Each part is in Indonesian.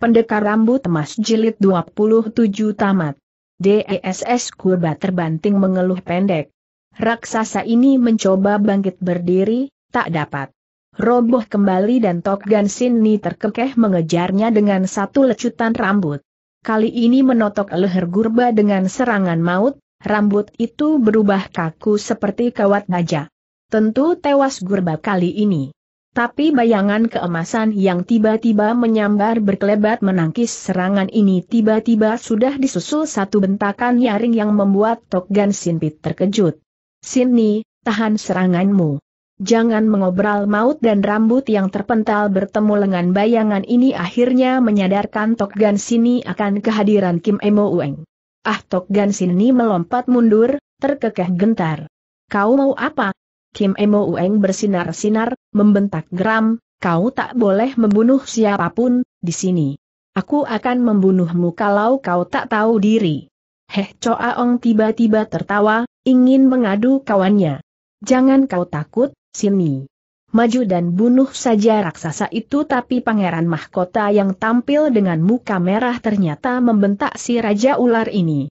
Pendekar Rambut Emas Jilid 27 Tamat. DESS Kurba terbanting mengeluh pendek. Raksasa ini mencoba bangkit berdiri, tak dapat. Roboh kembali dan Tokgan Sinni terkekeh mengejarnya dengan satu lecutan rambut. Kali ini menotok leher Gurba dengan serangan maut, rambut itu berubah kaku seperti kawat baja. Tentu tewas Gurba kali ini. Tapi bayangan keemasan yang tiba-tiba menyambar berkelebat menangkis serangan ini tiba-tiba sudah disusul satu bentakan nyaring yang membuat Tokgan Sinpit terkejut. Sini, tahan seranganmu. Jangan mengobral maut dan rambut yang terpental bertemu lengan bayangan ini akhirnya menyadarkan Tokgan Sini akan kehadiran Kim Emo Ueng. Ah Tokgan Sini melompat mundur, terkekeh gentar. Kau mau apa? Kim Emo Ueng bersinar-sinar, membentak geram, kau tak boleh membunuh siapapun, di sini. Aku akan membunuhmu kalau kau tak tahu diri. Heh Ong tiba-tiba tertawa, ingin mengadu kawannya. Jangan kau takut, sini. Maju dan bunuh saja raksasa itu tapi pangeran mahkota yang tampil dengan muka merah ternyata membentak si Raja Ular ini.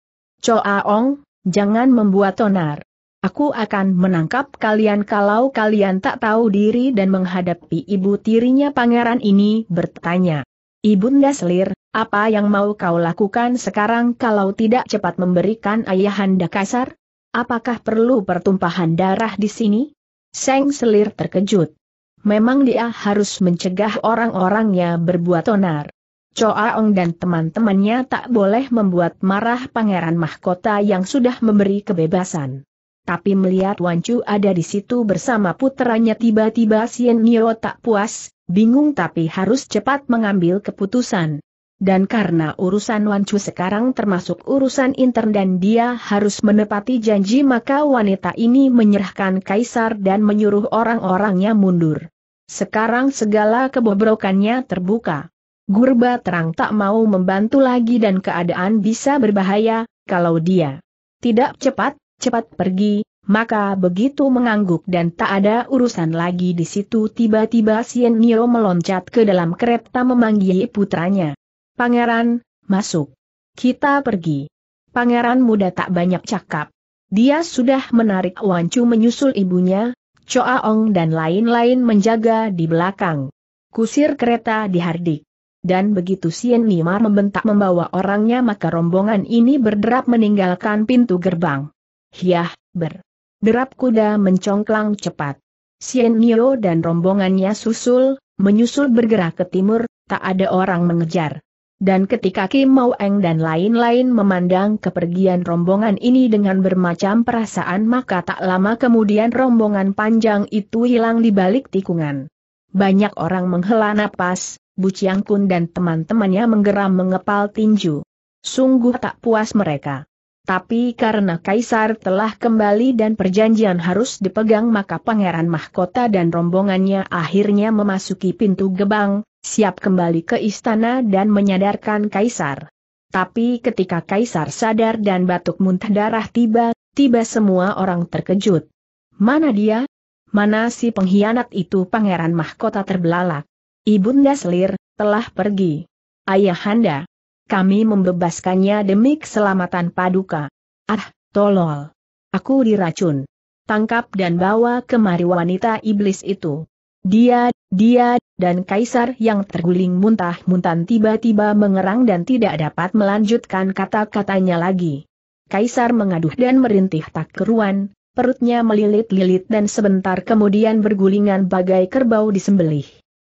Ong, jangan membuat tonar. Aku akan menangkap kalian kalau kalian tak tahu diri dan menghadapi ibu tirinya pangeran ini bertanya. Ibunda Selir, apa yang mau kau lakukan sekarang kalau tidak cepat memberikan ayahanda kasar? Apakah perlu pertumpahan darah di sini? Seng Selir terkejut. Memang dia harus mencegah orang-orangnya berbuat onar. Ong dan teman-temannya tak boleh membuat marah pangeran mahkota yang sudah memberi kebebasan tapi melihat Wancu ada di situ bersama putranya, tiba-tiba Sien Nio tak puas, bingung tapi harus cepat mengambil keputusan. Dan karena urusan Wancu sekarang termasuk urusan intern dan dia harus menepati janji maka wanita ini menyerahkan kaisar dan menyuruh orang-orangnya mundur. Sekarang segala kebobrokannya terbuka. Gurba terang tak mau membantu lagi dan keadaan bisa berbahaya, kalau dia tidak cepat cepat pergi, maka begitu mengangguk dan tak ada urusan lagi di situ tiba-tiba Sien Nio meloncat ke dalam kereta memanggil putranya. Pangeran, masuk. Kita pergi. Pangeran muda tak banyak cakap. Dia sudah menarik Wancu menyusul ibunya, Choa Ong dan lain-lain menjaga di belakang. Kusir kereta dihardik. Dan begitu Sien Nimar membentak membawa orangnya maka rombongan ini berderap meninggalkan pintu gerbang. Hiah, ber. Derap kuda mencongklang cepat. Sien Nio dan rombongannya susul, menyusul bergerak ke timur, tak ada orang mengejar. Dan ketika Kim Mau Eng dan lain-lain memandang kepergian rombongan ini dengan bermacam perasaan maka tak lama kemudian rombongan panjang itu hilang di balik tikungan. Banyak orang menghela napas, Bu Chiang Kun dan teman-temannya menggeram mengepal tinju. Sungguh tak puas mereka. Tapi karena Kaisar telah kembali dan perjanjian harus dipegang maka Pangeran Mahkota dan rombongannya akhirnya memasuki pintu gebang, siap kembali ke istana dan menyadarkan Kaisar. Tapi ketika Kaisar sadar dan batuk muntah darah tiba, tiba semua orang terkejut. Mana dia? Mana si pengkhianat itu Pangeran Mahkota terbelalak? Ibunda Selir, telah pergi. Ayahanda, kami membebaskannya demi keselamatan Paduka. Ah, tolol. Aku diracun. Tangkap dan bawa kemari wanita iblis itu. Dia, dia, dan kaisar yang terguling muntah-muntan tiba-tiba mengerang dan tidak dapat melanjutkan kata-katanya lagi. Kaisar mengaduh dan merintih tak keruan, perutnya melilit-lilit dan sebentar kemudian bergulingan bagai kerbau disembelih.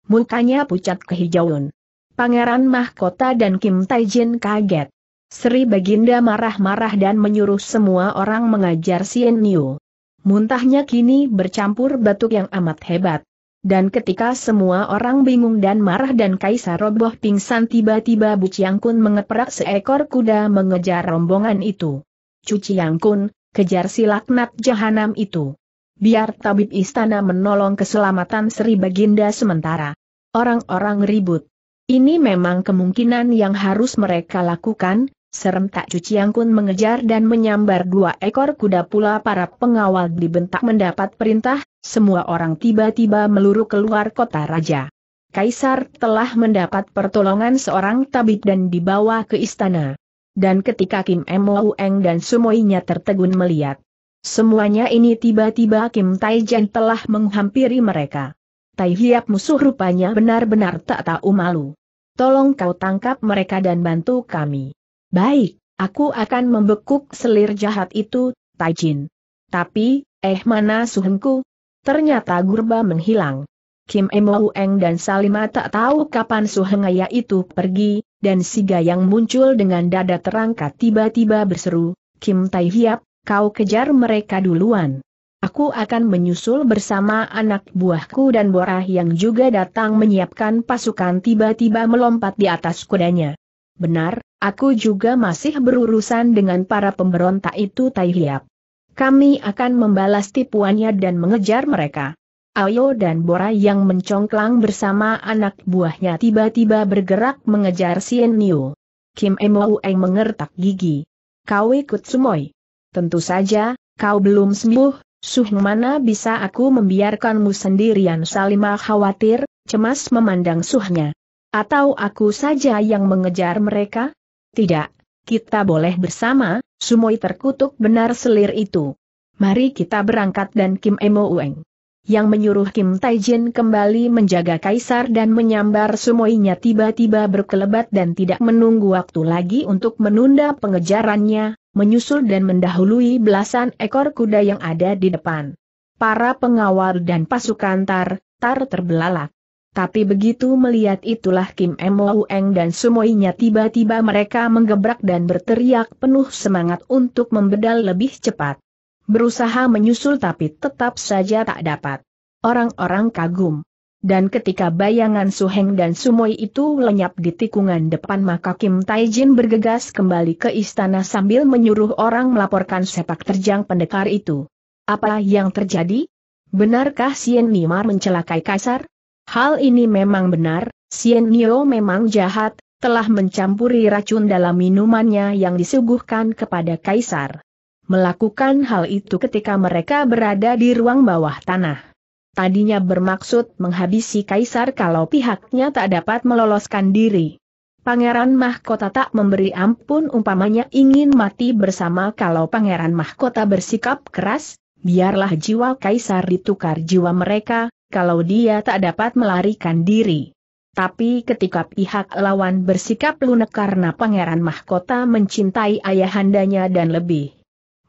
Mukanya pucat kehijauan. Pangeran Mahkota dan Kim Taijin kaget. Sri Baginda marah-marah dan menyuruh semua orang mengajar Sien Niu. Muntahnya kini bercampur batuk yang amat hebat. Dan ketika semua orang bingung dan marah dan kaisar roboh pingsan tiba-tiba Bu Chiang Kun mengeprak seekor kuda mengejar rombongan itu. Cu Chiang Kun, kejar si laknat jahanam itu. Biar tabib istana menolong keselamatan Sri Baginda sementara. Orang-orang ribut. Ini memang kemungkinan yang harus mereka lakukan, serem serentak cuci Kun mengejar dan menyambar dua ekor kuda pula para pengawal dibentak mendapat perintah, semua orang tiba-tiba meluru keluar kota raja. Kaisar telah mendapat pertolongan seorang tabib dan dibawa ke istana. Dan ketika Kim Eng dan semuanya tertegun melihat. Semuanya ini tiba-tiba Kim Taijan telah menghampiri mereka. Tai Hiap musuh rupanya benar-benar tak tahu malu. Tolong kau tangkap mereka dan bantu kami. Baik, aku akan membekuk selir jahat itu, Tai Jin. Tapi, eh mana suhengku? Ternyata Gurba menghilang. Kim Emo Eng dan Salima tak tahu kapan Suhengaya itu pergi, dan si Gayang muncul dengan dada terangkat tiba-tiba berseru, Kim Tai Hiap, kau kejar mereka duluan. Aku akan menyusul bersama anak buahku dan Borah yang juga datang menyiapkan pasukan tiba-tiba melompat di atas kudanya. Benar, aku juga masih berurusan dengan para pemberontak itu Tai Hiap. Kami akan membalas tipuannya dan mengejar mereka. Ayo dan Bora yang mencongklang bersama anak buahnya tiba-tiba bergerak mengejar Sien Niu. Kim Emo Eng mengertak gigi. Kau ikut semua? Tentu saja, kau belum sembuh, Suh mana bisa aku membiarkanmu sendirian Salimah khawatir, cemas memandang suhnya. Atau aku saja yang mengejar mereka? Tidak, kita boleh bersama, Sumoi terkutuk benar selir itu. Mari kita berangkat dan Kim Emo Ueng yang menyuruh Kim Taijin kembali menjaga kaisar dan menyambar semuanya tiba-tiba berkelebat dan tidak menunggu waktu lagi untuk menunda pengejarannya, menyusul dan mendahului belasan ekor kuda yang ada di depan. Para pengawal dan pasukan tar, tar terbelalak. Tapi begitu melihat itulah Kim Eng dan semuanya tiba-tiba mereka menggebrak dan berteriak penuh semangat untuk membedal lebih cepat berusaha menyusul tapi tetap saja tak dapat. Orang-orang kagum. Dan ketika bayangan Suheng dan Sumoi itu lenyap di tikungan depan maka Kim Taijin bergegas kembali ke istana sambil menyuruh orang melaporkan sepak terjang pendekar itu. Apa yang terjadi? Benarkah Sien Nimar mencelakai Kaisar? Hal ini memang benar, Sien Nio memang jahat, telah mencampuri racun dalam minumannya yang disuguhkan kepada Kaisar melakukan hal itu ketika mereka berada di ruang bawah tanah. Tadinya bermaksud menghabisi kaisar kalau pihaknya tak dapat meloloskan diri. Pangeran Mahkota tak memberi ampun umpamanya ingin mati bersama kalau Pangeran Mahkota bersikap keras, biarlah jiwa kaisar ditukar jiwa mereka, kalau dia tak dapat melarikan diri. Tapi ketika pihak lawan bersikap lunak karena Pangeran Mahkota mencintai ayahandanya dan lebih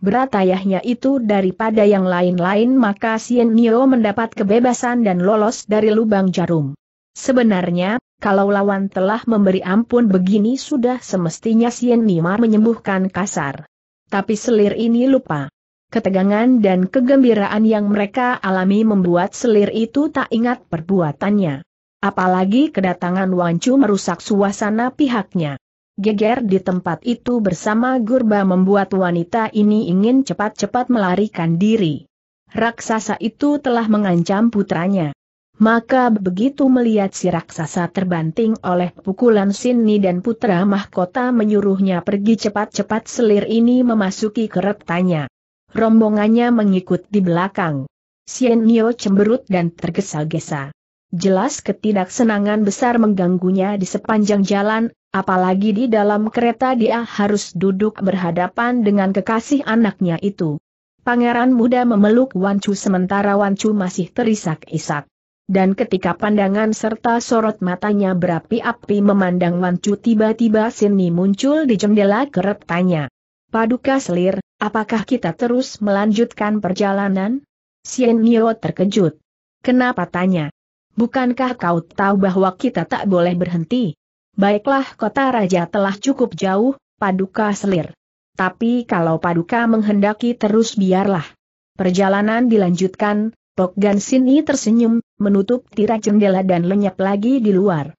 berat ayahnya itu daripada yang lain-lain maka Sien Nio mendapat kebebasan dan lolos dari lubang jarum. Sebenarnya, kalau lawan telah memberi ampun begini sudah semestinya Sien Nimar menyembuhkan kasar. Tapi selir ini lupa. Ketegangan dan kegembiraan yang mereka alami membuat selir itu tak ingat perbuatannya. Apalagi kedatangan Wancu merusak suasana pihaknya. Geger di tempat itu bersama Gurba membuat wanita ini ingin cepat-cepat melarikan diri. Raksasa itu telah mengancam putranya. Maka begitu melihat si raksasa terbanting oleh pukulan Sinni dan putra mahkota menyuruhnya pergi cepat-cepat selir ini memasuki keretanya. Rombongannya mengikut di belakang. Sienio cemberut dan tergesa-gesa. Jelas ketidaksenangan besar mengganggunya di sepanjang jalan, Apalagi di dalam kereta dia harus duduk berhadapan dengan kekasih anaknya itu. Pangeran muda memeluk Wan Chu sementara Wan Chu masih terisak-isak. Dan ketika pandangan serta sorot matanya berapi-api memandang Wan Chu, tiba-tiba Sini muncul di jendela keretanya. Paduka selir, apakah kita terus melanjutkan perjalanan? Sien Nio terkejut. Kenapa tanya? Bukankah kau tahu bahwa kita tak boleh berhenti? Baiklah kota raja telah cukup jauh, paduka selir. Tapi kalau paduka menghendaki terus biarlah. Perjalanan dilanjutkan, Pok Gan Sini tersenyum, menutup tirai jendela dan lenyap lagi di luar.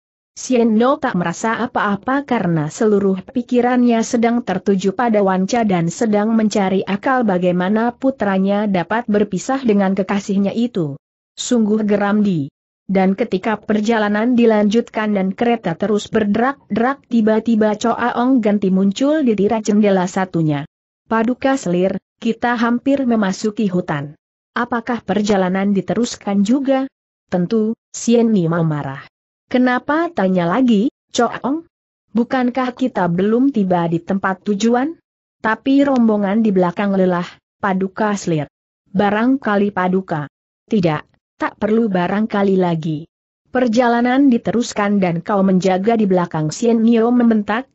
No tak merasa apa-apa karena seluruh pikirannya sedang tertuju pada Wanca dan sedang mencari akal bagaimana putranya dapat berpisah dengan kekasihnya itu. Sungguh geram di dan ketika perjalanan dilanjutkan dan kereta terus berderak-derak tiba-tiba Choa Ong ganti muncul di tirai jendela satunya. Paduka selir, kita hampir memasuki hutan. Apakah perjalanan diteruskan juga? Tentu, Sien Nima marah. Kenapa tanya lagi, Choa Ong? Bukankah kita belum tiba di tempat tujuan? Tapi rombongan di belakang lelah, Paduka selir. Barangkali Paduka. Tidak, tak perlu barangkali lagi. Perjalanan diteruskan dan kau menjaga di belakang Sien Nio membentak,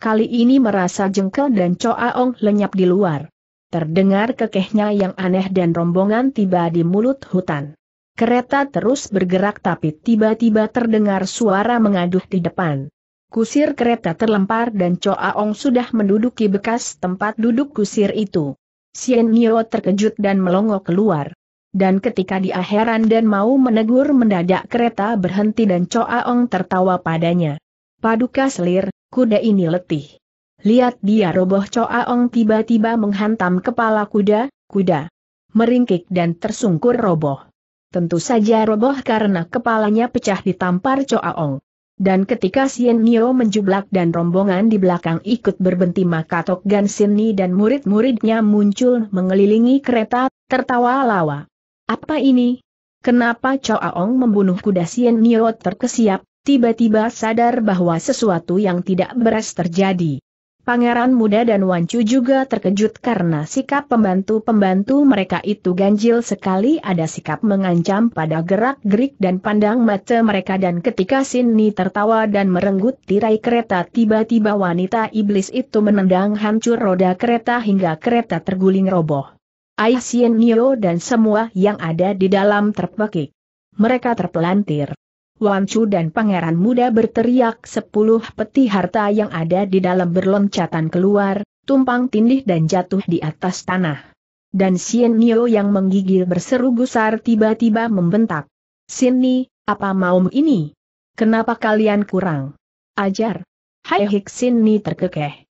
kali ini merasa jengkel dan Choa Ong lenyap di luar. Terdengar kekehnya yang aneh dan rombongan tiba di mulut hutan. Kereta terus bergerak tapi tiba-tiba terdengar suara mengaduh di depan. Kusir kereta terlempar dan Choa Ong sudah menduduki bekas tempat duduk kusir itu. Sien Nio terkejut dan melongo keluar. Dan ketika dia heran dan mau menegur mendadak kereta berhenti dan Choa Ong tertawa padanya. Paduka selir, kuda ini letih. Lihat dia roboh Choa Ong tiba-tiba menghantam kepala kuda, kuda. Meringkik dan tersungkur roboh. Tentu saja roboh karena kepalanya pecah ditampar Choa Ong. Dan ketika Sien Nio menjublak dan rombongan di belakang ikut berbenti maka Tok Gan dan murid-muridnya muncul mengelilingi kereta, tertawa lawa. Apa ini? Kenapa Aong membunuh kuda Sien Nio terkesiap, tiba-tiba sadar bahwa sesuatu yang tidak beres terjadi. Pangeran muda dan Wancu juga terkejut karena sikap pembantu-pembantu mereka itu ganjil sekali ada sikap mengancam pada gerak-gerik dan pandang mata mereka dan ketika Sinni tertawa dan merenggut tirai kereta tiba-tiba wanita iblis itu menendang hancur roda kereta hingga kereta terguling roboh. Aisyen Nio dan semua yang ada di dalam terpekik. Mereka terpelantir. Wancu dan pangeran muda berteriak sepuluh peti harta yang ada di dalam berloncatan keluar, tumpang tindih dan jatuh di atas tanah. Dan Sien Nio yang menggigil berseru gusar tiba-tiba membentak. Sini, apa mau ini? Kenapa kalian kurang? Ajar. Hai Hik Sini terkekeh.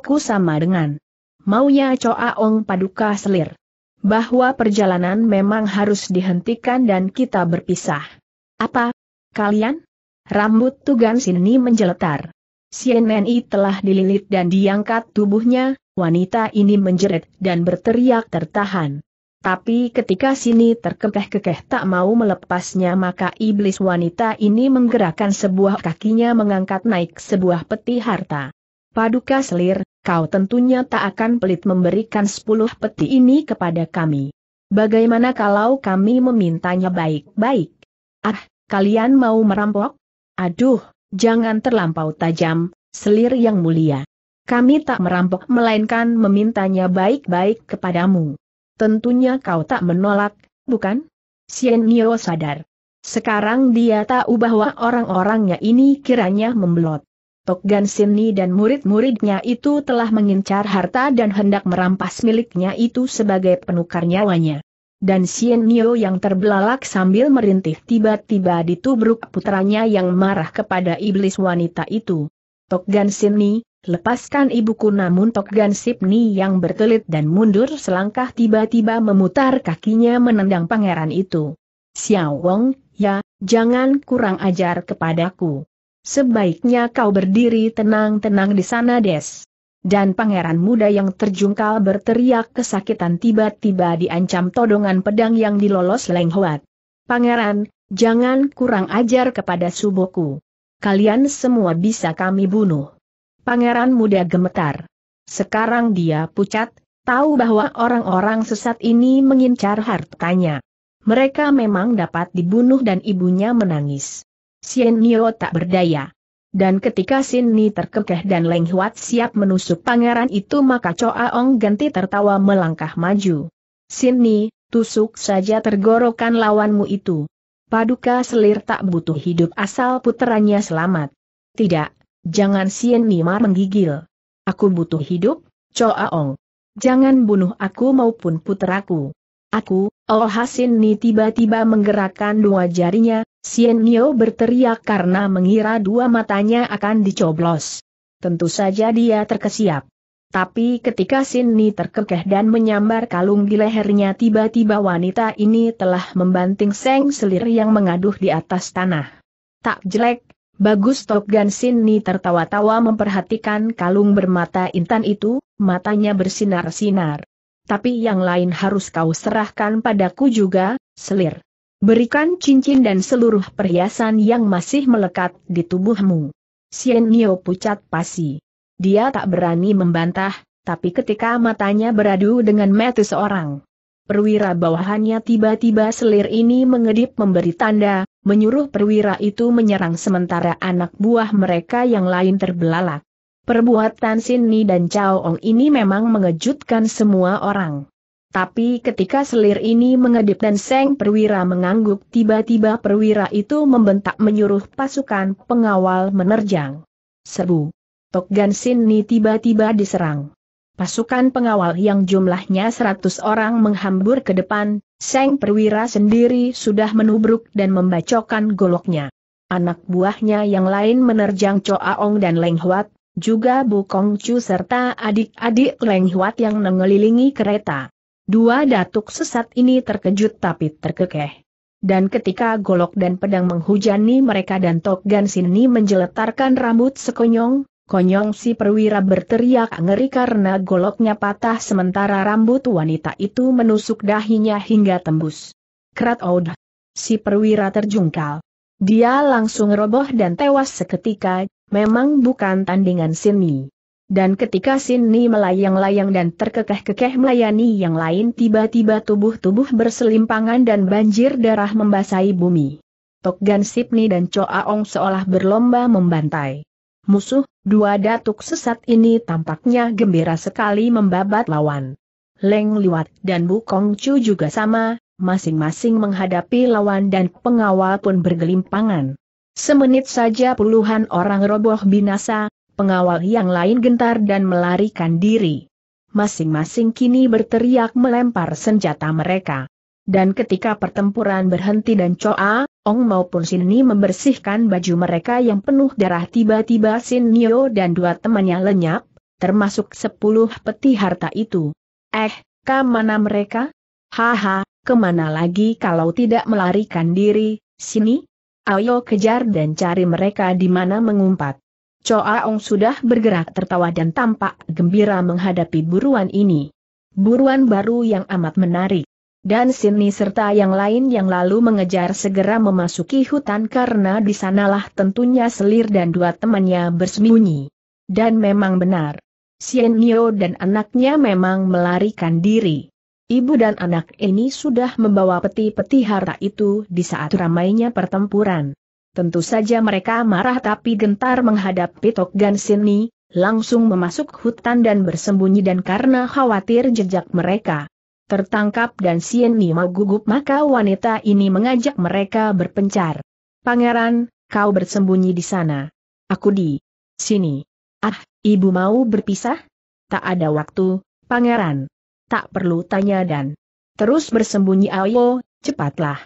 ku sama dengan maunya coa ong Paduka selir. Bahwa perjalanan memang harus dihentikan dan kita berpisah. Apa? Kalian? Rambut Tugan Sini menjeletar. CNNI telah dililit dan diangkat tubuhnya, wanita ini menjerit dan berteriak tertahan. Tapi ketika Sini terkekeh-kekeh tak mau melepasnya maka iblis wanita ini menggerakkan sebuah kakinya mengangkat naik sebuah peti harta. Paduka selir, kau tentunya tak akan pelit memberikan sepuluh peti ini kepada kami. Bagaimana kalau kami memintanya baik-baik? Ah, kalian mau merampok? Aduh, jangan terlampau tajam, selir yang mulia. Kami tak merampok melainkan memintanya baik-baik kepadamu. Tentunya kau tak menolak, bukan? Sien Nio sadar. Sekarang dia tahu bahwa orang-orangnya ini kiranya membelot. Tok Gan Sini dan murid-muridnya itu telah mengincar harta dan hendak merampas miliknya itu sebagai penukar nyawanya. Dan Sien Nio yang terbelalak sambil merintih tiba-tiba ditubruk putranya yang marah kepada iblis wanita itu. Tok Gan Sini, lepaskan ibuku namun Tok Gan Sipni yang berkelit dan mundur selangkah tiba-tiba memutar kakinya menendang pangeran itu. Xiao Wong, ya, jangan kurang ajar kepadaku. Sebaiknya kau berdiri tenang-tenang di sana Des. Dan pangeran muda yang terjungkal berteriak kesakitan tiba-tiba diancam todongan pedang yang dilolos Leng Huat. Pangeran, jangan kurang ajar kepada suboku. Kalian semua bisa kami bunuh. Pangeran muda gemetar. Sekarang dia pucat, tahu bahwa orang-orang sesat ini mengincar hartanya. Mereka memang dapat dibunuh dan ibunya menangis. Sien Nio tak berdaya. Dan ketika Sin Ni terkekeh dan Leng Huat siap menusuk pangeran itu maka Choa Ong ganti tertawa melangkah maju. Sin Ni, tusuk saja tergorokan lawanmu itu. Paduka selir tak butuh hidup asal puterannya selamat. Tidak, jangan Sien mar menggigil. Aku butuh hidup, Choa Ong. Jangan bunuh aku maupun puteraku. Aku, Oh Hasin Ni tiba-tiba menggerakkan dua jarinya, Sien Nio berteriak karena mengira dua matanya akan dicoblos. Tentu saja dia terkesiap. Tapi ketika Ni terkekeh dan menyambar kalung di lehernya tiba-tiba wanita ini telah membanting seng selir yang mengaduh di atas tanah. Tak jelek, bagus Sien Ni tertawa-tawa memperhatikan kalung bermata intan itu, matanya bersinar-sinar. Tapi yang lain harus kau serahkan padaku juga, selir. Berikan cincin dan seluruh perhiasan yang masih melekat di tubuhmu. Sien Nio pucat pasi. Dia tak berani membantah, tapi ketika matanya beradu dengan mata seorang perwira bawahannya tiba-tiba selir ini mengedip memberi tanda, menyuruh perwira itu menyerang sementara anak buah mereka yang lain terbelalak. Perbuatan Ni dan Chao Ong ini memang mengejutkan semua orang. Tapi ketika selir ini mengedip dan Seng Perwira mengangguk tiba-tiba perwira itu membentak menyuruh pasukan pengawal menerjang. Serbu. Tok Gansin Ni tiba-tiba diserang. Pasukan pengawal yang jumlahnya 100 orang menghambur ke depan, Seng Perwira sendiri sudah menubruk dan membacokan goloknya. Anak buahnya yang lain menerjang Ong dan Leng Huat, juga Bu Kong Chu serta adik-adik Leng Huat yang mengelilingi kereta. Dua datuk sesat ini terkejut tapi terkekeh. Dan ketika golok dan pedang menghujani mereka dan Tok Gansini menjeletarkan rambut sekonyong, konyong si perwira berteriak ngeri karena goloknya patah sementara rambut wanita itu menusuk dahinya hingga tembus. Krat Oud. Si perwira terjungkal. Dia langsung roboh dan tewas seketika, memang bukan tandingan Sini. Dan ketika Sini melayang-layang dan terkekeh-kekeh melayani yang lain tiba-tiba tubuh-tubuh berselimpangan dan banjir darah membasahi bumi. Tokgan Sipni dan Choaong seolah berlomba membantai. Musuh, dua datuk sesat ini tampaknya gembira sekali membabat lawan. Leng Liwat dan Kong Chu juga sama, masing-masing menghadapi lawan dan pengawal pun bergelimpangan. Semenit saja puluhan orang roboh binasa, pengawal yang lain gentar dan melarikan diri. Masing-masing kini berteriak melempar senjata mereka. Dan ketika pertempuran berhenti dan Choa, Ong maupun Sinni membersihkan baju mereka yang penuh darah tiba-tiba Sin Nio dan dua temannya lenyap, termasuk sepuluh peti harta itu. Eh, mana mereka? Haha, kemana lagi kalau tidak melarikan diri, sini? Ayo kejar dan cari mereka di mana mengumpat. Choa Ong sudah bergerak tertawa dan tampak gembira menghadapi buruan ini. Buruan baru yang amat menarik. Dan Sini serta yang lain yang lalu mengejar segera memasuki hutan karena di sanalah tentunya Selir dan dua temannya bersembunyi. Dan memang benar. Sien Nio dan anaknya memang melarikan diri. Ibu dan anak ini sudah membawa peti-peti harta itu di saat ramainya pertempuran. Tentu saja mereka marah tapi gentar menghadapi Tokgan Sinni, langsung memasuk hutan dan bersembunyi dan karena khawatir jejak mereka. Tertangkap dan Sieni mau gugup maka wanita ini mengajak mereka berpencar. Pangeran, kau bersembunyi di sana. Aku di sini. Ah, ibu mau berpisah? Tak ada waktu, pangeran. Tak perlu tanya dan terus bersembunyi ayo, cepatlah.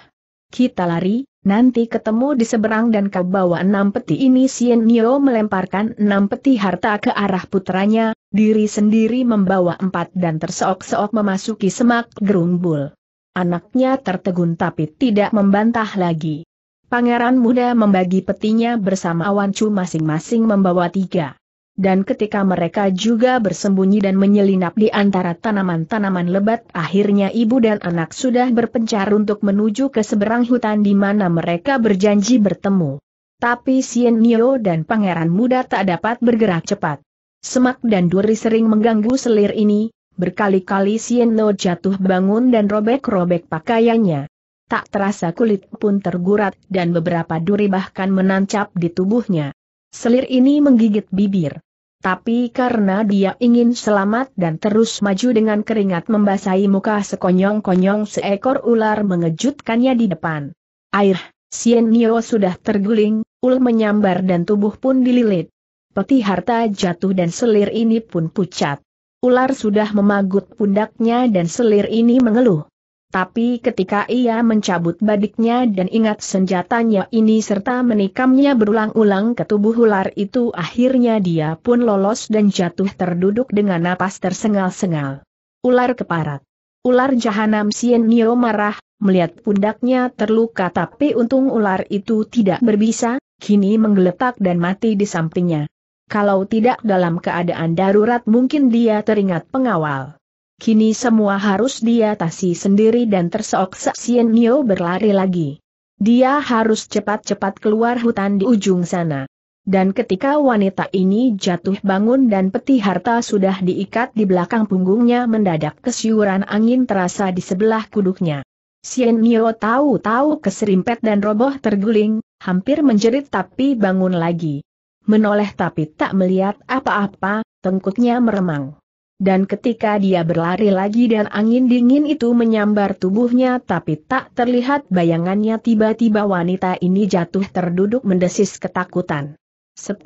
Kita lari, Nanti ketemu di seberang dan kau bawa enam peti ini Sien Nio melemparkan enam peti harta ke arah putranya, diri sendiri membawa empat dan terseok-seok memasuki semak gerumbul. Anaknya tertegun tapi tidak membantah lagi. Pangeran muda membagi petinya bersama Wan Chu masing-masing membawa tiga dan ketika mereka juga bersembunyi dan menyelinap di antara tanaman-tanaman lebat akhirnya ibu dan anak sudah berpencar untuk menuju ke seberang hutan di mana mereka berjanji bertemu. Tapi Sien Nio dan pangeran muda tak dapat bergerak cepat. Semak dan duri sering mengganggu selir ini, berkali-kali Sien Nio jatuh bangun dan robek-robek pakaiannya. Tak terasa kulit pun tergurat dan beberapa duri bahkan menancap di tubuhnya. Selir ini menggigit bibir. Tapi karena dia ingin selamat dan terus maju dengan keringat membasahi muka sekonyong-konyong seekor ular mengejutkannya di depan. Air, Sien Nio sudah terguling, ul menyambar dan tubuh pun dililit. Peti harta jatuh dan selir ini pun pucat. Ular sudah memagut pundaknya dan selir ini mengeluh. Tapi ketika ia mencabut badiknya dan ingat senjatanya ini serta menikamnya berulang-ulang ke tubuh ular itu akhirnya dia pun lolos dan jatuh terduduk dengan napas tersengal-sengal. Ular keparat. Ular jahanam Sien Nio marah, melihat pundaknya terluka tapi untung ular itu tidak berbisa, kini menggeletak dan mati di sampingnya. Kalau tidak dalam keadaan darurat mungkin dia teringat pengawal. Kini semua harus diatasi sendiri dan terseok-seok Sien Nio berlari lagi. Dia harus cepat-cepat keluar hutan di ujung sana. Dan ketika wanita ini jatuh bangun dan peti harta sudah diikat di belakang punggungnya mendadak kesiuran angin terasa di sebelah kuduknya. Sien Nio tahu-tahu keserimpet dan roboh terguling, hampir menjerit tapi bangun lagi. Menoleh tapi tak melihat apa-apa, tengkuknya meremang. Dan ketika dia berlari lagi dan angin dingin itu menyambar tubuhnya tapi tak terlihat bayangannya tiba-tiba wanita ini jatuh terduduk mendesis ketakutan. Sep.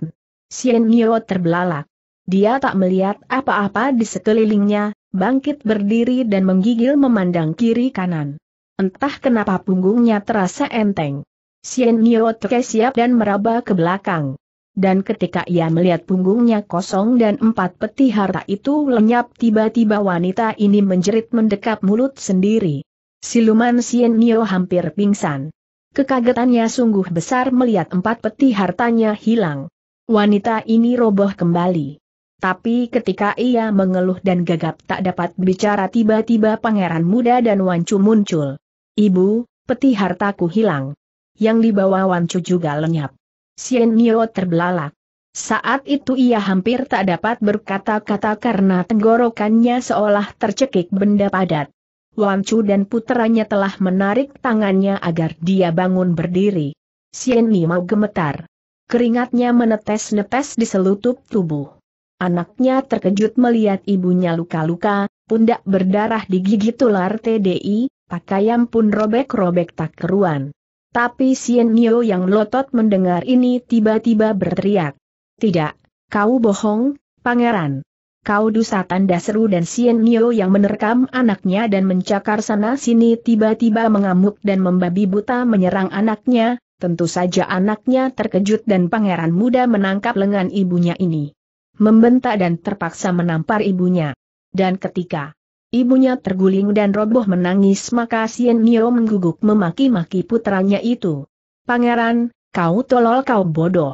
Sien Nio terbelalak. Dia tak melihat apa-apa di sekelilingnya, bangkit berdiri dan menggigil memandang kiri kanan. Entah kenapa punggungnya terasa enteng. Sien Nio terkesiap dan meraba ke belakang dan ketika ia melihat punggungnya kosong dan empat peti harta itu lenyap tiba-tiba wanita ini menjerit mendekap mulut sendiri. Siluman Sien Nio hampir pingsan. Kekagetannya sungguh besar melihat empat peti hartanya hilang. Wanita ini roboh kembali. Tapi ketika ia mengeluh dan gagap tak dapat bicara tiba-tiba pangeran muda dan Wancu muncul. Ibu, peti hartaku hilang. Yang dibawa Wancu juga lenyap. Sien Nio terbelalak. Saat itu ia hampir tak dapat berkata-kata karena tenggorokannya seolah tercekik benda padat. Chu dan puteranya telah menarik tangannya agar dia bangun berdiri. Sien Nio gemetar. Keringatnya menetes-netes di selutup tubuh. Anaknya terkejut melihat ibunya luka-luka, pundak berdarah digigit ular TDI, pakaian pun robek-robek tak keruan. Tapi Sien Nio yang melotot mendengar ini tiba-tiba berteriak. Tidak, kau bohong, pangeran. Kau dusa tanda seru dan Sien Nio yang menerkam anaknya dan mencakar sana-sini tiba-tiba mengamuk dan membabi buta menyerang anaknya, tentu saja anaknya terkejut dan pangeran muda menangkap lengan ibunya ini. Membentak dan terpaksa menampar ibunya. Dan ketika Ibunya terguling dan roboh menangis maka Sien Nio mengguguk memaki-maki putranya itu. Pangeran, kau tolol kau bodoh.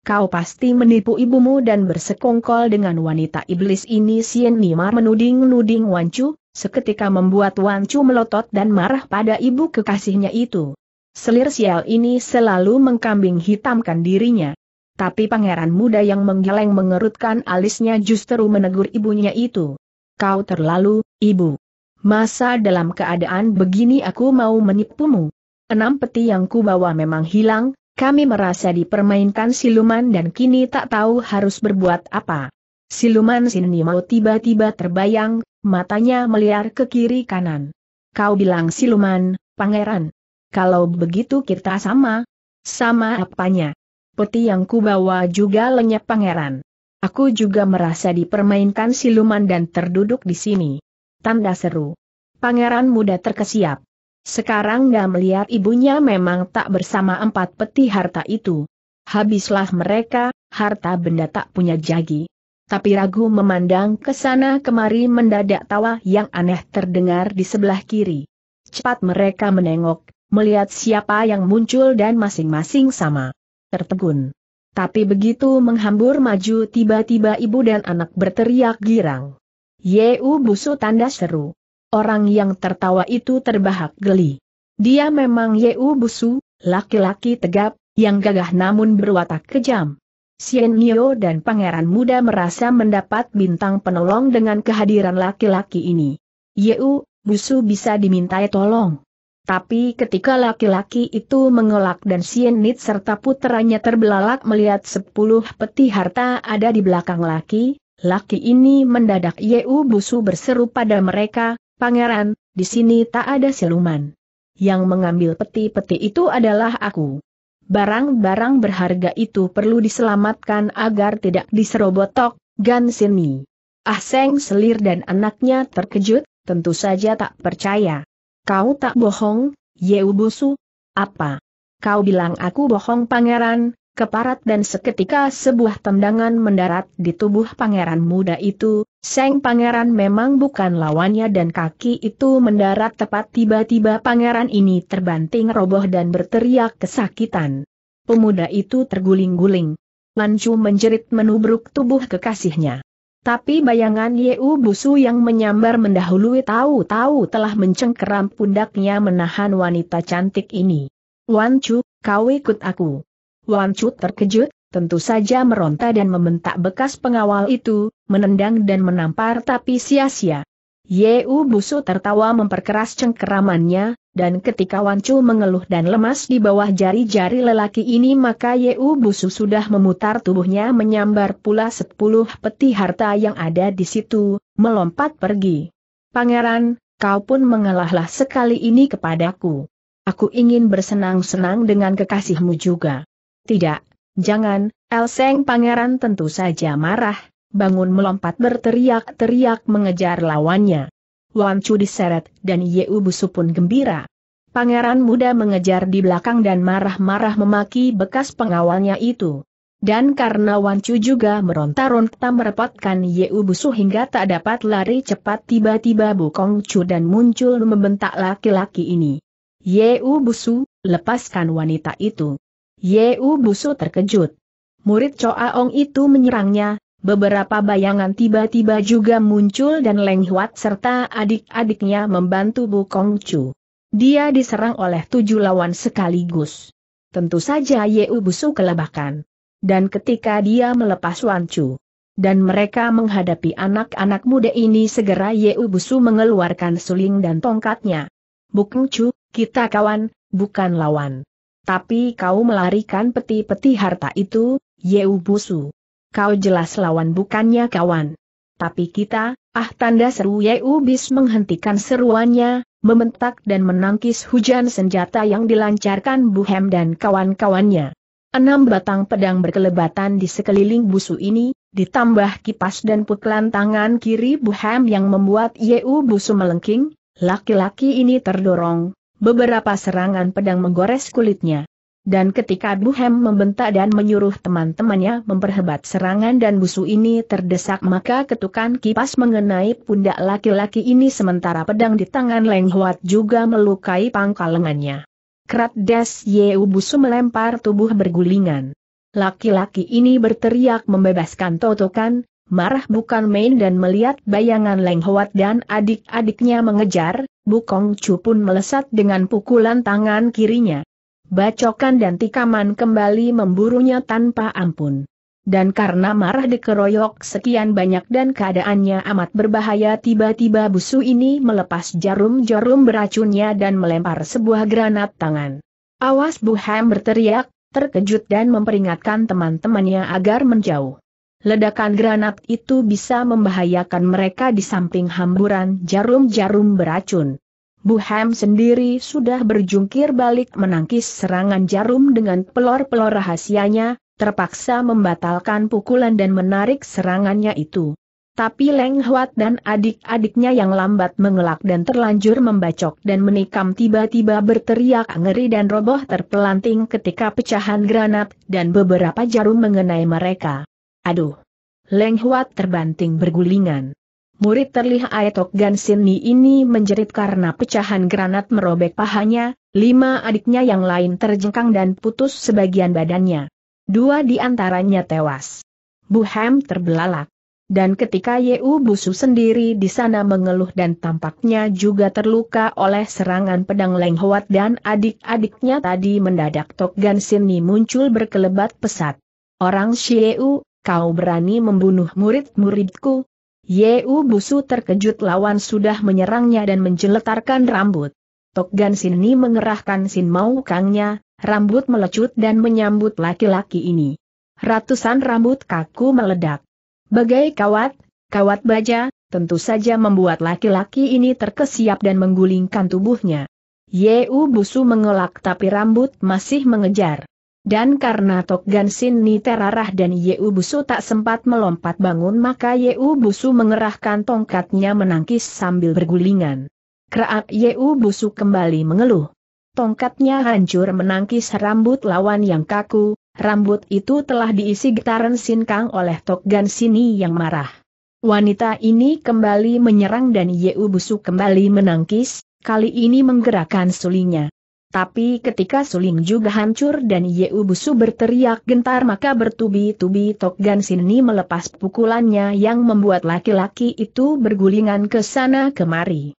Kau pasti menipu ibumu dan bersekongkol dengan wanita iblis ini Sien Nimar menuding-nuding Wancu, seketika membuat Wancu melotot dan marah pada ibu kekasihnya itu. Selir sial ini selalu mengkambing hitamkan dirinya. Tapi pangeran muda yang menggeleng mengerutkan alisnya justru menegur ibunya itu kau terlalu, ibu. Masa dalam keadaan begini aku mau menipumu? Enam peti yang kubawa memang hilang, kami merasa dipermainkan siluman dan kini tak tahu harus berbuat apa. Siluman sini mau tiba-tiba terbayang, matanya meliar ke kiri kanan. Kau bilang siluman, pangeran. Kalau begitu kita sama. Sama apanya? Peti yang kubawa juga lenyap pangeran. Aku juga merasa dipermainkan siluman dan terduduk di sini. Tanda seru. Pangeran muda terkesiap. Sekarang gak melihat ibunya memang tak bersama empat peti harta itu. Habislah mereka, harta benda tak punya jagi. Tapi ragu memandang ke sana kemari mendadak tawa yang aneh terdengar di sebelah kiri. Cepat mereka menengok, melihat siapa yang muncul dan masing-masing sama. Tertegun. Tapi begitu menghambur maju tiba-tiba ibu dan anak berteriak girang. Yeu busu tanda seru. Orang yang tertawa itu terbahak geli. Dia memang Yeu busu, laki-laki tegap, yang gagah namun berwatak kejam. Sien Nio dan pangeran muda merasa mendapat bintang penolong dengan kehadiran laki-laki ini. Yeu, busu bisa dimintai tolong. Tapi ketika laki-laki itu mengelak dan Sienit serta puteranya terbelalak melihat sepuluh peti harta ada di belakang laki, laki ini mendadak Yeu Busu berseru pada mereka, Pangeran, di sini tak ada siluman. Yang mengambil peti-peti itu adalah aku. Barang-barang berharga itu perlu diselamatkan agar tidak diserobotok, Gan Sini. Ah Seng Selir dan anaknya terkejut, tentu saja tak percaya. Kau tak bohong, Yeubusu? Apa? Kau bilang aku bohong pangeran, keparat dan seketika sebuah tendangan mendarat di tubuh pangeran muda itu, Seng pangeran memang bukan lawannya dan kaki itu mendarat tepat tiba-tiba pangeran ini terbanting roboh dan berteriak kesakitan. Pemuda itu terguling-guling. Lancu menjerit menubruk tubuh kekasihnya. Tapi bayangan Yeu Busu yang menyambar mendahului tahu-tahu telah mencengkeram pundaknya menahan wanita cantik ini. Wan Chu, kau ikut aku. Wan Chu terkejut, tentu saja meronta dan membentak bekas pengawal itu, menendang dan menampar tapi sia-sia. Yeu Busu tertawa memperkeras cengkeramannya, dan ketika Wancu mengeluh dan lemas di bawah jari-jari lelaki ini maka U Busu sudah memutar tubuhnya menyambar pula sepuluh peti harta yang ada di situ, melompat pergi. Pangeran, kau pun mengalahlah sekali ini kepadaku. Aku ingin bersenang-senang dengan kekasihmu juga. Tidak, jangan, Elseng pangeran tentu saja marah, bangun melompat berteriak-teriak mengejar lawannya. Wan Chu diseret dan Yeu Busu pun gembira. Pangeran muda mengejar di belakang dan marah-marah memaki bekas pengawalnya itu. Dan karena Wan Chu juga meronta-ronta merepotkan Yeu Busu hingga tak dapat lari cepat tiba-tiba Bu Kong Chu dan muncul membentak laki-laki ini. Yeu Busu, lepaskan wanita itu. Yeu Busu terkejut. Murid Choa Ong itu menyerangnya, Beberapa bayangan tiba-tiba juga muncul dan Leng Huat serta adik-adiknya membantu Bu Kong Chu. Dia diserang oleh tujuh lawan sekaligus. Tentu saja Yeu Busu kelabakan. Dan ketika dia melepas Wan Chu, dan mereka menghadapi anak-anak muda ini segera Yeu Busu mengeluarkan suling dan tongkatnya. Kong Chu, kita kawan, bukan lawan. Tapi kau melarikan peti-peti harta itu, Yeu Busu kau jelas lawan bukannya kawan. Tapi kita, ah tanda seru Bis menghentikan seruannya, mementak dan menangkis hujan senjata yang dilancarkan Bu Hem dan kawan-kawannya. Enam batang pedang berkelebatan di sekeliling busu ini, ditambah kipas dan pukulan tangan kiri Bu Hem yang membuat Yeu busu melengking, laki-laki ini terdorong, beberapa serangan pedang menggores kulitnya. Dan ketika Duhem membentak dan menyuruh teman-temannya memperhebat serangan dan busu ini terdesak maka ketukan kipas mengenai pundak laki-laki ini sementara pedang di tangan Leng juga melukai pangkal lengannya. Krat Des Yeu busu melempar tubuh bergulingan. Laki-laki ini berteriak membebaskan totokan, marah bukan main dan melihat bayangan Leng dan adik-adiknya mengejar, Bukong Chu pun melesat dengan pukulan tangan kirinya bacokan dan tikaman kembali memburunya tanpa ampun. Dan karena marah dikeroyok sekian banyak dan keadaannya amat berbahaya tiba-tiba busu ini melepas jarum-jarum beracunnya dan melempar sebuah granat tangan. Awas Bu Buham berteriak, terkejut dan memperingatkan teman-temannya agar menjauh. Ledakan granat itu bisa membahayakan mereka di samping hamburan jarum-jarum beracun. Buham sendiri sudah berjungkir balik menangkis serangan jarum dengan pelor-pelor rahasianya, terpaksa membatalkan pukulan dan menarik serangannya itu. Tapi Leng Huat dan adik-adiknya yang lambat mengelak dan terlanjur membacok dan menikam tiba-tiba berteriak ngeri dan roboh terpelanting ketika pecahan granat dan beberapa jarum mengenai mereka. Aduh! Leng Huat terbanting bergulingan. Murid terlihat Tok Gansini ini menjerit karena pecahan granat merobek pahanya, lima adiknya yang lain terjengkang dan putus sebagian badannya. Dua di antaranya tewas. Buhem terbelalak. Dan ketika Yeu Busu sendiri di sana mengeluh dan tampaknya juga terluka oleh serangan pedang Leng dan adik-adiknya tadi mendadak Tok Gansini muncul berkelebat pesat. Orang Yeu, kau berani membunuh murid-muridku, Ye Yeu Busu terkejut lawan sudah menyerangnya dan menjeletarkan rambut. Tok Gan Sin Ni mengerahkan Sin Mau Kangnya, rambut melecut dan menyambut laki-laki ini. Ratusan rambut kaku meledak. Bagai kawat, kawat baja, tentu saja membuat laki-laki ini terkesiap dan menggulingkan tubuhnya. Ye Yeu Busu mengelak tapi rambut masih mengejar. Dan karena Tokgan Sin Ni terarah dan Yeu Busu tak sempat melompat bangun maka Yeu Busu mengerahkan tongkatnya menangkis sambil bergulingan. Keraak Yeu Busu kembali mengeluh. Tongkatnya hancur menangkis rambut lawan yang kaku, rambut itu telah diisi getaran Sin Kang oleh Tokgan Ni yang marah. Wanita ini kembali menyerang dan Yeu Busu kembali menangkis, kali ini menggerakkan sulinya. Tapi ketika suling juga hancur dan Ubusu berteriak gentar maka bertubi-tubi sin Sini melepas pukulannya yang membuat laki-laki itu bergulingan ke sana kemari.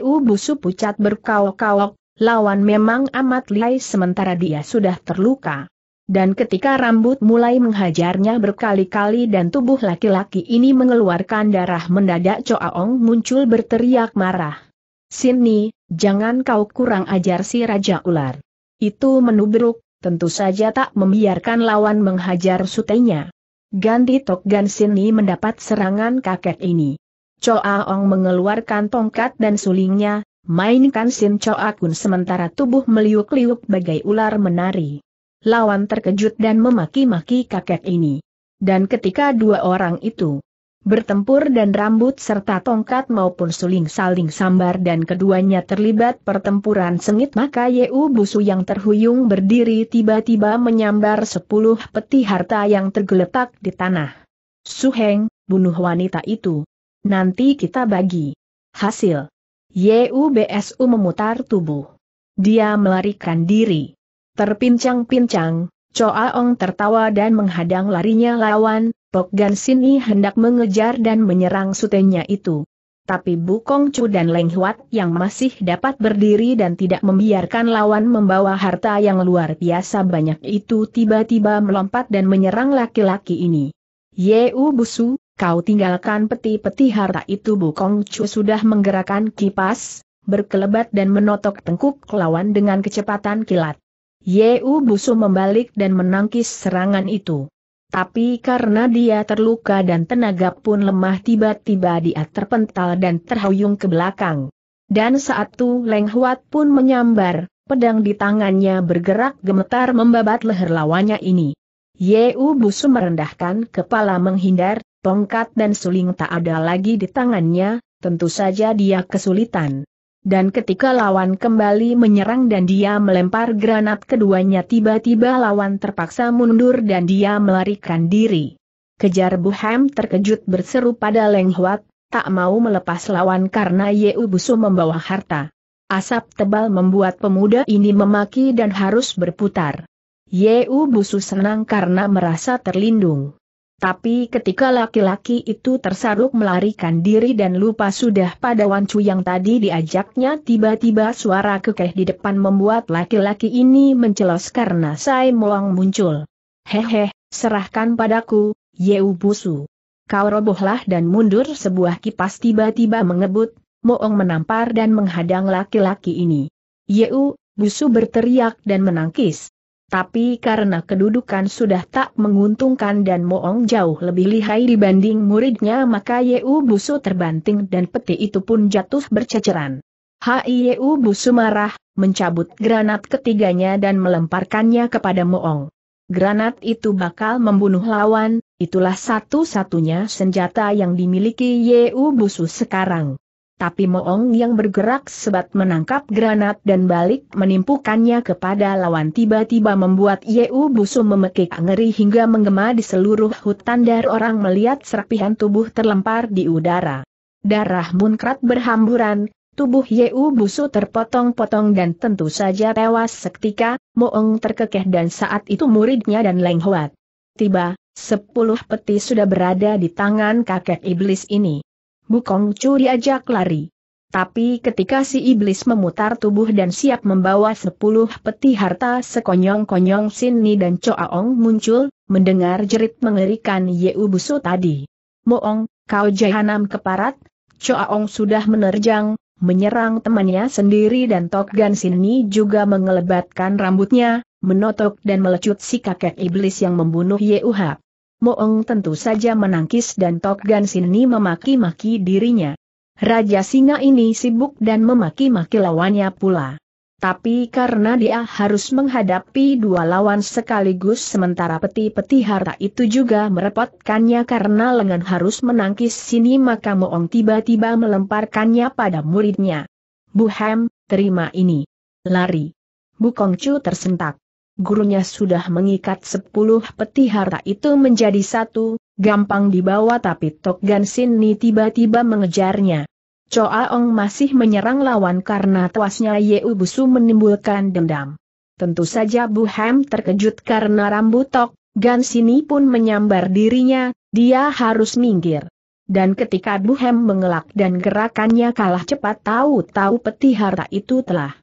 Ubusu pucat berkaok-kaok, lawan memang amat lihai sementara dia sudah terluka. Dan ketika rambut mulai menghajarnya berkali-kali dan tubuh laki-laki ini mengeluarkan darah mendadak Coaong muncul berteriak marah. Sini, jangan kau kurang ajar si Raja Ular. Itu menubruk, tentu saja tak membiarkan lawan menghajar sutenya. Ganti Tok Gan Sini mendapat serangan kakek ini. Choa Ong mengeluarkan tongkat dan sulingnya, mainkan Sin Choa Kun sementara tubuh meliuk-liuk bagai ular menari. Lawan terkejut dan memaki-maki kakek ini. Dan ketika dua orang itu bertempur dan rambut serta tongkat maupun suling saling sambar dan keduanya terlibat pertempuran sengit maka Yeu Busu yang terhuyung berdiri tiba-tiba menyambar sepuluh peti harta yang tergeletak di tanah. Suheng, bunuh wanita itu. Nanti kita bagi. Hasil. Yeu Bsu memutar tubuh. Dia melarikan diri. Terpincang-pincang, Choa Ong tertawa dan menghadang larinya lawan, Pok Gan Sini hendak mengejar dan menyerang sutenya itu. Tapi Bu Kong Chu dan Leng Huat yang masih dapat berdiri dan tidak membiarkan lawan membawa harta yang luar biasa banyak itu tiba-tiba melompat dan menyerang laki-laki ini. Yeu Busu, kau tinggalkan peti-peti harta itu Bu Kong Chu sudah menggerakkan kipas, berkelebat dan menotok tengkuk lawan dengan kecepatan kilat. Yeu Busu membalik dan menangkis serangan itu. Tapi karena dia terluka dan tenaga pun lemah tiba-tiba dia terpental dan terhuyung ke belakang. Dan saat itu Leng Huat pun menyambar, pedang di tangannya bergerak gemetar membabat leher lawannya ini. Yeu Busu merendahkan kepala menghindar, tongkat dan suling tak ada lagi di tangannya, tentu saja dia kesulitan dan ketika lawan kembali menyerang dan dia melempar granat keduanya tiba-tiba lawan terpaksa mundur dan dia melarikan diri. Kejar Buham terkejut berseru pada Leng Huat, tak mau melepas lawan karena Yeu Busu membawa harta. Asap tebal membuat pemuda ini memaki dan harus berputar. Yeu Busu senang karena merasa terlindung. Tapi ketika laki-laki itu tersaruk melarikan diri dan lupa sudah pada Wancu yang tadi diajaknya tiba-tiba suara kekeh di depan membuat laki-laki ini mencelos karena Sai Moang muncul. Hehe, serahkan padaku, Yeu Busu. Kau robohlah dan mundur sebuah kipas tiba-tiba mengebut, Moong menampar dan menghadang laki-laki ini. Yeu, Busu berteriak dan menangkis. Tapi karena kedudukan sudah tak menguntungkan dan Moong jauh lebih lihai dibanding muridnya maka Yeu Busu terbanting dan peti itu pun jatuh berceceran. Yeu Busu marah, mencabut granat ketiganya dan melemparkannya kepada Moong. Granat itu bakal membunuh lawan, itulah satu-satunya senjata yang dimiliki Yeu Busu sekarang tapi Moong yang bergerak sebat menangkap granat dan balik menimpukannya kepada lawan tiba-tiba membuat Yeu Busu memekik ngeri hingga menggema di seluruh hutan dar orang melihat serpihan tubuh terlempar di udara. Darah munkrat berhamburan, tubuh Yeu Busu terpotong-potong dan tentu saja tewas seketika, Moong terkekeh dan saat itu muridnya dan Leng Huat. Tiba, sepuluh peti sudah berada di tangan kakek iblis ini. Bukong curi diajak lari. Tapi ketika si iblis memutar tubuh dan siap membawa sepuluh peti harta sekonyong-konyong Sinni dan Coaong muncul, mendengar jerit mengerikan Yeu Busu tadi. Moong, kau jahanam keparat, Coaong sudah menerjang, menyerang temannya sendiri dan Tokgan Sinni juga mengelebatkan rambutnya, menotok dan melecut si kakek iblis yang membunuh Hap. Moong tentu saja menangkis dan Tok Gan Sini memaki-maki dirinya. Raja Singa ini sibuk dan memaki-maki lawannya pula. Tapi karena dia harus menghadapi dua lawan sekaligus sementara peti-peti harta itu juga merepotkannya karena lengan harus menangkis sini maka Moong tiba-tiba melemparkannya pada muridnya. Bu Hem, terima ini. Lari. Bu Kongcu tersentak gurunya sudah mengikat sepuluh peti harta itu menjadi satu, gampang dibawa tapi Tok Gansin Sin Ni tiba-tiba mengejarnya. Choa Ong masih menyerang lawan karena tuasnya Ye Ubusu menimbulkan dendam. Tentu saja Bu Hem terkejut karena rambut Tok Gansin pun menyambar dirinya, dia harus minggir. Dan ketika Bu Hem mengelak dan gerakannya kalah cepat tahu-tahu peti harta itu telah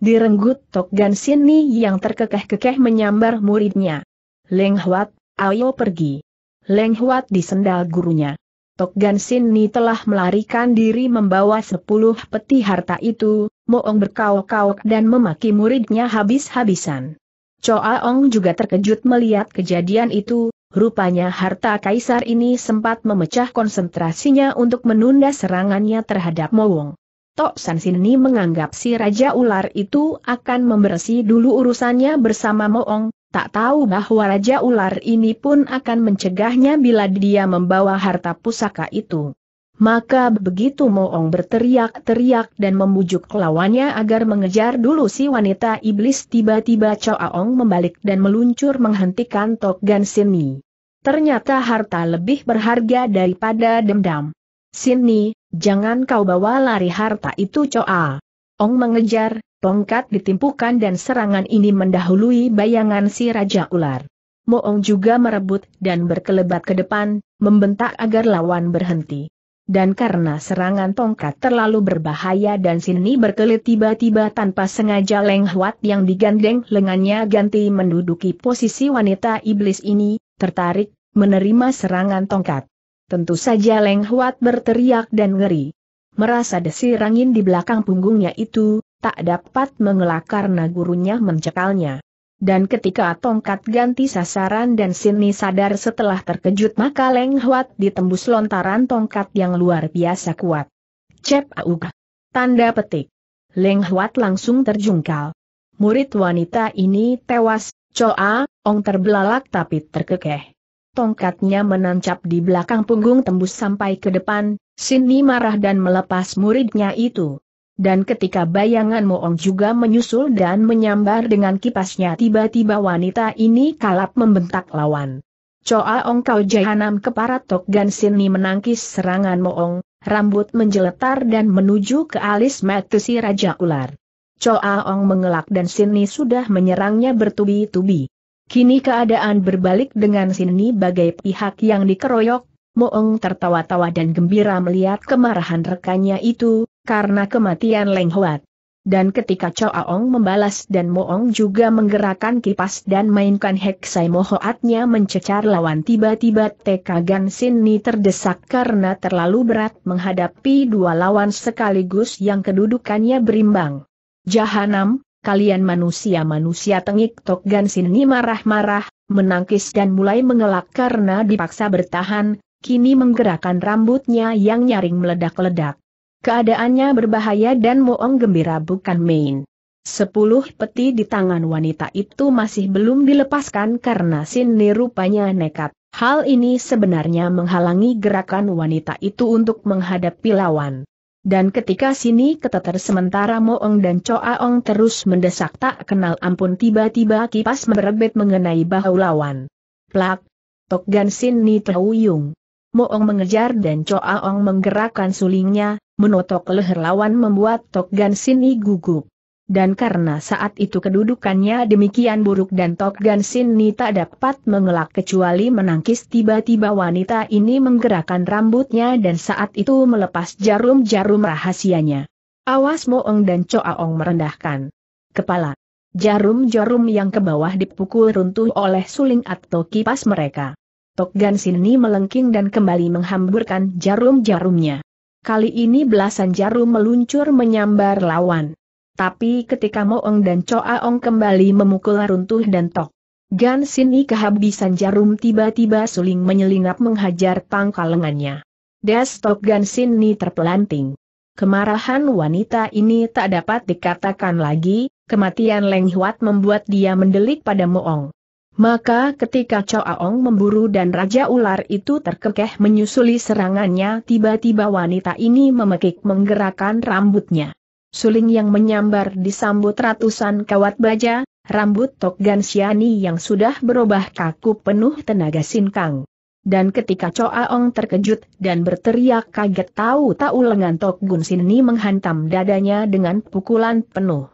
Direnggut Tok Gan Sini yang terkekeh-kekeh menyambar muridnya. Leng Huat, ayo pergi. Leng Huat disendal gurunya. Tok Gan Sini telah melarikan diri membawa sepuluh peti harta itu, Moong berkauk kauk dan memaki muridnya habis-habisan. Choa Ong juga terkejut melihat kejadian itu, Rupanya harta kaisar ini sempat memecah konsentrasinya untuk menunda serangannya terhadap Moong. Tok San Sinni menganggap si Raja Ular itu akan membersih dulu urusannya bersama Moong, tak tahu bahwa Raja Ular ini pun akan mencegahnya bila dia membawa harta pusaka itu. Maka begitu Moong berteriak-teriak dan membujuk lawannya agar mengejar dulu si wanita iblis tiba-tiba Aong membalik dan meluncur menghentikan Tok Gan Sini. Ternyata harta lebih berharga daripada dendam. Sini, Jangan kau bawa lari harta itu Coa. Ong mengejar, tongkat ditimpukan dan serangan ini mendahului bayangan si Raja Ular. Moong juga merebut dan berkelebat ke depan, membentak agar lawan berhenti. Dan karena serangan tongkat terlalu berbahaya dan Sini berkelit tiba-tiba tanpa sengaja Leng Huat yang digandeng lengannya ganti menduduki posisi wanita iblis ini, tertarik, menerima serangan tongkat. Tentu saja Leng Huat berteriak dan ngeri. Merasa desir angin di belakang punggungnya itu, tak dapat mengelak karena gurunya mencekalnya. Dan ketika tongkat ganti sasaran dan Sini sadar setelah terkejut maka Leng Huat ditembus lontaran tongkat yang luar biasa kuat. Cep Auga. Tanda petik. Leng Huat langsung terjungkal. Murid wanita ini tewas, Coa, Ong terbelalak tapi terkekeh tongkatnya menancap di belakang punggung tembus sampai ke depan, Sini marah dan melepas muridnya itu. Dan ketika bayangan Moong juga menyusul dan menyambar dengan kipasnya tiba-tiba wanita ini kalap membentak lawan. Coa Ong Kau Jahanam keparat Tok Gan Sini menangkis serangan Moong, rambut menjeletar dan menuju ke alis mata si Raja Ular. Coa Ong mengelak dan Sini sudah menyerangnya bertubi-tubi. Kini keadaan berbalik dengan Sini bagai pihak yang dikeroyok, Moong tertawa-tawa dan gembira melihat kemarahan rekannya itu, karena kematian Leng Huat. Dan ketika Coaong membalas dan Moong juga menggerakkan kipas dan mainkan Heksai Mohoatnya mencecar lawan tiba-tiba TK Gan Sini terdesak karena terlalu berat menghadapi dua lawan sekaligus yang kedudukannya berimbang. Jahanam, kalian manusia-manusia tengik Tok Gan ini marah-marah, menangkis dan mulai mengelak karena dipaksa bertahan, kini menggerakkan rambutnya yang nyaring meledak-ledak. Keadaannya berbahaya dan Moong gembira bukan main. Sepuluh peti di tangan wanita itu masih belum dilepaskan karena Sinni rupanya nekat. Hal ini sebenarnya menghalangi gerakan wanita itu untuk menghadapi lawan. Dan ketika sini keteter sementara Moong dan Coaong terus mendesak tak kenal ampun tiba-tiba kipas merebet mengenai bahu lawan. Plak! Tok Gan Sin Ni Teruyung. Moong mengejar dan Coaong menggerakkan sulingnya, menotok leher lawan membuat Tok Gan Ni gugup dan karena saat itu kedudukannya demikian buruk dan Tok Gan Sin Ni tak dapat mengelak kecuali menangkis tiba-tiba wanita ini menggerakkan rambutnya dan saat itu melepas jarum-jarum rahasianya. Awas Moong dan Coaong merendahkan kepala. Jarum-jarum yang ke bawah dipukul runtuh oleh suling atau kipas mereka. Tok Gan Sin Ni melengking dan kembali menghamburkan jarum-jarumnya. Kali ini belasan jarum meluncur menyambar lawan. Tapi ketika Moong dan Choaong kembali memukul runtuh dan tok. Gan Sini kehabisan jarum tiba-tiba suling menyelinap menghajar pangkal lengannya. Destok Gan Sini terpelanting. Kemarahan wanita ini tak dapat dikatakan lagi, kematian Leng Huat membuat dia mendelik pada Moong. Maka ketika Choaong memburu dan Raja Ular itu terkekeh menyusuli serangannya tiba-tiba wanita ini memekik menggerakkan rambutnya. Suling yang menyambar disambut ratusan kawat baja, rambut Tok Gan Gansiani yang sudah berubah kaku penuh tenaga sinkang. Dan ketika Ong terkejut dan berteriak kaget tahu-tahu lengan Tok Gun Sinni menghantam dadanya dengan pukulan penuh.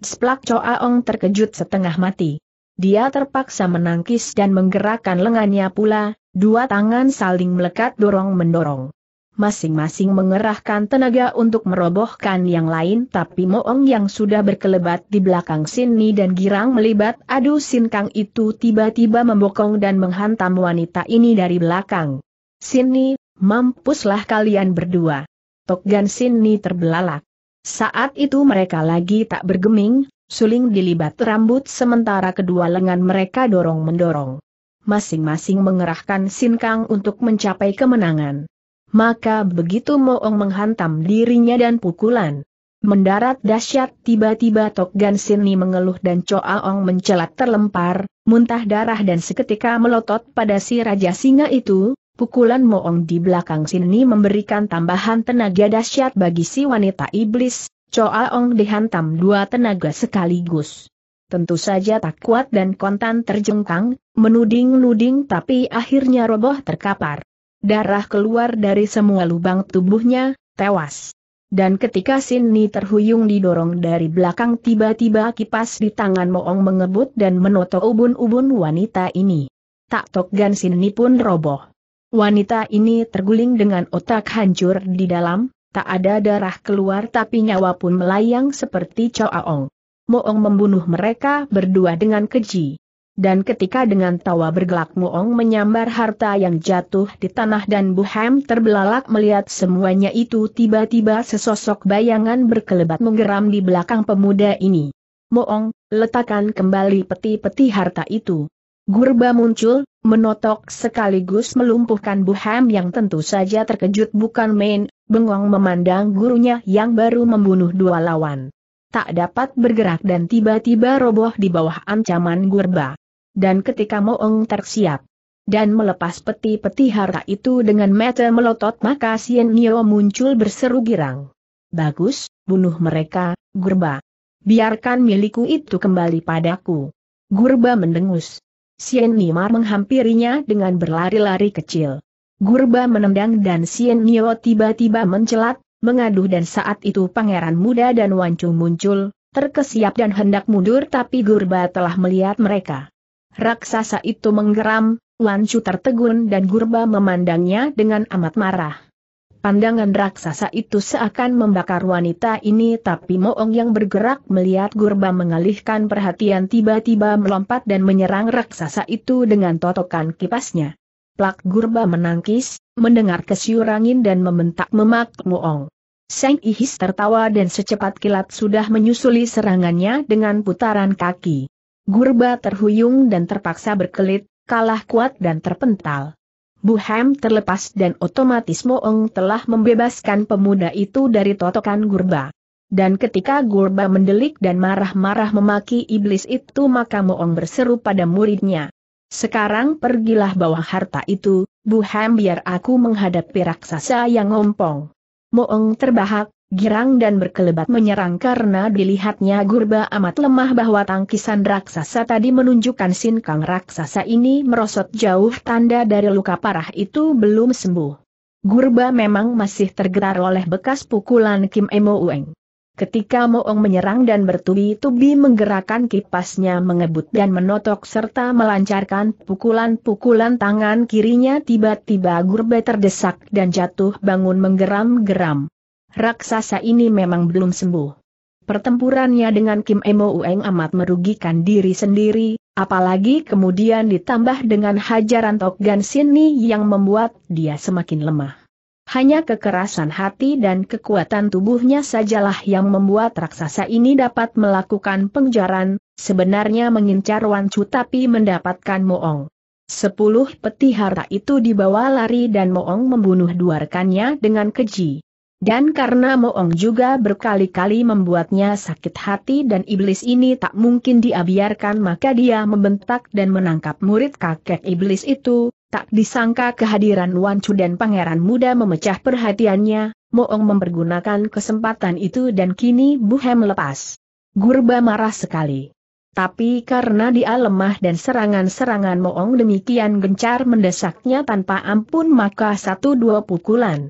Splak Ong terkejut setengah mati. Dia terpaksa menangkis dan menggerakkan lengannya pula, dua tangan saling melekat dorong-mendorong masing-masing mengerahkan tenaga untuk merobohkan yang lain tapi Moong yang sudah berkelebat di belakang Sini dan girang melibat adu Sinkang itu tiba-tiba membokong dan menghantam wanita ini dari belakang. Sini, mampuslah kalian berdua. Tokgan Sini terbelalak. Saat itu mereka lagi tak bergeming, suling dilibat rambut sementara kedua lengan mereka dorong-mendorong. Masing-masing mengerahkan sinkang untuk mencapai kemenangan maka begitu Moong menghantam dirinya dan pukulan. Mendarat dahsyat tiba-tiba Tok Gan Sini mengeluh dan Choa Ong mencelat terlempar, muntah darah dan seketika melotot pada si Raja Singa itu, pukulan Moong di belakang Sini memberikan tambahan tenaga dahsyat bagi si wanita iblis, Choa Ong dihantam dua tenaga sekaligus. Tentu saja tak kuat dan kontan terjengkang, menuding-nuding tapi akhirnya roboh terkapar. Darah keluar dari semua lubang tubuhnya, tewas. Dan ketika Ni terhuyung didorong dari belakang tiba-tiba kipas di tangan Moong mengebut dan menoto ubun-ubun wanita ini. Tak Sin Ni pun roboh. Wanita ini terguling dengan otak hancur di dalam, tak ada darah keluar tapi nyawa pun melayang seperti Choaong. Moong membunuh mereka berdua dengan keji. Dan ketika dengan tawa bergelak Muong menyambar harta yang jatuh di tanah dan Buham terbelalak melihat semuanya itu tiba-tiba sesosok bayangan berkelebat menggeram di belakang pemuda ini. Moong, letakkan kembali peti-peti harta itu. Gurba muncul, menotok sekaligus melumpuhkan Buham yang tentu saja terkejut bukan main, bengong memandang gurunya yang baru membunuh dua lawan. Tak dapat bergerak dan tiba-tiba roboh di bawah ancaman Gurba dan ketika Moong tersiap dan melepas peti-peti harta itu dengan mata melotot maka Sien Nio muncul berseru girang. Bagus, bunuh mereka, Gurba. Biarkan milikku itu kembali padaku. Gurba mendengus. Sien Nimar menghampirinya dengan berlari-lari kecil. Gurba menendang dan Sien Nio tiba-tiba mencelat, mengaduh dan saat itu pangeran muda dan wancung muncul, terkesiap dan hendak mundur tapi Gurba telah melihat mereka. Raksasa itu menggeram, Lancu tertegun dan Gurba memandangnya dengan amat marah. Pandangan raksasa itu seakan membakar wanita ini tapi Moong yang bergerak melihat Gurba mengalihkan perhatian tiba-tiba melompat dan menyerang raksasa itu dengan totokan kipasnya. Plak Gurba menangkis, mendengar kesyurangin dan membentak memak Moong. Seng Ihis tertawa dan secepat kilat sudah menyusuli serangannya dengan putaran kaki. Gurba terhuyung dan terpaksa berkelit, kalah kuat dan terpental. Buham terlepas dan otomatis Moeng telah membebaskan pemuda itu dari totokan Gurba. Dan ketika Gurba mendelik dan marah-marah memaki iblis itu maka Moeng berseru pada muridnya. Sekarang pergilah bawa harta itu, Buham biar aku menghadapi raksasa yang ngompong. Moeng terbahak, girang dan berkelebat menyerang karena dilihatnya Gurba amat lemah bahwa tangkisan raksasa tadi menunjukkan sinkang raksasa ini merosot jauh tanda dari luka parah itu belum sembuh. Gurba memang masih tergetar oleh bekas pukulan Kim Emo Ueng. Ketika Moong menyerang dan bertubi-tubi menggerakkan kipasnya mengebut dan menotok serta melancarkan pukulan-pukulan tangan kirinya tiba-tiba Gurba terdesak dan jatuh bangun menggeram-geram raksasa ini memang belum sembuh. Pertempurannya dengan Kim Emo Ueng amat merugikan diri sendiri, apalagi kemudian ditambah dengan hajaran Tok Gan Sini yang membuat dia semakin lemah. Hanya kekerasan hati dan kekuatan tubuhnya sajalah yang membuat raksasa ini dapat melakukan pengejaran, sebenarnya mengincar Wan Chu tapi mendapatkan Moong. Sepuluh peti harta itu dibawa lari dan Moong membunuh dua rekannya dengan keji. Dan karena Moong juga berkali-kali membuatnya sakit hati dan iblis ini tak mungkin dia maka dia membentak dan menangkap murid kakek iblis itu, tak disangka kehadiran Wan Chu dan pangeran muda memecah perhatiannya, Moong mempergunakan kesempatan itu dan kini Buhem lepas. Gurba marah sekali. Tapi karena dia lemah dan serangan-serangan Moong demikian gencar mendesaknya tanpa ampun maka satu dua pukulan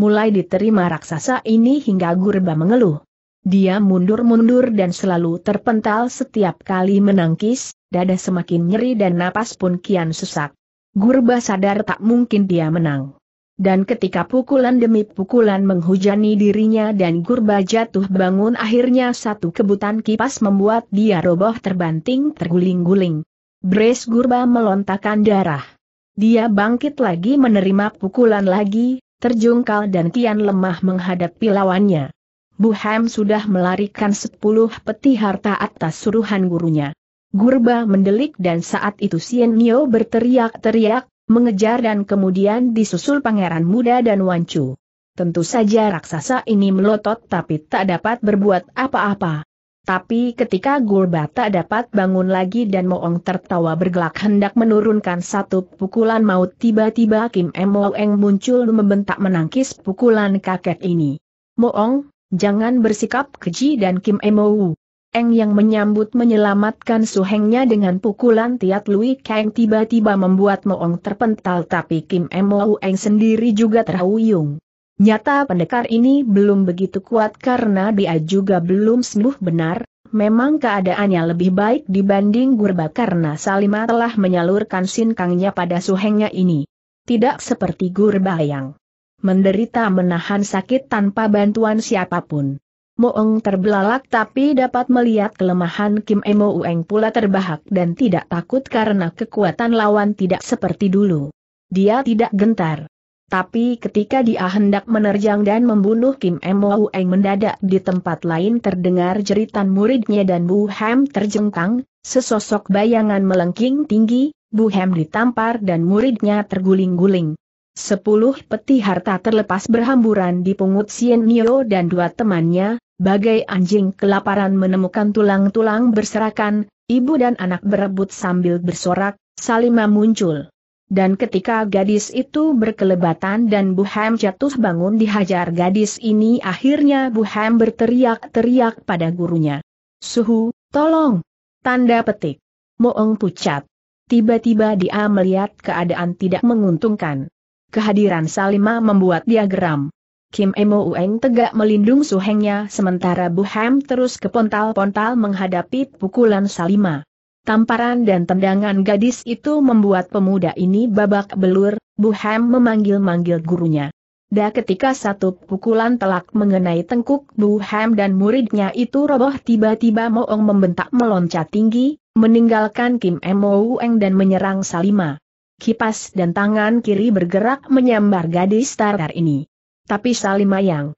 mulai diterima raksasa ini hingga gurba mengeluh. Dia mundur-mundur dan selalu terpental setiap kali menangkis, dada semakin nyeri dan napas pun kian sesak. Gurba sadar tak mungkin dia menang. Dan ketika pukulan demi pukulan menghujani dirinya dan Gurba jatuh bangun akhirnya satu kebutan kipas membuat dia roboh terbanting terguling-guling. Brace Gurba melontarkan darah. Dia bangkit lagi menerima pukulan lagi, terjungkal dan kian lemah menghadapi lawannya. Bu Hem sudah melarikan sepuluh peti harta atas suruhan gurunya. Gurba mendelik dan saat itu Sien Nio berteriak-teriak, mengejar dan kemudian disusul pangeran muda dan Wancu. Tentu saja raksasa ini melotot tapi tak dapat berbuat apa-apa. Tapi ketika Gurbata dapat bangun lagi dan Moong tertawa bergelak hendak menurunkan satu pukulan maut tiba-tiba Kim Moong muncul membentak menangkis pukulan kakek ini. Moong, jangan bersikap keji dan Kim Mou. Eng yang menyambut menyelamatkan suhengnya dengan pukulan Tiat Lui Kang tiba-tiba membuat Moong terpental tapi Kim Mou Eng sendiri juga terhuyung. Nyata pendekar ini belum begitu kuat karena dia juga belum sembuh benar, memang keadaannya lebih baik dibanding Gurba karena Salima telah menyalurkan sinkangnya pada suhengnya ini. Tidak seperti Gurba yang menderita menahan sakit tanpa bantuan siapapun. Moeng terbelalak tapi dapat melihat kelemahan Kim Emo Ueng pula terbahak dan tidak takut karena kekuatan lawan tidak seperti dulu. Dia tidak gentar. Tapi ketika dia hendak menerjang dan membunuh Kim Emo, Eng mendadak di tempat lain terdengar jeritan muridnya dan Bu Hem terjengkang, sesosok bayangan melengking tinggi, Bu Hem ditampar dan muridnya terguling-guling. Sepuluh peti harta terlepas berhamburan di pungut Sien Nio dan dua temannya, bagai anjing kelaparan menemukan tulang-tulang berserakan, ibu dan anak berebut sambil bersorak, Salima muncul. Dan ketika gadis itu berkelebatan dan Bu Ham jatuh bangun dihajar gadis ini akhirnya Bu Ham berteriak-teriak pada gurunya. Suhu, tolong! Tanda petik. Moong pucat. Tiba-tiba dia melihat keadaan tidak menguntungkan. Kehadiran Salima membuat dia geram. Kim Emo Ueng tegak melindung suhengnya sementara Bu Ham terus ke pontal-pontal menghadapi pukulan Salima. Tamparan dan tendangan gadis itu membuat pemuda ini babak belur, Bu Hem memanggil-manggil gurunya. Da ketika satu pukulan telak mengenai tengkuk Bu Hem dan muridnya itu roboh tiba-tiba Moong membentak meloncat tinggi, meninggalkan Kim Emoueng dan menyerang Salima. Kipas dan tangan kiri bergerak menyambar gadis tarar ini. Tapi Salima yang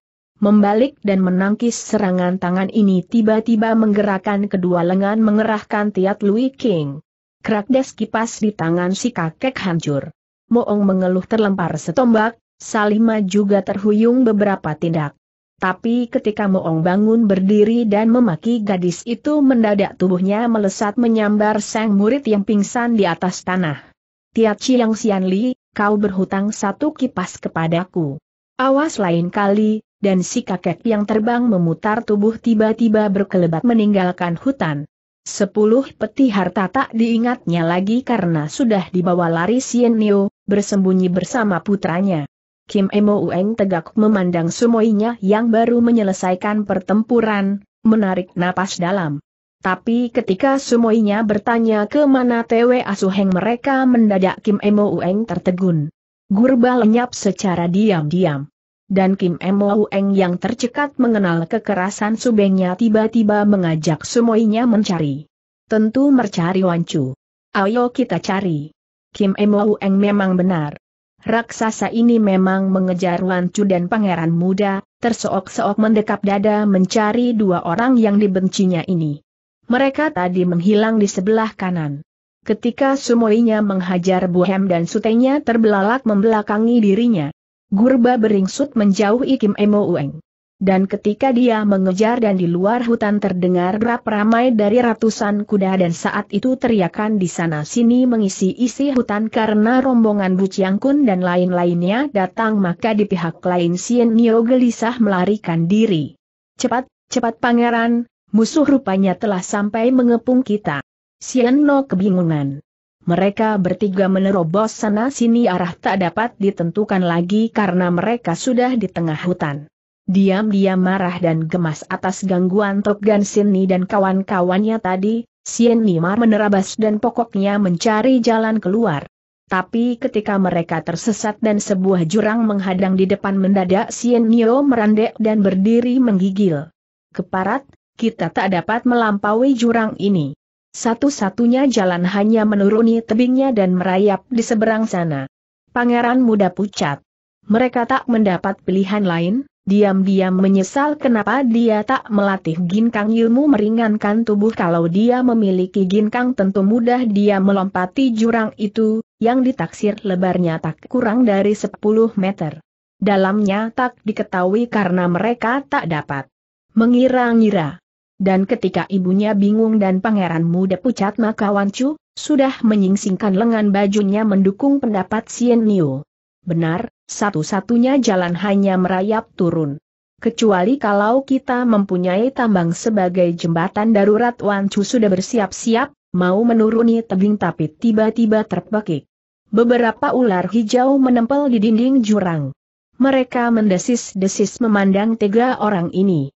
membalik dan menangkis serangan tangan ini tiba-tiba menggerakkan kedua lengan mengerahkan tiat Louis King. des kipas di tangan si kakek hancur. Moong mengeluh terlempar setombak, Salima juga terhuyung beberapa tindak. Tapi ketika Moong bangun berdiri dan memaki gadis itu mendadak tubuhnya melesat menyambar sang murid yang pingsan di atas tanah. Tiat Chiang Xianli, kau berhutang satu kipas kepadaku. Awas lain kali, dan si kakek yang terbang memutar tubuh tiba-tiba berkelebat meninggalkan hutan. Sepuluh peti harta tak diingatnya lagi karena sudah dibawa lari Sien Nio, bersembunyi bersama putranya. Kim Emo Ueng tegak memandang sumoinya yang baru menyelesaikan pertempuran, menarik napas dalam. Tapi ketika sumoinya bertanya ke mana Tewe Asuheng mereka mendadak Kim Emo Ueng tertegun. Gurba lenyap secara diam-diam dan Kim Mo yang tercekat mengenal kekerasan subengnya tiba-tiba mengajak semuanya mencari. Tentu mencari Wancu. Ayo kita cari. Kim Mo memang benar. Raksasa ini memang mengejar Wancu dan pangeran muda, terseok-seok mendekap dada mencari dua orang yang dibencinya ini. Mereka tadi menghilang di sebelah kanan. Ketika semuanya menghajar buhem dan Sutenya terbelalak membelakangi dirinya, Gurba beringsut menjauh ikim Emo Ueng. Dan ketika dia mengejar dan di luar hutan terdengar rap ramai dari ratusan kuda dan saat itu teriakan di sana-sini mengisi isi hutan karena rombongan Bu Kun dan lain-lainnya datang maka di pihak lain Sien Nio gelisah melarikan diri. Cepat, cepat pangeran, musuh rupanya telah sampai mengepung kita. Sien No kebingungan. Mereka bertiga menerobos sana-sini arah tak dapat ditentukan lagi karena mereka sudah di tengah hutan. Diam-diam marah dan gemas atas gangguan Tok Gan Ni dan kawan-kawannya tadi, Sien Nimar menerabas dan pokoknya mencari jalan keluar. Tapi ketika mereka tersesat dan sebuah jurang menghadang di depan mendadak Sien Nio oh merandek dan berdiri menggigil. Keparat, kita tak dapat melampaui jurang ini. Satu-satunya jalan hanya menuruni tebingnya dan merayap di seberang sana. Pangeran muda pucat. Mereka tak mendapat pilihan lain, diam-diam menyesal kenapa dia tak melatih ginkang ilmu meringankan tubuh kalau dia memiliki ginkang tentu mudah dia melompati jurang itu, yang ditaksir lebarnya tak kurang dari 10 meter. Dalamnya tak diketahui karena mereka tak dapat mengira-ngira. Dan ketika ibunya bingung dan pangeran muda pucat maka Wan Chu sudah menyingsingkan lengan bajunya mendukung pendapat Sien Niu. Benar, satu-satunya jalan hanya merayap turun. Kecuali kalau kita mempunyai tambang sebagai jembatan darurat Wan Chu sudah bersiap-siap, mau menuruni tebing tapi tiba-tiba terpekik. Beberapa ular hijau menempel di dinding jurang. Mereka mendesis-desis memandang tiga orang ini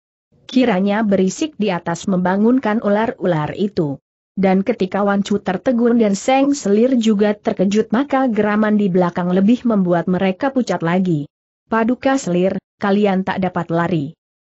kiranya berisik di atas membangunkan ular-ular itu. Dan ketika Wan Wancu tertegun dan Seng Selir juga terkejut maka geraman di belakang lebih membuat mereka pucat lagi. Paduka Selir, kalian tak dapat lari.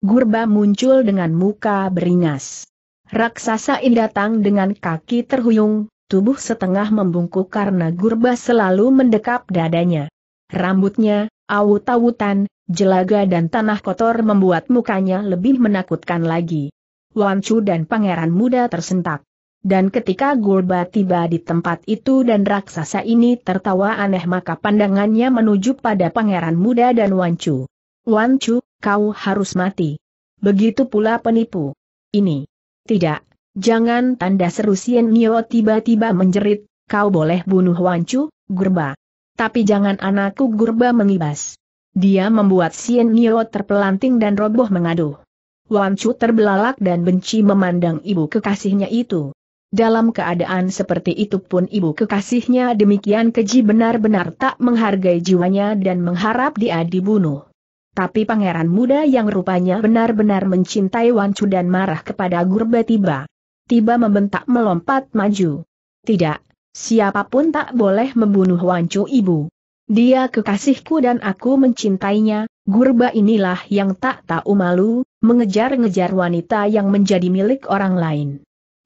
Gurba muncul dengan muka beringas. Raksasa ini datang dengan kaki terhuyung, tubuh setengah membungkuk karena Gurba selalu mendekap dadanya. Rambutnya, Awut-awutan, jelaga dan tanah kotor membuat mukanya lebih menakutkan lagi. Wan Chu dan pangeran muda tersentak. Dan ketika Gurba tiba di tempat itu dan raksasa ini tertawa aneh maka pandangannya menuju pada pangeran muda dan Wan Chu. Wan Chu, kau harus mati. Begitu pula penipu. Ini. Tidak, jangan tanda seru Sien Nio tiba-tiba menjerit, kau boleh bunuh Wancu, Chu, Gurba tapi jangan anakku gurba mengibas. Dia membuat Sien Nio terpelanting dan roboh mengaduh. Wan Chu terbelalak dan benci memandang ibu kekasihnya itu. Dalam keadaan seperti itu pun ibu kekasihnya demikian keji benar-benar tak menghargai jiwanya dan mengharap dia dibunuh. Tapi pangeran muda yang rupanya benar-benar mencintai Wan Chu dan marah kepada Gurba tiba. Tiba membentak melompat maju. Tidak, Siapapun tak boleh membunuh Wancu ibu. Dia kekasihku dan aku mencintainya, gurba inilah yang tak tahu malu, mengejar-ngejar wanita yang menjadi milik orang lain.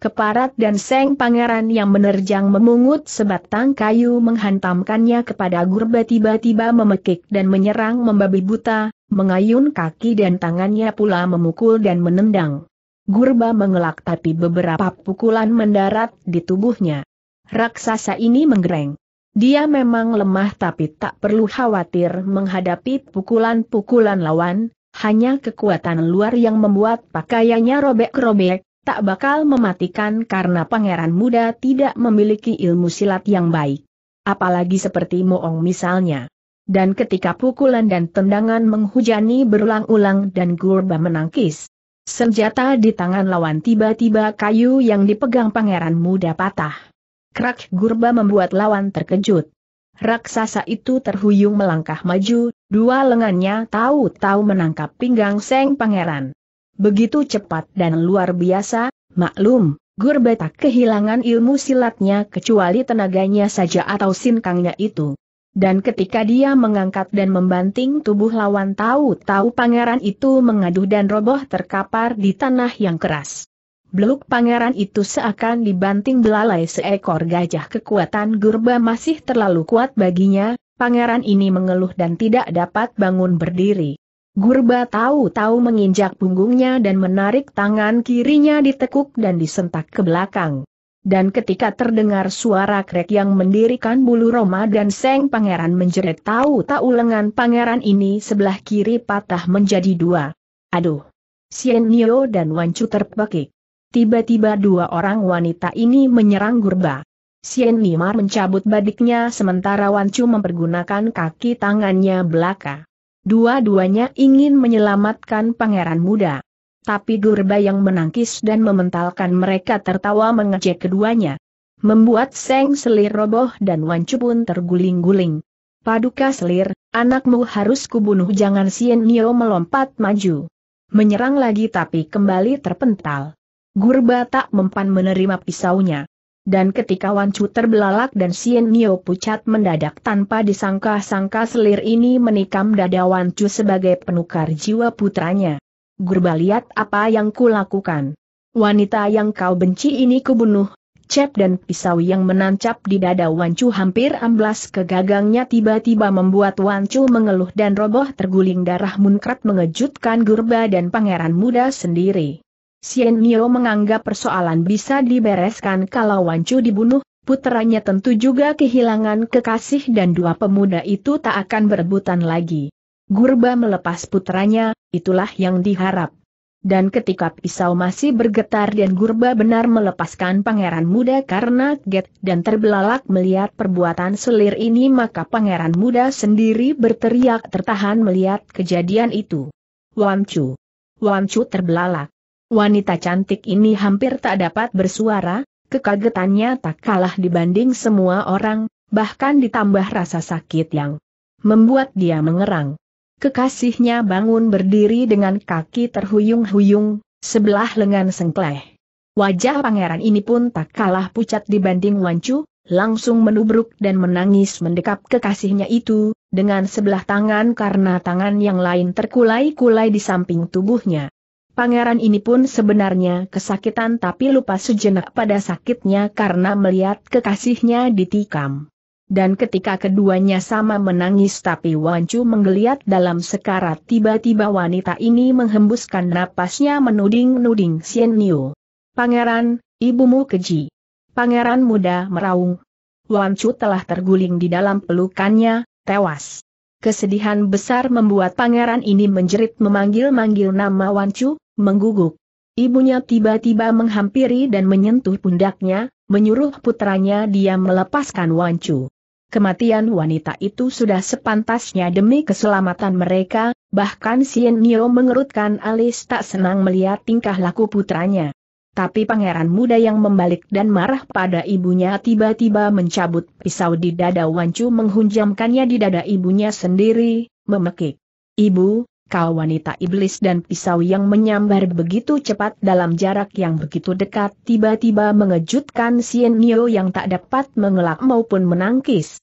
Keparat dan Seng Pangeran yang menerjang memungut sebatang kayu menghantamkannya kepada Gurba tiba-tiba memekik dan menyerang membabi buta, mengayun kaki dan tangannya pula memukul dan menendang. Gurba mengelak tapi beberapa pukulan mendarat di tubuhnya. Raksasa ini menggereng. Dia memang lemah tapi tak perlu khawatir menghadapi pukulan-pukulan lawan, hanya kekuatan luar yang membuat pakaiannya robek-robek, tak bakal mematikan karena pangeran muda tidak memiliki ilmu silat yang baik. Apalagi seperti Moong misalnya. Dan ketika pukulan dan tendangan menghujani berulang-ulang dan Gurba menangkis. Senjata di tangan lawan tiba-tiba kayu yang dipegang pangeran muda patah. Krak gurba membuat lawan terkejut. Raksasa itu terhuyung melangkah maju, dua lengannya tahu-tahu menangkap pinggang Seng Pangeran. Begitu cepat dan luar biasa, maklum, Gurba tak kehilangan ilmu silatnya kecuali tenaganya saja atau sinkangnya itu. Dan ketika dia mengangkat dan membanting tubuh lawan tahu-tahu pangeran itu mengaduh dan roboh terkapar di tanah yang keras. Beluk pangeran itu seakan dibanting belalai seekor gajah kekuatan gurba masih terlalu kuat baginya, pangeran ini mengeluh dan tidak dapat bangun berdiri. Gurba tahu-tahu menginjak punggungnya dan menarik tangan kirinya ditekuk dan disentak ke belakang. Dan ketika terdengar suara krek yang mendirikan bulu Roma dan Seng Pangeran menjerit tahu-tahu lengan pangeran ini sebelah kiri patah menjadi dua. Aduh! Sien Nio dan Wancu terpekik. Tiba-tiba dua orang wanita ini menyerang Gurba. Sien Nimar mencabut badiknya sementara Wan Chu mempergunakan kaki tangannya belaka. Dua-duanya ingin menyelamatkan pangeran muda. Tapi Gurba yang menangkis dan mementalkan mereka tertawa mengejek keduanya. Membuat Seng Selir roboh dan Wan Chu pun terguling-guling. Paduka Selir, anakmu harus kubunuh jangan Sien Nio melompat maju. Menyerang lagi tapi kembali terpental. Gurba tak mempan menerima pisaunya. Dan ketika Wancu terbelalak dan Sien Nio pucat mendadak tanpa disangka-sangka selir ini menikam dada Wancu sebagai penukar jiwa putranya. Gurba lihat apa yang kulakukan. Wanita yang kau benci ini kubunuh, cep dan pisau yang menancap di dada Wancu hampir amblas ke gagangnya tiba-tiba membuat Wancu mengeluh dan roboh terguling darah munkrat mengejutkan Gurba dan pangeran muda sendiri. Sien Mio menganggap persoalan bisa dibereskan kalau Wan Chu dibunuh, putranya tentu juga kehilangan kekasih dan dua pemuda itu tak akan berebutan lagi. Gurba melepas putranya, itulah yang diharap. Dan ketika pisau masih bergetar dan Gurba benar melepaskan pangeran muda karena get dan terbelalak melihat perbuatan selir ini maka pangeran muda sendiri berteriak tertahan melihat kejadian itu. Wan Chu. Wan Chu terbelalak. Wanita cantik ini hampir tak dapat bersuara, kekagetannya tak kalah dibanding semua orang, bahkan ditambah rasa sakit yang membuat dia mengerang. Kekasihnya bangun berdiri dengan kaki terhuyung-huyung, sebelah lengan sengkleh. Wajah pangeran ini pun tak kalah pucat dibanding Wancu, langsung menubruk dan menangis mendekap kekasihnya itu, dengan sebelah tangan karena tangan yang lain terkulai-kulai di samping tubuhnya. Pangeran ini pun sebenarnya kesakitan tapi lupa sejenak pada sakitnya karena melihat kekasihnya ditikam. Dan ketika keduanya sama menangis tapi Wancu menggeliat dalam sekarat tiba-tiba wanita ini menghembuskan napasnya menuding-nuding Sien Niu. Pangeran, ibumu keji. Pangeran muda meraung. Wancu telah terguling di dalam pelukannya, tewas. Kesedihan besar membuat pangeran ini menjerit memanggil-manggil nama Wancu, mengguguk. Ibunya tiba-tiba menghampiri dan menyentuh pundaknya, menyuruh putranya dia melepaskan Wancu. Kematian wanita itu sudah sepantasnya demi keselamatan mereka, bahkan Sien Nio mengerutkan alis tak senang melihat tingkah laku putranya. Tapi pangeran muda yang membalik dan marah pada ibunya tiba-tiba mencabut pisau di dada Wancu menghunjamkannya di dada ibunya sendiri, memekik. Ibu, kau wanita iblis dan pisau yang menyambar begitu cepat dalam jarak yang begitu dekat tiba-tiba mengejutkan Sien Nio yang tak dapat mengelak maupun menangkis.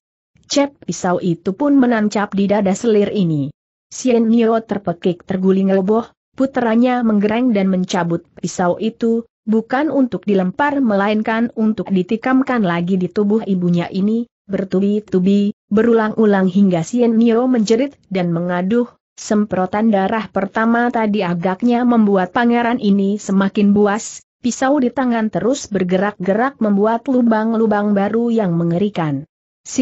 Cep pisau itu pun menancap di dada selir ini. Sien Nio terpekik terguling roboh, puteranya menggereng dan mencabut pisau itu, bukan untuk dilempar melainkan untuk ditikamkan lagi di tubuh ibunya ini, bertubi-tubi, berulang-ulang hingga Sien Nio menjerit dan mengaduh, Semprotan darah pertama tadi agaknya membuat pangeran ini semakin buas, pisau di tangan terus bergerak-gerak membuat lubang-lubang baru yang mengerikan.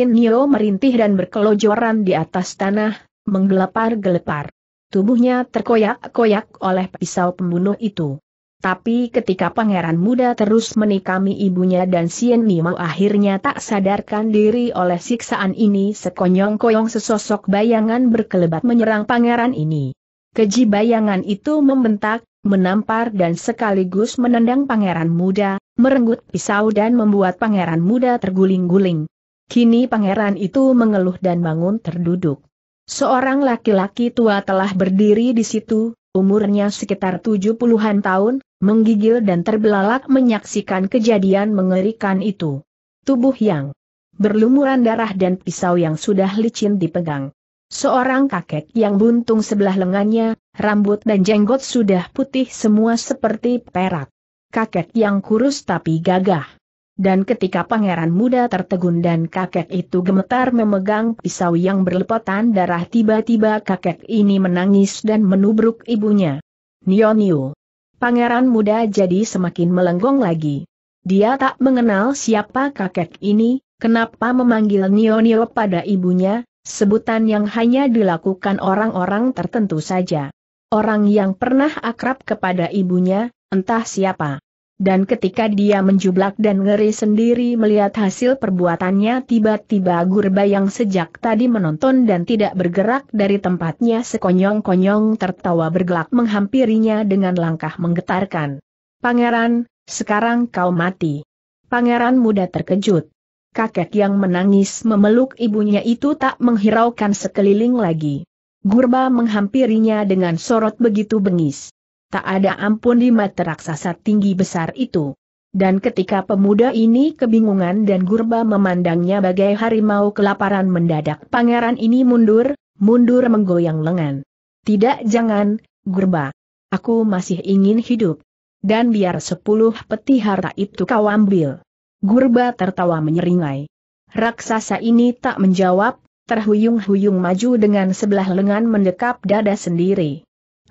Nio merintih dan berkelojoran di atas tanah, menggelepar-gelepar. Tubuhnya terkoyak-koyak oleh pisau pembunuh itu. Tapi ketika pangeran muda terus menikami ibunya dan Sien Nima akhirnya tak sadarkan diri oleh siksaan ini sekonyong-konyong sesosok bayangan berkelebat menyerang pangeran ini. Keji bayangan itu membentak, menampar dan sekaligus menendang pangeran muda, merenggut pisau dan membuat pangeran muda terguling-guling. Kini pangeran itu mengeluh dan bangun terduduk. Seorang laki-laki tua telah berdiri di situ, umurnya sekitar 70-an tahun, menggigil dan terbelalak menyaksikan kejadian mengerikan itu. Tubuh yang berlumuran darah dan pisau yang sudah licin dipegang. Seorang kakek yang buntung sebelah lengannya, rambut dan jenggot sudah putih semua seperti perak. Kakek yang kurus tapi gagah. Dan ketika pangeran muda tertegun dan kakek itu gemetar memegang pisau yang berlepotan darah tiba-tiba kakek ini menangis dan menubruk ibunya. Nio Nio. Pangeran muda jadi semakin melenggong lagi. Dia tak mengenal siapa kakek ini, kenapa memanggil Nio Nio pada ibunya, sebutan yang hanya dilakukan orang-orang tertentu saja. Orang yang pernah akrab kepada ibunya, entah siapa dan ketika dia menjublak dan ngeri sendiri melihat hasil perbuatannya tiba-tiba gurba yang sejak tadi menonton dan tidak bergerak dari tempatnya sekonyong-konyong tertawa bergelak menghampirinya dengan langkah menggetarkan. Pangeran, sekarang kau mati. Pangeran muda terkejut. Kakek yang menangis memeluk ibunya itu tak menghiraukan sekeliling lagi. Gurba menghampirinya dengan sorot begitu bengis tak ada ampun di mata raksasa tinggi besar itu. Dan ketika pemuda ini kebingungan dan gurba memandangnya bagai harimau kelaparan mendadak pangeran ini mundur, mundur menggoyang lengan. Tidak jangan, gurba. Aku masih ingin hidup. Dan biar sepuluh peti harta itu kau ambil. Gurba tertawa menyeringai. Raksasa ini tak menjawab, terhuyung-huyung maju dengan sebelah lengan mendekap dada sendiri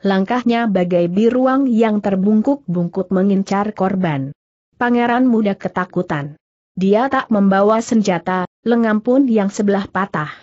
langkahnya bagai biruang yang terbungkuk-bungkuk mengincar korban. Pangeran muda ketakutan. Dia tak membawa senjata, lengan pun yang sebelah patah.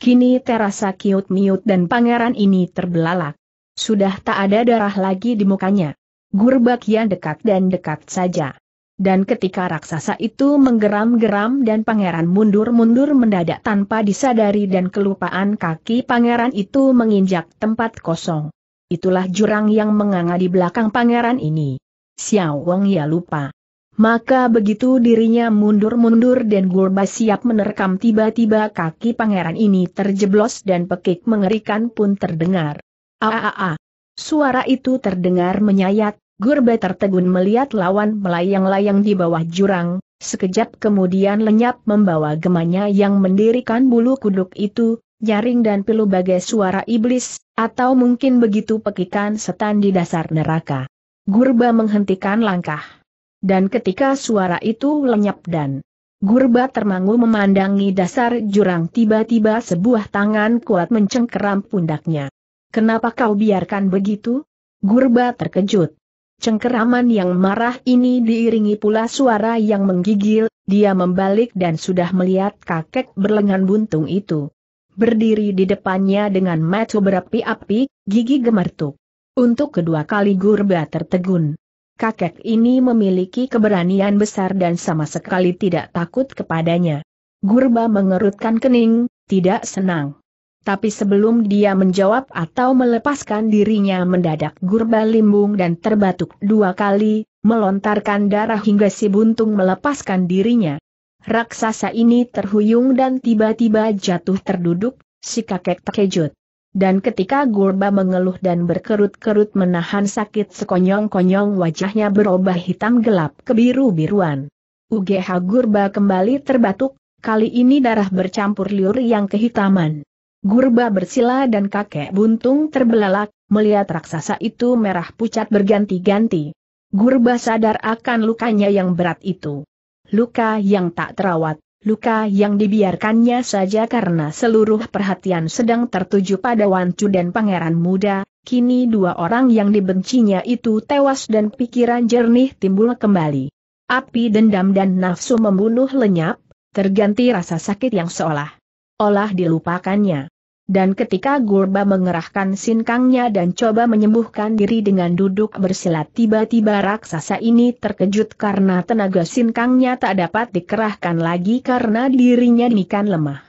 Kini terasa kiut miut dan pangeran ini terbelalak. Sudah tak ada darah lagi di mukanya. Gurbak yang dekat dan dekat saja. Dan ketika raksasa itu menggeram-geram dan pangeran mundur-mundur mendadak tanpa disadari dan kelupaan kaki pangeran itu menginjak tempat kosong itulah jurang yang menganga di belakang pangeran ini. Xiao Wang ya lupa. Maka begitu dirinya mundur-mundur dan Gurba siap menerkam tiba-tiba kaki pangeran ini terjeblos dan pekik mengerikan pun terdengar. Aaaa. Ah, ah, ah. Suara itu terdengar menyayat, Gurba tertegun melihat lawan melayang-layang di bawah jurang, sekejap kemudian lenyap membawa gemanya yang mendirikan bulu kuduk itu, jaring dan pilu bagai suara iblis, atau mungkin begitu pekikan setan di dasar neraka. Gurba menghentikan langkah. Dan ketika suara itu lenyap dan Gurba termangu memandangi dasar jurang tiba-tiba sebuah tangan kuat mencengkeram pundaknya. Kenapa kau biarkan begitu? Gurba terkejut. Cengkeraman yang marah ini diiringi pula suara yang menggigil, dia membalik dan sudah melihat kakek berlengan buntung itu berdiri di depannya dengan mata berapi-api, gigi gemertuk. Untuk kedua kali Gurba tertegun. Kakek ini memiliki keberanian besar dan sama sekali tidak takut kepadanya. Gurba mengerutkan kening, tidak senang. Tapi sebelum dia menjawab atau melepaskan dirinya mendadak Gurba limbung dan terbatuk dua kali, melontarkan darah hingga si buntung melepaskan dirinya. Raksasa ini terhuyung dan tiba-tiba jatuh terduduk, si kakek terkejut. Dan ketika Gurba mengeluh dan berkerut-kerut menahan sakit sekonyong-konyong wajahnya berubah hitam gelap kebiru-biruan. UGH Gurba kembali terbatuk, kali ini darah bercampur liur yang kehitaman. Gurba bersila dan kakek buntung terbelalak, melihat raksasa itu merah pucat berganti-ganti. Gurba sadar akan lukanya yang berat itu luka yang tak terawat, luka yang dibiarkannya saja karena seluruh perhatian sedang tertuju pada Wancu dan pangeran muda, kini dua orang yang dibencinya itu tewas dan pikiran jernih timbul kembali. Api dendam dan nafsu membunuh lenyap, terganti rasa sakit yang seolah olah dilupakannya. Dan ketika Gurba mengerahkan sinkangnya dan coba menyembuhkan diri dengan duduk bersilat tiba-tiba raksasa ini terkejut karena tenaga sinkangnya tak dapat dikerahkan lagi karena dirinya demikian lemah.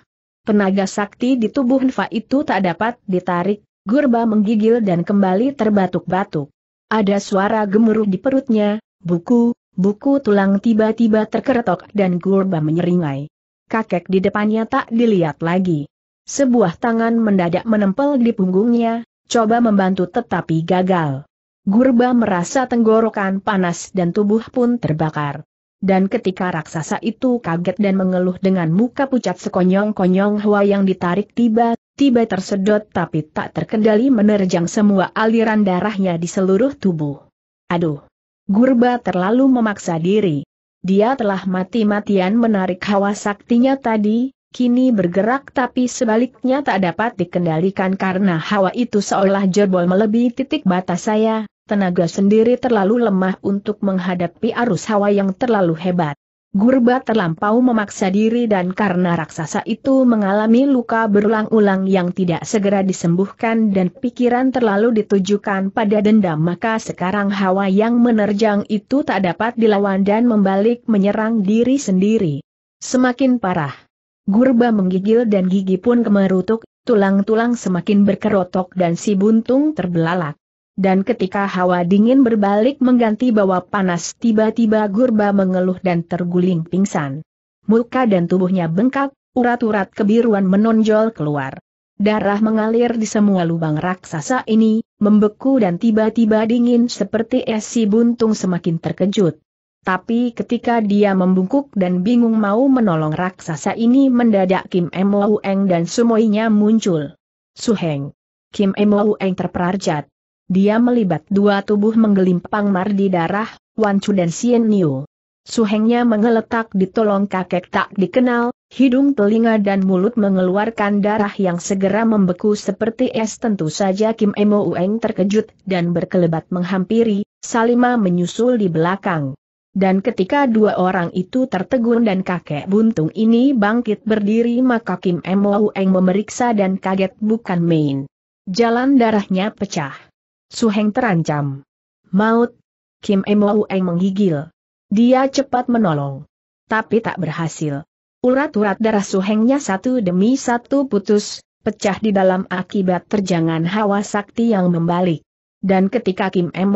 Tenaga sakti di tubuh Nfa itu tak dapat ditarik, Gurba menggigil dan kembali terbatuk-batuk. Ada suara gemuruh di perutnya, buku, buku tulang tiba-tiba terkeretok dan Gurba menyeringai. Kakek di depannya tak dilihat lagi. Sebuah tangan mendadak menempel di punggungnya, coba membantu tetapi gagal. Gurba merasa tenggorokan panas dan tubuh pun terbakar. Dan ketika raksasa itu kaget dan mengeluh dengan muka pucat sekonyong-konyong Hua yang ditarik tiba-tiba tersedot tapi tak terkendali menerjang semua aliran darahnya di seluruh tubuh. Aduh! Gurba terlalu memaksa diri. Dia telah mati-matian menarik hawa saktinya tadi, kini bergerak tapi sebaliknya tak dapat dikendalikan karena hawa itu seolah jebol melebihi titik batas saya, tenaga sendiri terlalu lemah untuk menghadapi arus hawa yang terlalu hebat. Gurba terlampau memaksa diri dan karena raksasa itu mengalami luka berulang-ulang yang tidak segera disembuhkan dan pikiran terlalu ditujukan pada dendam maka sekarang hawa yang menerjang itu tak dapat dilawan dan membalik menyerang diri sendiri. Semakin parah, Gurba menggigil dan gigi pun kemerutuk, tulang-tulang semakin berkerotok dan si buntung terbelalak. Dan ketika hawa dingin berbalik mengganti bawa panas tiba-tiba Gurba mengeluh dan terguling pingsan. Muka dan tubuhnya bengkak, urat-urat kebiruan menonjol keluar. Darah mengalir di semua lubang raksasa ini, membeku dan tiba-tiba dingin seperti es si buntung semakin terkejut tapi ketika dia membungkuk dan bingung mau menolong raksasa ini mendadak Kim Eng dan semuanya muncul. Suheng. Kim Eng terperarjat. Dia melibat dua tubuh menggelimpang mardi darah, Wan Chu dan Sien Niu. Suhengnya mengeletak di tolong kakek tak dikenal, hidung telinga dan mulut mengeluarkan darah yang segera membeku seperti es tentu saja Kim Emoueng terkejut dan berkelebat menghampiri, Salima menyusul di belakang. Dan ketika dua orang itu tertegun dan kakek buntung ini bangkit berdiri maka Kim Eng memeriksa dan kaget bukan main. Jalan darahnya pecah. Su Heng terancam. Maut. Kim Eng menggigil. Dia cepat menolong. Tapi tak berhasil. Urat-urat darah Su Hengnya satu demi satu putus, pecah di dalam akibat terjangan hawa sakti yang membalik. Dan ketika Kim Eng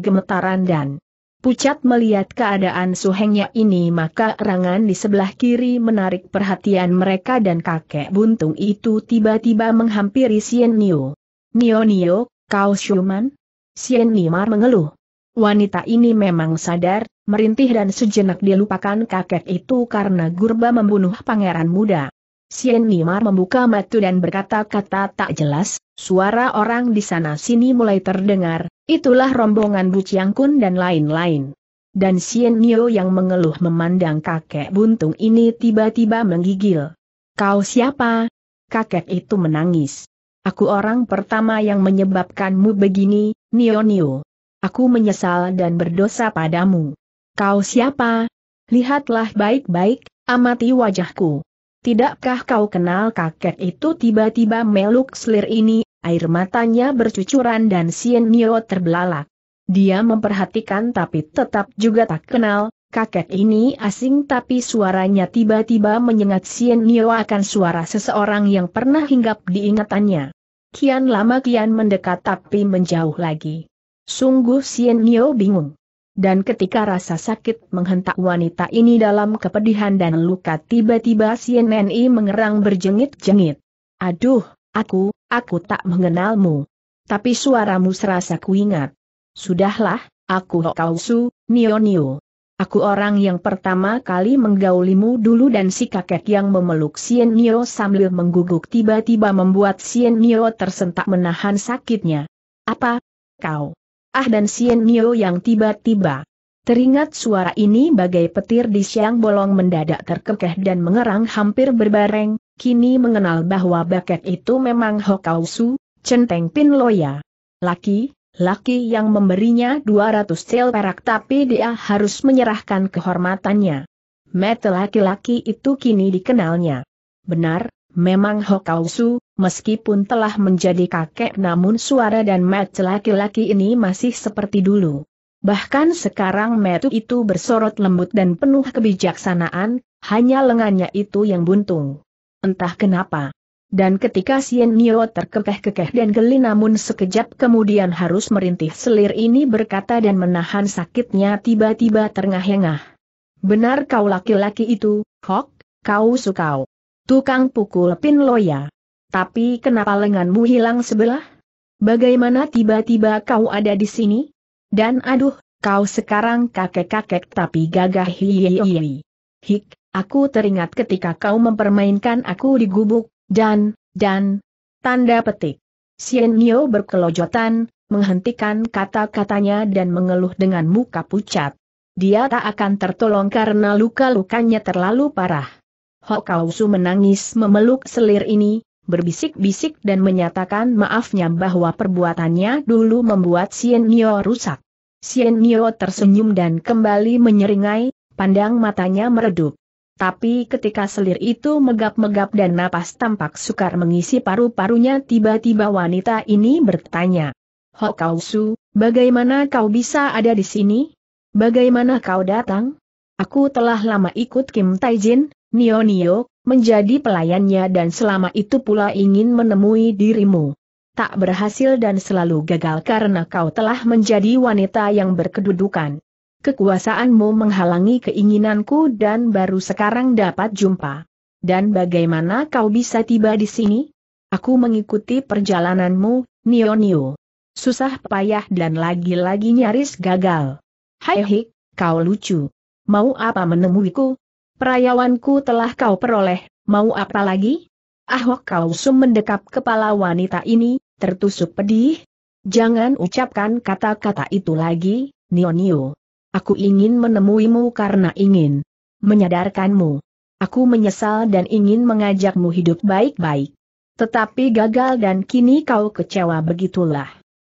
gemetaran dan Pucat melihat keadaan suhengnya ini maka erangan di sebelah kiri menarik perhatian mereka dan kakek buntung itu tiba-tiba menghampiri Sien Nio. Nio Nio, kau siuman? Sien Nimar mengeluh. Wanita ini memang sadar, merintih dan sejenak dilupakan kakek itu karena Gurba membunuh pangeran muda. Sien Nimar membuka mata dan berkata-kata tak jelas, suara orang di sana-sini mulai terdengar, Itulah rombongan Bu Chiang Kun dan lain-lain. Dan Sien Nio yang mengeluh memandang kakek buntung ini tiba-tiba menggigil. Kau siapa? Kakek itu menangis. Aku orang pertama yang menyebabkanmu begini, Nio Nio. Aku menyesal dan berdosa padamu. Kau siapa? Lihatlah baik-baik, amati wajahku. Tidakkah kau kenal kakek itu tiba-tiba meluk selir ini, air matanya bercucuran dan Sien Nio terbelalak. Dia memperhatikan tapi tetap juga tak kenal, kakek ini asing tapi suaranya tiba-tiba menyengat Sien Nio akan suara seseorang yang pernah hinggap di ingatannya. Kian lama kian mendekat tapi menjauh lagi. Sungguh Sien Nio bingung. Dan ketika rasa sakit menghentak wanita ini dalam kepedihan dan luka tiba-tiba Sien Nio mengerang berjengit-jengit. Aduh, aku, aku tak mengenalmu. Tapi suaramu serasa kuingat. Sudahlah, aku Hokausu, Nio Nio. Aku orang yang pertama kali menggaulimu dulu dan si kakek yang memeluk Sien Nio sambil mengguguk tiba-tiba membuat Sien Nio tersentak menahan sakitnya. Apa? Kau? Ah dan Sien Nio yang tiba-tiba. Teringat suara ini bagai petir di siang bolong mendadak terkekeh dan mengerang hampir berbareng, kini mengenal bahwa baket itu memang Hokausu, centeng Pin Loya. Laki, laki yang memberinya 200 sel perak tapi dia harus menyerahkan kehormatannya. Mete laki-laki itu kini dikenalnya. Benar, memang Hokausu, meskipun telah menjadi kakek namun suara dan mete laki-laki ini masih seperti dulu. Bahkan sekarang metu itu bersorot lembut dan penuh kebijaksanaan, hanya lengannya itu yang buntung. Entah kenapa. Dan ketika Sien Nio terkekeh-kekeh dan geli namun sekejap kemudian harus merintih selir ini berkata dan menahan sakitnya tiba-tiba terengah-engah. Benar kau laki-laki itu, Hok, kau sukau. Tukang pukul pin loya. Tapi kenapa lenganmu hilang sebelah? Bagaimana tiba-tiba kau ada di sini? Dan aduh, kau sekarang kakek-kakek tapi gagah hihihi. Hik, Aku teringat ketika kau mempermainkan aku di gubuk, dan, dan, tanda petik. Sien Nio berkelojotan, menghentikan kata-katanya dan mengeluh dengan muka pucat. Dia tak akan tertolong karena luka-lukanya terlalu parah. Hokausu menangis memeluk selir ini, berbisik-bisik dan menyatakan maafnya bahwa perbuatannya dulu membuat Sien Nio rusak. Sien Nio tersenyum dan kembali menyeringai, pandang matanya meredup. Tapi ketika selir itu megap-megap dan napas tampak sukar mengisi paru-parunya tiba-tiba wanita ini bertanya. Hokausu, bagaimana kau bisa ada di sini? Bagaimana kau datang? Aku telah lama ikut Kim Taijin, Nio Nio, menjadi pelayannya dan selama itu pula ingin menemui dirimu. Tak berhasil dan selalu gagal karena kau telah menjadi wanita yang berkedudukan. Kekuasaanmu menghalangi keinginanku dan baru sekarang dapat jumpa. Dan bagaimana kau bisa tiba di sini? Aku mengikuti perjalananmu, Nio Nio. Susah payah dan lagi-lagi nyaris gagal. Hai hik, kau lucu. Mau apa menemuiku? Perayawanku telah kau peroleh, mau apa lagi? Ahok kau sum mendekap kepala wanita ini, tertusuk pedih. Jangan ucapkan kata-kata itu lagi, Nio Nio. Aku ingin menemuimu karena ingin menyadarkanmu. Aku menyesal dan ingin mengajakmu hidup baik-baik. Tetapi gagal dan kini kau kecewa begitulah.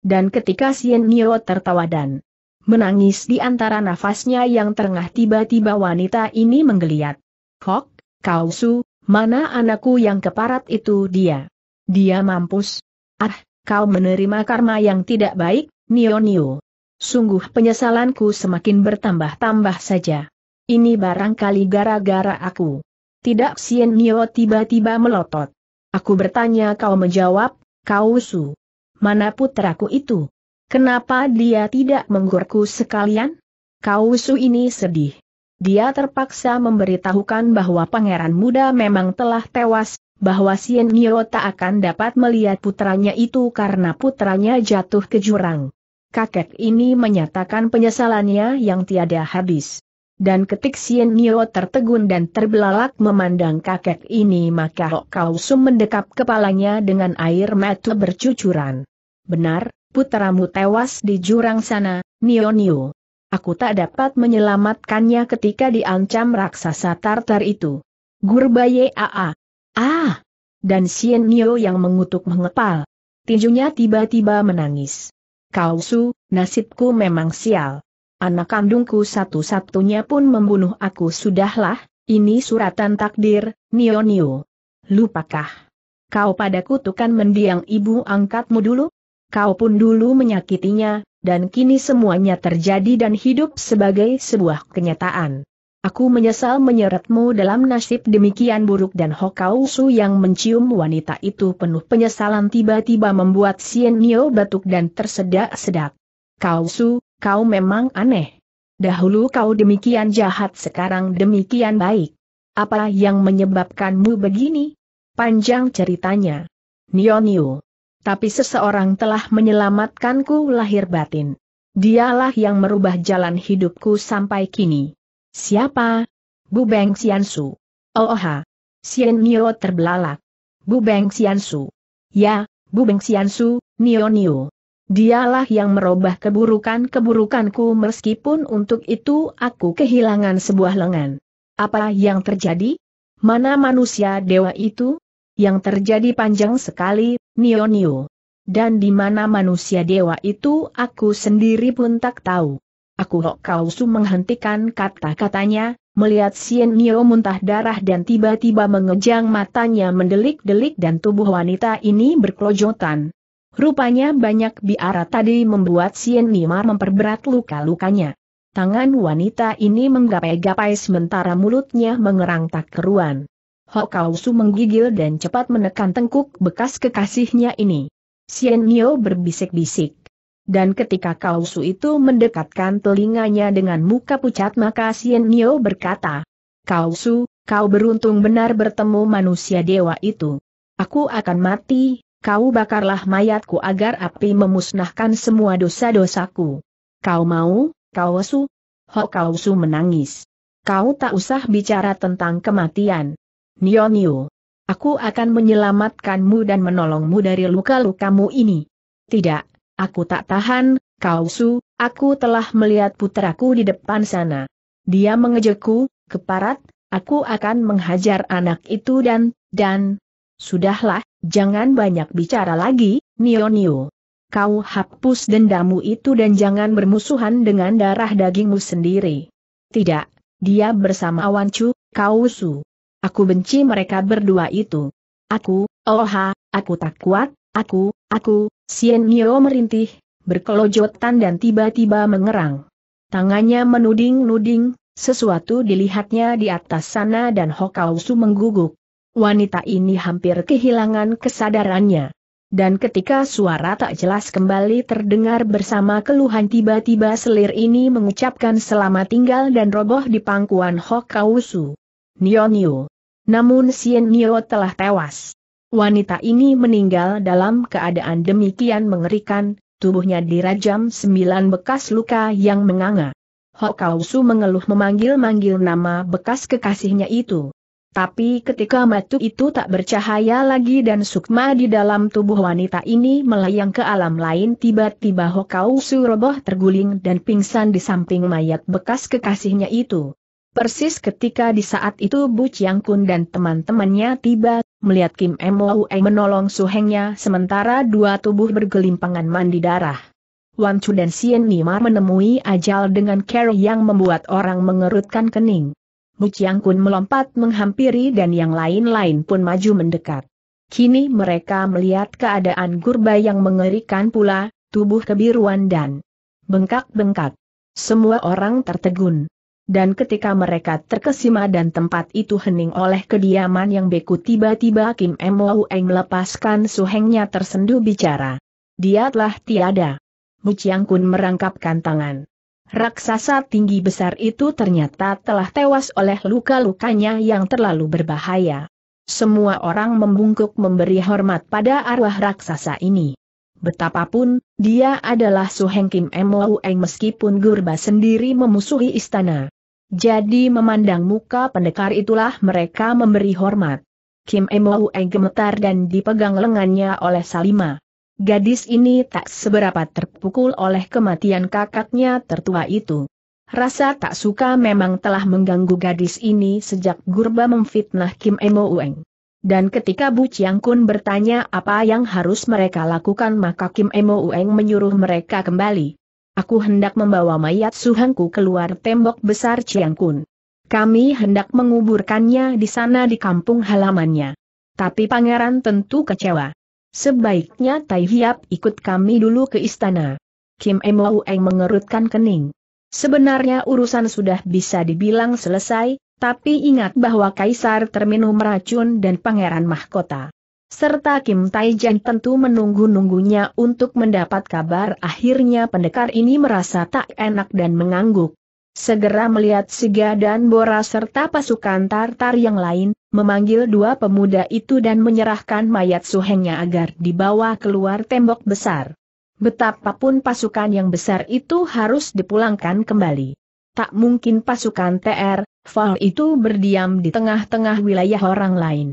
Dan ketika Sien Nio tertawa dan menangis di antara nafasnya yang terengah tiba-tiba wanita ini menggeliat. Kok, kau su, mana anakku yang keparat itu dia? Dia mampus. Ah, kau menerima karma yang tidak baik, Nio Nio. Sungguh penyesalanku semakin bertambah-tambah saja. Ini barangkali gara-gara aku. Tidak Sien Nio tiba-tiba melotot. Aku bertanya kau menjawab, kau su. Mana putraku itu? Kenapa dia tidak menggurku sekalian? Kau su ini sedih. Dia terpaksa memberitahukan bahwa pangeran muda memang telah tewas, bahwa Sien Nio tak akan dapat melihat putranya itu karena putranya jatuh ke jurang kakek ini menyatakan penyesalannya yang tiada habis. Dan ketik Sien Nio tertegun dan terbelalak memandang kakek ini maka Hok Kau mendekap kepalanya dengan air mata bercucuran. Benar, putramu tewas di jurang sana, Nio Nio. Aku tak dapat menyelamatkannya ketika diancam raksasa Tartar itu. Gurbaye AA. Ah! Dan Sien Nio yang mengutuk mengepal. Tinjunya tiba-tiba menangis. Kau su, nasibku memang sial. Anak kandungku satu-satunya pun membunuh aku sudahlah, ini suratan takdir, Nio Nio. Lupakah? Kau pada kutukan mendiang ibu angkatmu dulu? Kau pun dulu menyakitinya, dan kini semuanya terjadi dan hidup sebagai sebuah kenyataan. Aku menyesal menyeretmu dalam nasib demikian buruk dan Hokau Su yang mencium wanita itu penuh penyesalan tiba-tiba membuat Sien Nio batuk dan tersedak-sedak. Kau Su, kau memang aneh. Dahulu kau demikian jahat sekarang demikian baik. Apa yang menyebabkanmu begini? Panjang ceritanya. Nio Nio. Tapi seseorang telah menyelamatkanku lahir batin. Dialah yang merubah jalan hidupku sampai kini. Siapa? Bu Beng Xiansu. Oh oha. Xian Nio terbelalak. Bu Beng Xiansu. Ya, Bu Beng Xiansu, Nio Nio. Dialah yang merubah keburukan-keburukanku meskipun untuk itu aku kehilangan sebuah lengan. Apa yang terjadi? Mana manusia dewa itu? Yang terjadi panjang sekali, Nio Nio. Dan di mana manusia dewa itu aku sendiri pun tak tahu. Aku Lok Kausu menghentikan kata-katanya, melihat Sien Nio muntah darah dan tiba-tiba mengejang matanya mendelik-delik dan tubuh wanita ini berkelojotan. Rupanya banyak biara tadi membuat Sien Nimar memperberat luka-lukanya. Tangan wanita ini menggapai-gapai sementara mulutnya mengerang tak keruan. su menggigil dan cepat menekan tengkuk bekas kekasihnya ini. Sien Nio berbisik-bisik. Dan ketika Kausu itu mendekatkan telinganya dengan muka pucat maka Sien Nio berkata, Kausu, kau beruntung benar bertemu manusia dewa itu. Aku akan mati, kau bakarlah mayatku agar api memusnahkan semua dosa-dosaku. Kau mau, Kausu? Kausu menangis. Kau tak usah bicara tentang kematian. Nio Nio. Aku akan menyelamatkanmu dan menolongmu dari luka-lukamu ini. Tidak, Aku tak tahan, Kausu. aku telah melihat puteraku di depan sana. Dia mengejekku, keparat, aku akan menghajar anak itu dan, dan... Sudahlah, jangan banyak bicara lagi, Nio Nio. Kau hapus dendamu itu dan jangan bermusuhan dengan darah dagingmu sendiri. Tidak, dia bersama Wancu, kau su. Aku benci mereka berdua itu. Aku, oha, aku tak kuat, aku, aku, Sien Nio merintih, berkelojotan dan tiba-tiba mengerang. Tangannya menuding-nuding, sesuatu dilihatnya di atas sana dan Hokausu mengguguk. Wanita ini hampir kehilangan kesadarannya. Dan ketika suara tak jelas kembali terdengar bersama keluhan tiba-tiba selir ini mengucapkan selamat tinggal dan roboh di pangkuan Hokausu. Nio Nio. Namun Sien Nio telah tewas. Wanita ini meninggal dalam keadaan demikian mengerikan, tubuhnya dirajam sembilan bekas luka yang menganga. Hokausu mengeluh memanggil-manggil nama bekas kekasihnya itu. Tapi ketika matu itu tak bercahaya lagi dan sukma di dalam tubuh wanita ini melayang ke alam lain tiba-tiba Hokausu roboh terguling dan pingsan di samping mayat bekas kekasihnya itu. Persis ketika di saat itu Bu Chiang Kun dan teman-temannya tiba, melihat Kim Mou Eng menolong suhengnya sementara dua tubuh bergelimpangan mandi darah. Wan Chu dan Sien Nima menemui ajal dengan care yang membuat orang mengerutkan kening. Mu Chiang Kun melompat menghampiri dan yang lain-lain pun maju mendekat. Kini mereka melihat keadaan gurba yang mengerikan pula, tubuh kebiruan dan bengkak-bengkak. Semua orang tertegun dan ketika mereka terkesima dan tempat itu hening oleh kediaman yang beku tiba-tiba Kim Mo Eng melepaskan suhengnya tersendu bicara. Dia telah tiada. Mu Chiang Kun merangkapkan tangan. Raksasa tinggi besar itu ternyata telah tewas oleh luka-lukanya yang terlalu berbahaya. Semua orang membungkuk memberi hormat pada arwah raksasa ini. Betapapun, dia adalah Suheng Kim Eng meskipun Gurba sendiri memusuhi istana. Jadi memandang muka pendekar itulah mereka memberi hormat. Kim Emoe gemetar dan dipegang lengannya oleh Salima. Gadis ini tak seberapa terpukul oleh kematian kakaknya tertua itu. Rasa tak suka memang telah mengganggu gadis ini sejak Gurba memfitnah Kim Emo Ueng. Dan ketika Bu Chiang Kun bertanya apa yang harus mereka lakukan maka Kim Emo Ueng menyuruh mereka kembali. Aku hendak membawa mayat suhanku keluar tembok besar Ciangkun. Kami hendak menguburkannya di sana di kampung halamannya. Tapi pangeran tentu kecewa. Sebaiknya Tai Hiap ikut kami dulu ke istana. Kim Emou Eng mengerutkan kening. Sebenarnya urusan sudah bisa dibilang selesai, tapi ingat bahwa kaisar terminum racun dan pangeran mahkota. Serta Kim tai Taijan tentu menunggu-nunggunya untuk mendapat kabar akhirnya pendekar ini merasa tak enak dan mengangguk. Segera melihat Siga dan Bora serta pasukan Tartar yang lain, memanggil dua pemuda itu dan menyerahkan mayat suhengnya agar dibawa keluar tembok besar. Betapapun pasukan yang besar itu harus dipulangkan kembali. Tak mungkin pasukan TR, Fal itu berdiam di tengah-tengah wilayah orang lain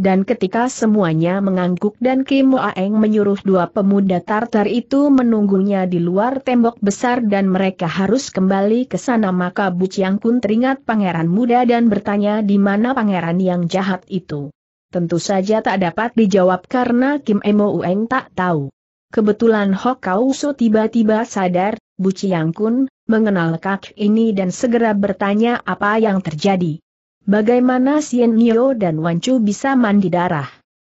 dan ketika semuanya mengangguk dan Kim Aeng menyuruh dua pemuda Tartar itu menunggunya di luar tembok besar dan mereka harus kembali ke sana maka Bu Chiang Kun teringat pangeran muda dan bertanya di mana pangeran yang jahat itu. Tentu saja tak dapat dijawab karena Kim Emo Ueng tak tahu. Kebetulan So tiba-tiba sadar, Bu Chiang Kun, mengenal kak ini dan segera bertanya apa yang terjadi. Bagaimana Sien Nio dan Wan Chu bisa mandi darah?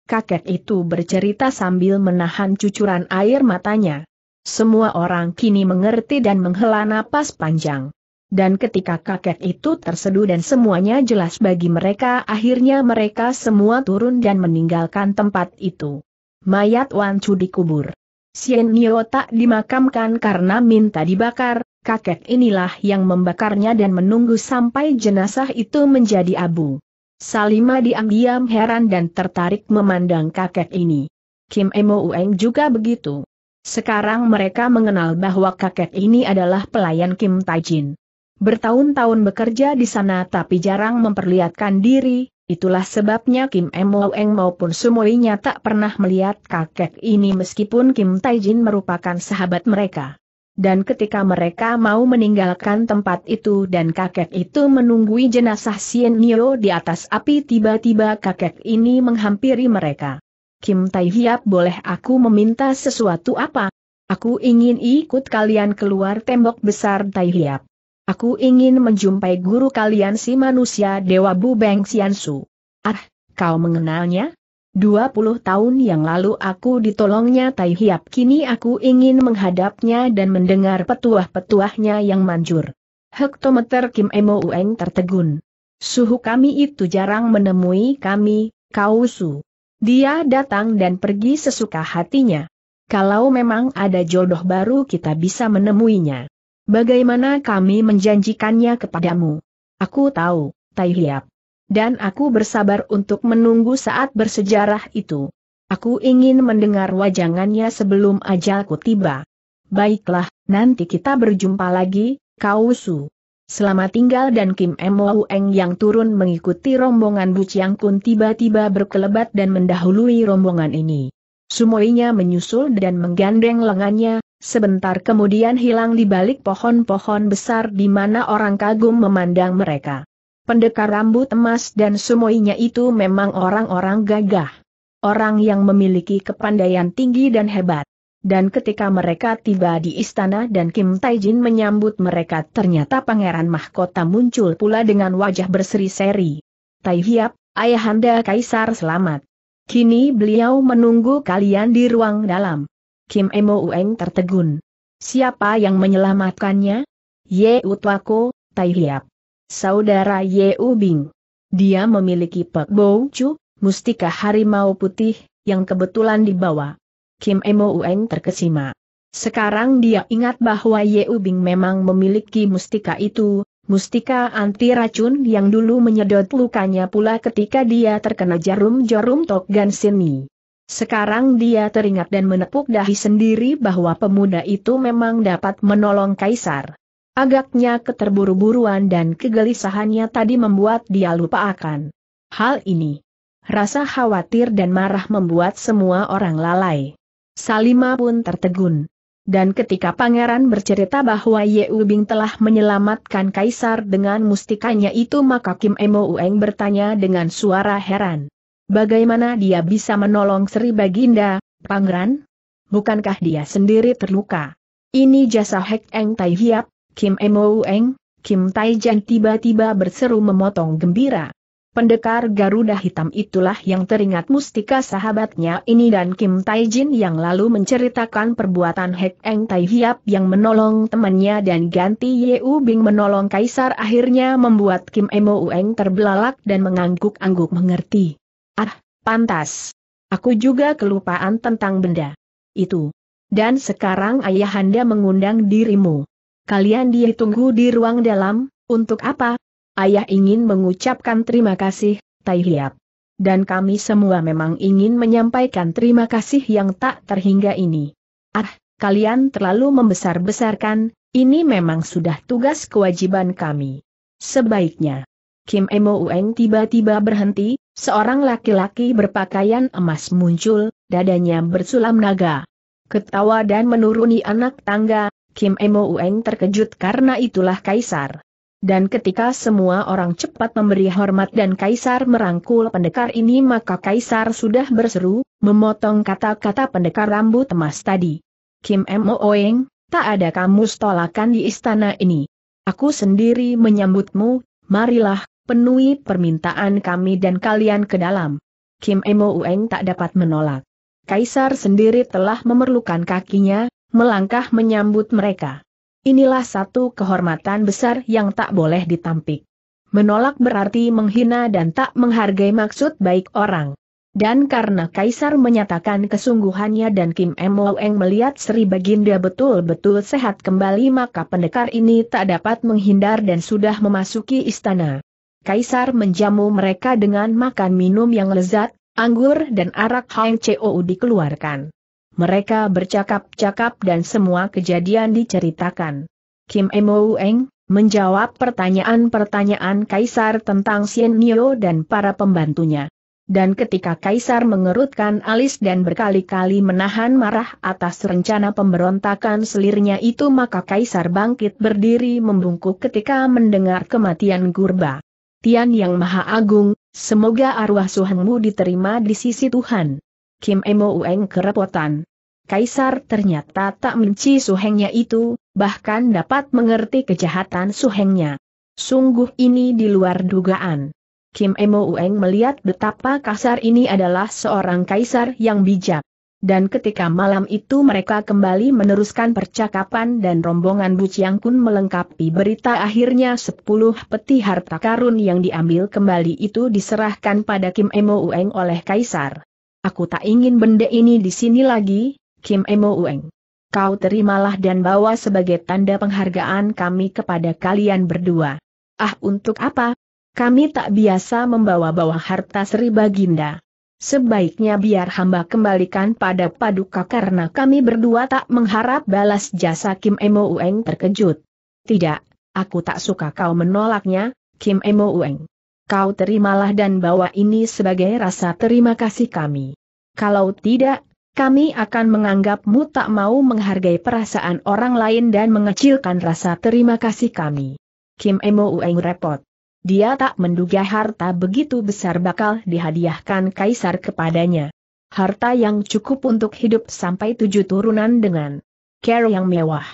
Kakek itu bercerita sambil menahan cucuran air matanya. Semua orang kini mengerti dan menghela napas panjang. Dan ketika kakek itu terseduh dan semuanya jelas bagi mereka akhirnya mereka semua turun dan meninggalkan tempat itu. Mayat Wan Chu dikubur. Sien Nio tak dimakamkan karena minta dibakar, kakek inilah yang membakarnya dan menunggu sampai jenazah itu menjadi abu. Salima diam-diam heran dan tertarik memandang kakek ini. Kim Emo Ueng juga begitu. Sekarang mereka mengenal bahwa kakek ini adalah pelayan Kim Taijin. Bertahun-tahun bekerja di sana tapi jarang memperlihatkan diri, Itulah sebabnya Kim Emoeng maupun Sumoinya tak pernah melihat kakek ini meskipun Kim Taijin merupakan sahabat mereka. Dan ketika mereka mau meninggalkan tempat itu dan kakek itu menunggui jenazah Sien Nio di atas api tiba-tiba kakek ini menghampiri mereka. Kim Tai Hiap boleh aku meminta sesuatu apa? Aku ingin ikut kalian keluar tembok besar Tai Hiap. Aku ingin menjumpai guru kalian si manusia Dewa Bu Beng Xiansu. Ah, kau mengenalnya? 20 tahun yang lalu aku ditolongnya Tai Hiap kini aku ingin menghadapnya dan mendengar petuah-petuahnya yang manjur. Hektometer Kim Emo Ueng tertegun. Suhu kami itu jarang menemui kami, Kau Su, Dia datang dan pergi sesuka hatinya. Kalau memang ada jodoh baru kita bisa menemuinya. Bagaimana kami menjanjikannya kepadamu? Aku tahu, Tai Hiap. Dan aku bersabar untuk menunggu saat bersejarah itu. Aku ingin mendengar wajangannya sebelum ajalku tiba. Baiklah, nanti kita berjumpa lagi, Kausu. Selamat tinggal dan Kim Mo Eng yang turun mengikuti rombongan Bu Chiang Kun tiba-tiba berkelebat dan mendahului rombongan ini. Sumoinya menyusul dan menggandeng lengannya, sebentar kemudian hilang di balik pohon-pohon besar di mana orang kagum memandang mereka. Pendekar rambut emas dan sumoinya itu memang orang-orang gagah. Orang yang memiliki kepandaian tinggi dan hebat. Dan ketika mereka tiba di istana dan Kim Taijin menyambut mereka ternyata pangeran mahkota muncul pula dengan wajah berseri-seri. Tai Hiap, ayahanda kaisar selamat. Kini beliau menunggu kalian di ruang dalam. Kim Emo Ueng tertegun. Siapa yang menyelamatkannya? Ye Utwako, Tai Hiap. Saudara Ye Ubing. Dia memiliki Pek Chu, mustika harimau putih, yang kebetulan dibawa. Kim Emo Ueng terkesima. Sekarang dia ingat bahwa Ye Ubing memang memiliki mustika itu, mustika anti racun yang dulu menyedot lukanya pula ketika dia terkena jarum-jarum Tokgan Sini. Sekarang dia teringat dan menepuk dahi sendiri bahwa pemuda itu memang dapat menolong kaisar. Agaknya keterburu-buruan dan kegelisahannya tadi membuat dia lupa akan hal ini. Rasa khawatir dan marah membuat semua orang lalai. Salima pun tertegun. Dan ketika pangeran bercerita bahwa Ye Ubing telah menyelamatkan kaisar dengan mustikanya itu maka Kim Emo Ueng bertanya dengan suara heran. Bagaimana dia bisa menolong Sri Baginda, Pangeran? Bukankah dia sendiri terluka? Ini jasa Hek Eng Tai Hiap, Kim Emo Eng, Kim Tai Jan tiba-tiba berseru memotong gembira. Pendekar Garuda Hitam itulah yang teringat mustika sahabatnya ini dan Kim Tai Jin yang lalu menceritakan perbuatan Hek Eng Tai Hiap yang menolong temannya dan ganti Yeu Bing menolong Kaisar akhirnya membuat Kim Emo Eng terbelalak dan mengangguk-angguk mengerti. Ah, pantas. Aku juga kelupaan tentang benda. Itu. Dan sekarang ayahanda mengundang dirimu. Kalian ditunggu di ruang dalam, untuk apa? Ayah ingin mengucapkan terima kasih, Tai Hiap. Dan kami semua memang ingin menyampaikan terima kasih yang tak terhingga ini. Ah, kalian terlalu membesar-besarkan, ini memang sudah tugas kewajiban kami. Sebaiknya. Kim Emo Ueng tiba-tiba berhenti, Seorang laki-laki berpakaian emas muncul, dadanya bersulam naga. Ketawa dan menuruni anak tangga, Kim Emo Ueng terkejut karena itulah kaisar. Dan ketika semua orang cepat memberi hormat dan kaisar merangkul pendekar ini maka kaisar sudah berseru, memotong kata-kata pendekar rambut emas tadi. Kim Emo Ueng, tak ada kamu tolakan di istana ini. Aku sendiri menyambutmu, marilah penuhi permintaan kami dan kalian ke dalam. Kim Emo Ueng tak dapat menolak. Kaisar sendiri telah memerlukan kakinya, melangkah menyambut mereka. Inilah satu kehormatan besar yang tak boleh ditampik. Menolak berarti menghina dan tak menghargai maksud baik orang. Dan karena Kaisar menyatakan kesungguhannya dan Kim Emo melihat Sri Baginda betul-betul sehat kembali maka pendekar ini tak dapat menghindar dan sudah memasuki istana. Kaisar menjamu mereka dengan makan minum yang lezat, anggur dan arak Hang COU dikeluarkan. Mereka bercakap-cakap dan semua kejadian diceritakan. Kim Emo Eng, menjawab pertanyaan-pertanyaan Kaisar tentang Sien Nio dan para pembantunya. Dan ketika Kaisar mengerutkan alis dan berkali-kali menahan marah atas rencana pemberontakan selirnya itu maka Kaisar bangkit berdiri membungkuk ketika mendengar kematian Gurba. Tian Yang Maha Agung, semoga arwah suhengmu diterima di sisi Tuhan. Kim Emo Ueng kerepotan. Kaisar ternyata tak menci suhengnya itu, bahkan dapat mengerti kejahatan suhengnya. Sungguh ini di luar dugaan. Kim Emo Ueng melihat betapa kasar ini adalah seorang kaisar yang bijak dan ketika malam itu mereka kembali meneruskan percakapan dan rombongan Bu Chiang Kun melengkapi berita akhirnya 10 peti harta karun yang diambil kembali itu diserahkan pada Kim Emo Ueng oleh Kaisar. Aku tak ingin benda ini di sini lagi, Kim Emo Ueng. Kau terimalah dan bawa sebagai tanda penghargaan kami kepada kalian berdua. Ah untuk apa? Kami tak biasa membawa-bawa harta Sri Baginda. Sebaiknya biar hamba kembalikan pada paduka karena kami berdua tak mengharap balas jasa Kim Emo Ueng terkejut. Tidak, aku tak suka kau menolaknya, Kim Emo Ueng. Kau terimalah dan bawa ini sebagai rasa terima kasih kami. Kalau tidak, kami akan menganggapmu tak mau menghargai perasaan orang lain dan mengecilkan rasa terima kasih kami. Kim Emo Ueng repot. Dia tak menduga harta begitu besar bakal dihadiahkan kaisar kepadanya. Harta yang cukup untuk hidup sampai tujuh turunan dengan care yang mewah.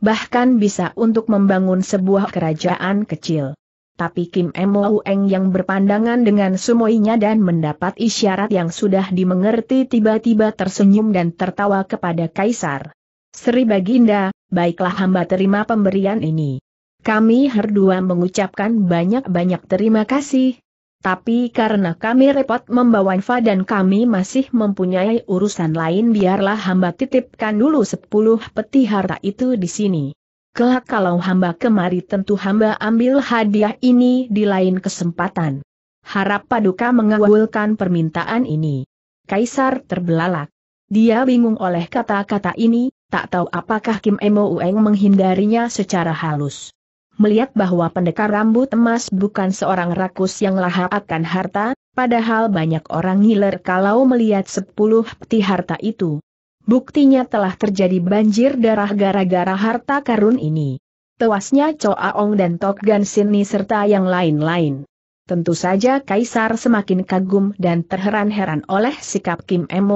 Bahkan bisa untuk membangun sebuah kerajaan kecil. Tapi Kim Eng yang berpandangan dengan sumoinya dan mendapat isyarat yang sudah dimengerti tiba-tiba tersenyum dan tertawa kepada kaisar. Sri Baginda, baiklah hamba terima pemberian ini. Kami herdua mengucapkan banyak-banyak terima kasih. Tapi karena kami repot membawa Nfa dan kami masih mempunyai urusan lain biarlah hamba titipkan dulu sepuluh peti harta itu di sini. Kelak kalau hamba kemari tentu hamba ambil hadiah ini di lain kesempatan. Harap Paduka mengawulkan permintaan ini. Kaisar terbelalak. Dia bingung oleh kata-kata ini, tak tahu apakah Kim Emo Ueng menghindarinya secara halus melihat bahwa pendekar rambut emas bukan seorang rakus yang lahap akan harta, padahal banyak orang ngiler kalau melihat sepuluh peti harta itu. Buktinya telah terjadi banjir darah gara-gara harta karun ini. Tewasnya Aong dan Tok Gan Sini serta yang lain-lain. Tentu saja Kaisar semakin kagum dan terheran-heran oleh sikap Kim Eng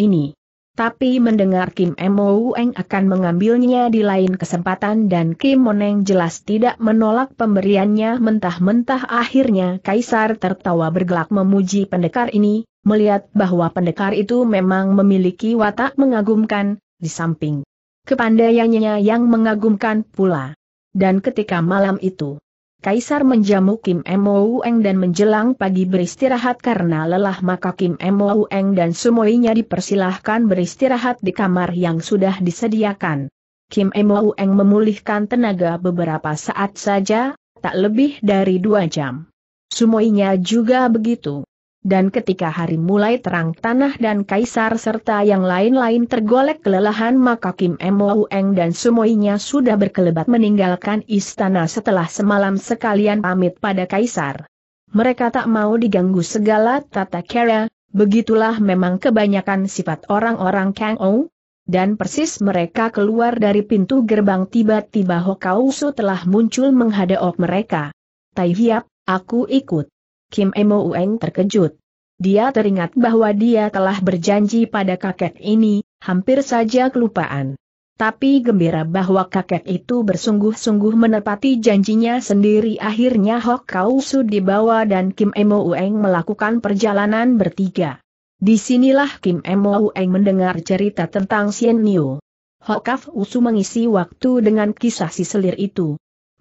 ini. Tapi mendengar Kim Mo Eng akan mengambilnya di lain kesempatan dan Kim Moneng jelas tidak menolak pemberiannya mentah-mentah akhirnya Kaisar tertawa bergelak memuji pendekar ini, melihat bahwa pendekar itu memang memiliki watak mengagumkan, di samping kepandaiannya yang mengagumkan pula. Dan ketika malam itu, Kaisar menjamu Kim Eng dan menjelang pagi beristirahat karena lelah maka Kim Eng dan semuanya dipersilahkan beristirahat di kamar yang sudah disediakan. Kim Eng memulihkan tenaga beberapa saat saja, tak lebih dari dua jam. Semuanya juga begitu dan ketika hari mulai terang tanah dan kaisar serta yang lain-lain tergolek kelelahan maka Kim Eng dan semuanya sudah berkelebat meninggalkan istana setelah semalam sekalian pamit pada kaisar. Mereka tak mau diganggu segala tata kera, begitulah memang kebanyakan sifat orang-orang Kang Ou. Dan persis mereka keluar dari pintu gerbang tiba-tiba Hokausu telah muncul menghadap mereka. Tai Hiap, aku ikut. Kim Emo Ueng terkejut. Dia teringat bahwa dia telah berjanji pada kakek ini, hampir saja kelupaan. Tapi gembira bahwa kakek itu bersungguh-sungguh menepati janjinya sendiri akhirnya Hok Kau Su dibawa dan Kim Emo Ueng melakukan perjalanan bertiga. Disinilah Kim Emo Ueng mendengar cerita tentang Sien Niu. Hokaf Usu mengisi waktu dengan kisah si selir itu.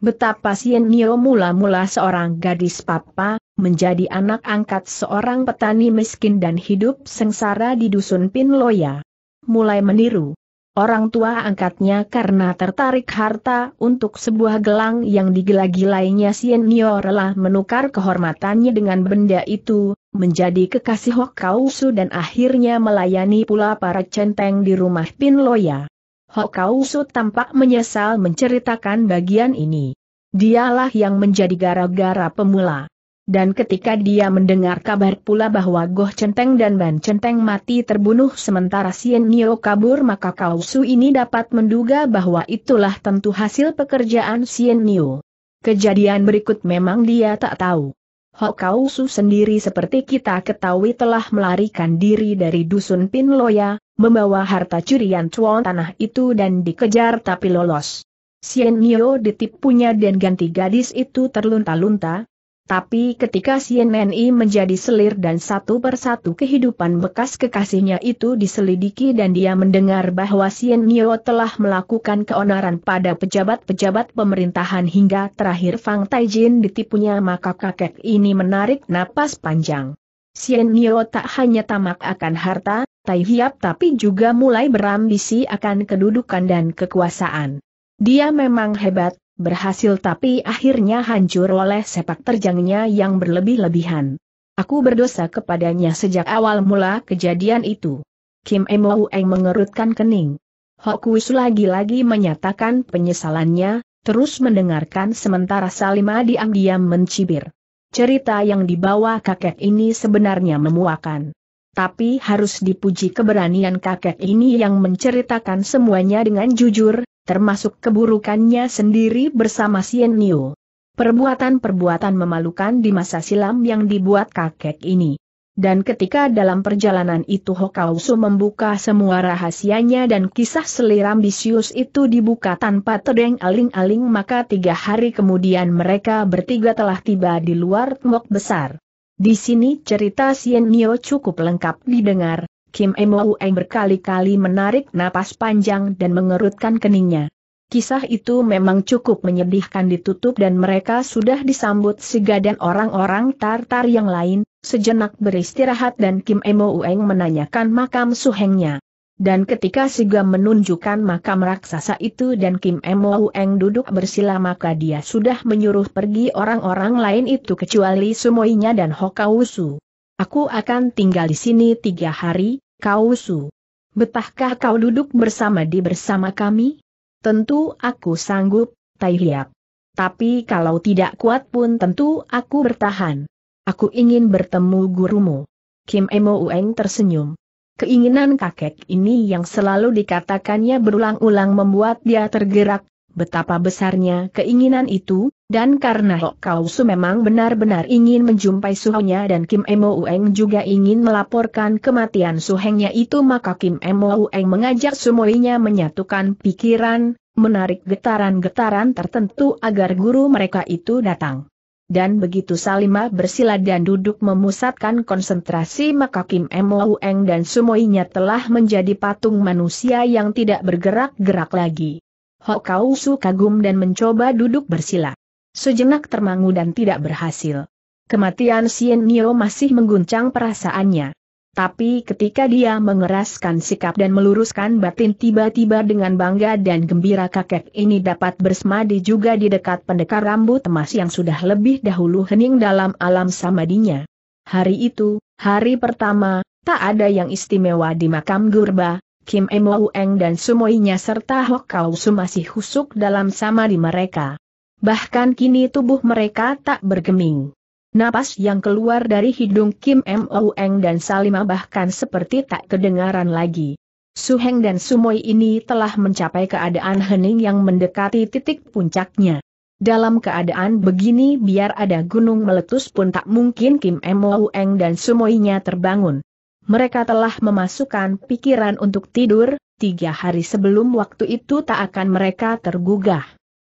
Betapa Sien Nio mula-mula seorang gadis papa, menjadi anak angkat seorang petani miskin dan hidup sengsara di dusun Pinloya. Mulai meniru orang tua angkatnya karena tertarik harta untuk sebuah gelang yang digelagi lainnya Sien Nio rela menukar kehormatannya dengan benda itu, menjadi kekasih Hok Kausu dan akhirnya melayani pula para centeng di rumah Pinloya. Hokau Su tampak menyesal menceritakan bagian ini. Dialah yang menjadi gara-gara pemula. Dan ketika dia mendengar kabar pula bahwa Goh Centeng dan Ban Centeng mati terbunuh sementara Sien Nio kabur maka Kau Su ini dapat menduga bahwa itulah tentu hasil pekerjaan Sien Nio. Kejadian berikut memang dia tak tahu. Hokausu sendiri seperti kita ketahui telah melarikan diri dari dusun Pinloya, membawa harta curian cuan tanah itu dan dikejar tapi lolos. Sien Nio ditipunya dan ganti gadis itu terlunta-lunta, tapi ketika Sien Meni menjadi selir dan satu persatu kehidupan bekas kekasihnya itu diselidiki dan dia mendengar bahwa Sien Nio telah melakukan keonaran pada pejabat-pejabat pemerintahan hingga terakhir Fang Taijin ditipunya maka kakek ini menarik napas panjang. Sien Nio tak hanya tamak akan harta, Tai Hiap tapi juga mulai berambisi akan kedudukan dan kekuasaan. Dia memang hebat, berhasil tapi akhirnya hancur oleh sepak terjangnya yang berlebih-lebihan. Aku berdosa kepadanya sejak awal mula kejadian itu. Kim Emo Eng mengerutkan kening. Hokus lagi-lagi menyatakan penyesalannya, terus mendengarkan sementara Salima diam-diam mencibir. Cerita yang dibawa kakek ini sebenarnya memuakan. Tapi harus dipuji keberanian kakek ini yang menceritakan semuanya dengan jujur, termasuk keburukannya sendiri bersama Sien Niu. Perbuatan-perbuatan memalukan di masa silam yang dibuat kakek ini. Dan ketika dalam perjalanan itu Hokausu membuka semua rahasianya dan kisah selir ambisius itu dibuka tanpa terdeng aling-aling maka tiga hari kemudian mereka bertiga telah tiba di luar tembok besar. Di sini cerita Sien Nio cukup lengkap didengar, Kim Emo Ueng berkali-kali menarik napas panjang dan mengerutkan keningnya. Kisah itu memang cukup menyedihkan ditutup dan mereka sudah disambut siga dan orang-orang Tartar yang lain, sejenak beristirahat dan Kim Emo Ueng menanyakan makam suhengnya. Dan ketika siga menunjukkan makam raksasa itu dan Kim Emo Ueng duduk bersila maka dia sudah menyuruh pergi orang-orang lain itu kecuali Sumoinya dan Hokausu. Aku akan tinggal di sini tiga hari, Kau Su. Betahkah kau duduk bersama di bersama kami? Tentu aku sanggup, Tai Hiap. Tapi kalau tidak kuat pun tentu aku bertahan. Aku ingin bertemu gurumu. Kim Emo Ueng tersenyum. Keinginan kakek ini yang selalu dikatakannya berulang-ulang membuat dia tergerak, betapa besarnya keinginan itu, dan karena Hok Kau Su memang benar-benar ingin menjumpai suhunya dan Kim Emo Ueng juga ingin melaporkan kematian suhengnya itu maka Kim Emo Ueng mengajak semuanya menyatukan pikiran, menarik getaran-getaran tertentu agar guru mereka itu datang. Dan begitu Salima bersila dan duduk memusatkan konsentrasi maka Kim Ueng dan Sumoinya telah menjadi patung manusia yang tidak bergerak-gerak lagi. Hokausu kagum dan mencoba duduk bersila. Sejenak termangu dan tidak berhasil. Kematian Sien Nio masih mengguncang perasaannya. Tapi ketika dia mengeraskan sikap dan meluruskan batin tiba-tiba dengan bangga dan gembira kakek ini dapat bersemadi juga di dekat pendekar rambut emas yang sudah lebih dahulu hening dalam alam samadinya. Hari itu, hari pertama, tak ada yang istimewa di makam Gurba, Kim Emo Eng dan Sumoinya serta Hokkao Su masih husuk dalam di mereka. Bahkan kini tubuh mereka tak bergeming. Napas yang keluar dari hidung Kim Mo Eng dan Salima bahkan seperti tak kedengaran lagi. Suheng dan Sumoi ini telah mencapai keadaan hening yang mendekati titik puncaknya. Dalam keadaan begini biar ada gunung meletus pun tak mungkin Kim Mo Eng dan Sumoinya terbangun mereka telah memasukkan pikiran untuk tidur, tiga hari sebelum waktu itu tak akan mereka tergugah.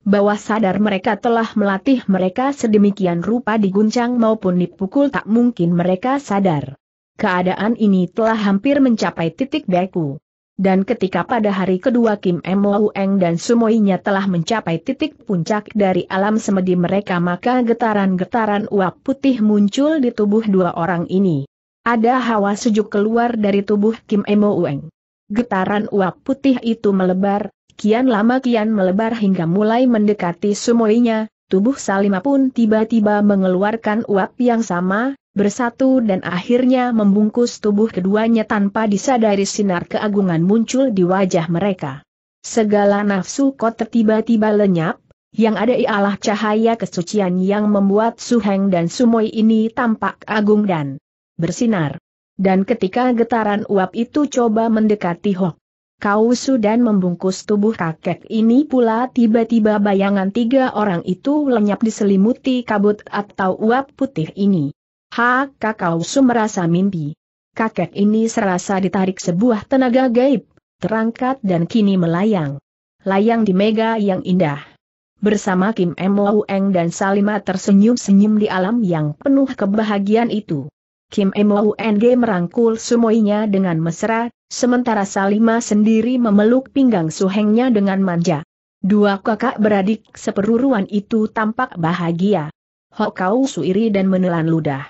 Bawah sadar mereka telah melatih mereka sedemikian rupa diguncang maupun dipukul tak mungkin mereka sadar. Keadaan ini telah hampir mencapai titik beku. Dan ketika pada hari kedua Kim Mo Eng dan sumoinya telah mencapai titik puncak dari alam semedi mereka maka getaran-getaran uap putih muncul di tubuh dua orang ini. Ada hawa sejuk keluar dari tubuh Kim Emo Ueng. Getaran uap putih itu melebar, kian lama kian melebar hingga mulai mendekati sumoinya, tubuh Salima pun tiba-tiba mengeluarkan uap yang sama, bersatu dan akhirnya membungkus tubuh keduanya tanpa disadari sinar keagungan muncul di wajah mereka. Segala nafsu kotor tiba-tiba lenyap, yang ada ialah cahaya kesucian yang membuat Suheng dan Sumoi ini tampak agung dan bersinar. Dan ketika getaran uap itu coba mendekati Hok Kausu dan membungkus tubuh kakek ini pula tiba-tiba bayangan tiga orang itu lenyap diselimuti kabut atau uap putih ini. Hak Kausu merasa mimpi. Kakek ini serasa ditarik sebuah tenaga gaib, terangkat dan kini melayang. Layang di mega yang indah. Bersama Kim Eng dan Salima tersenyum-senyum di alam yang penuh kebahagiaan itu. Kim NG merangkul semuanya dengan mesra, sementara Salima sendiri memeluk pinggang suhengnya dengan manja. Dua kakak beradik seperuruan itu tampak bahagia. Hokau suiri dan menelan ludah.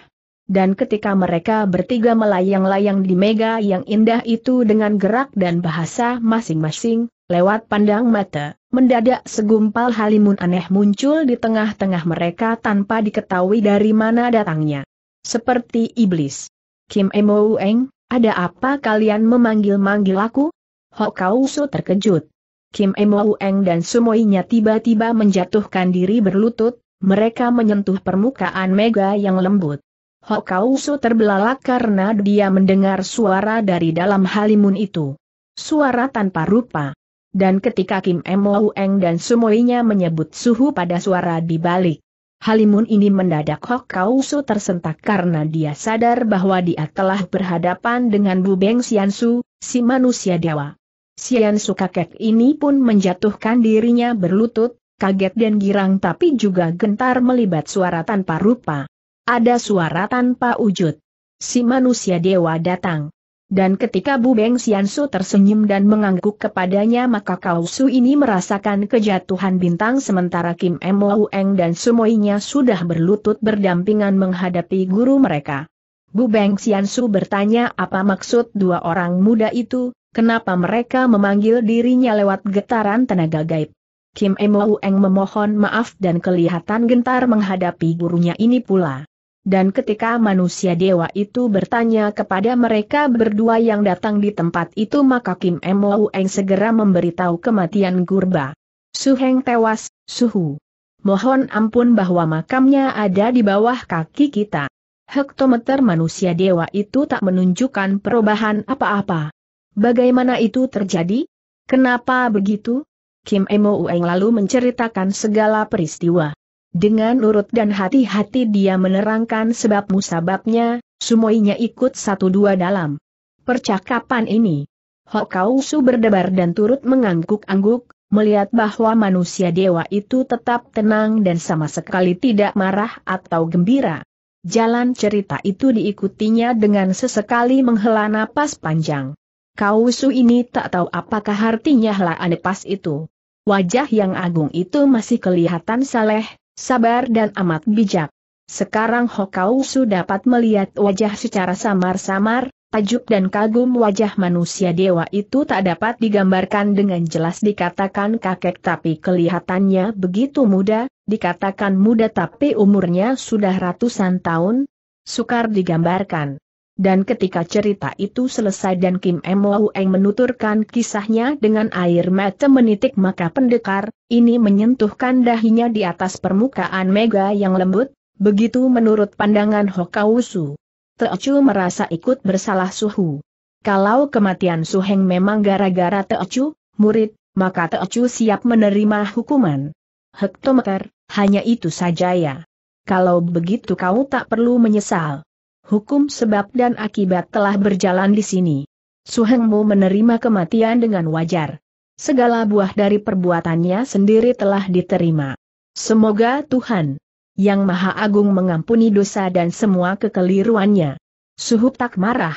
Dan ketika mereka bertiga melayang-layang di mega yang indah itu dengan gerak dan bahasa masing-masing, lewat pandang mata, mendadak segumpal halimun aneh muncul di tengah-tengah mereka tanpa diketahui dari mana datangnya. Seperti iblis. Kim Emo Eng, ada apa kalian memanggil-manggil aku? Hokau Su terkejut. Kim Emo Eng dan semuanya tiba-tiba menjatuhkan diri berlutut, mereka menyentuh permukaan mega yang lembut. Hokau Su terbelalak karena dia mendengar suara dari dalam halimun itu. Suara tanpa rupa. Dan ketika Kim Emo Eng dan semuanya menyebut suhu pada suara di balik Halimun ini mendadak Kausu tersentak karena dia sadar bahwa dia telah berhadapan dengan Bu Beng Siansu, si manusia dewa. Siansu kakek ini pun menjatuhkan dirinya berlutut, kaget dan girang tapi juga gentar melibat suara tanpa rupa. Ada suara tanpa wujud. Si manusia dewa datang. Dan ketika Bu Beng Xiansu tersenyum dan mengangguk kepadanya maka Kausu ini merasakan kejatuhan bintang sementara Kim Mo Eng dan semuanya sudah berlutut berdampingan menghadapi guru mereka. Bu Beng Xiansu bertanya apa maksud dua orang muda itu, kenapa mereka memanggil dirinya lewat getaran tenaga gaib. Kim Mo Eng memohon maaf dan kelihatan gentar menghadapi gurunya ini pula. Dan ketika manusia dewa itu bertanya kepada mereka berdua yang datang di tempat itu maka Kim Mou Eng segera memberitahu kematian Gurba. Suheng tewas, Suhu. Mohon ampun bahwa makamnya ada di bawah kaki kita. Hektometer manusia dewa itu tak menunjukkan perubahan apa-apa. Bagaimana itu terjadi? Kenapa begitu? Kim Mou Eng lalu menceritakan segala peristiwa. Dengan nurut dan hati-hati dia menerangkan sebab musababnya, semuanya ikut satu dua dalam percakapan ini. Hokausu berdebar dan turut mengangguk-angguk, melihat bahwa manusia dewa itu tetap tenang dan sama sekali tidak marah atau gembira. Jalan cerita itu diikutinya dengan sesekali menghela napas panjang. Kausu ini tak tahu apakah artinya helaan napas itu. Wajah yang agung itu masih kelihatan saleh, sabar dan amat bijak. Sekarang Hokausu dapat melihat wajah secara samar-samar, Tajuk dan kagum wajah manusia dewa itu tak dapat digambarkan dengan jelas dikatakan kakek tapi kelihatannya begitu muda, dikatakan muda tapi umurnya sudah ratusan tahun, sukar digambarkan. Dan ketika cerita itu selesai dan Kim Mo Eng menuturkan kisahnya dengan air mata menitik maka pendekar, ini menyentuhkan dahinya di atas permukaan mega yang lembut, begitu menurut pandangan Hokausu. Teochu merasa ikut bersalah Suhu. Kalau kematian Suheng memang gara-gara Teochu, murid, maka Teochu siap menerima hukuman. Hektometer, hanya itu saja ya. Kalau begitu kau tak perlu menyesal hukum sebab dan akibat telah berjalan di sini. Suhengmu menerima kematian dengan wajar. Segala buah dari perbuatannya sendiri telah diterima. Semoga Tuhan yang Maha Agung mengampuni dosa dan semua kekeliruannya. Suhu tak marah.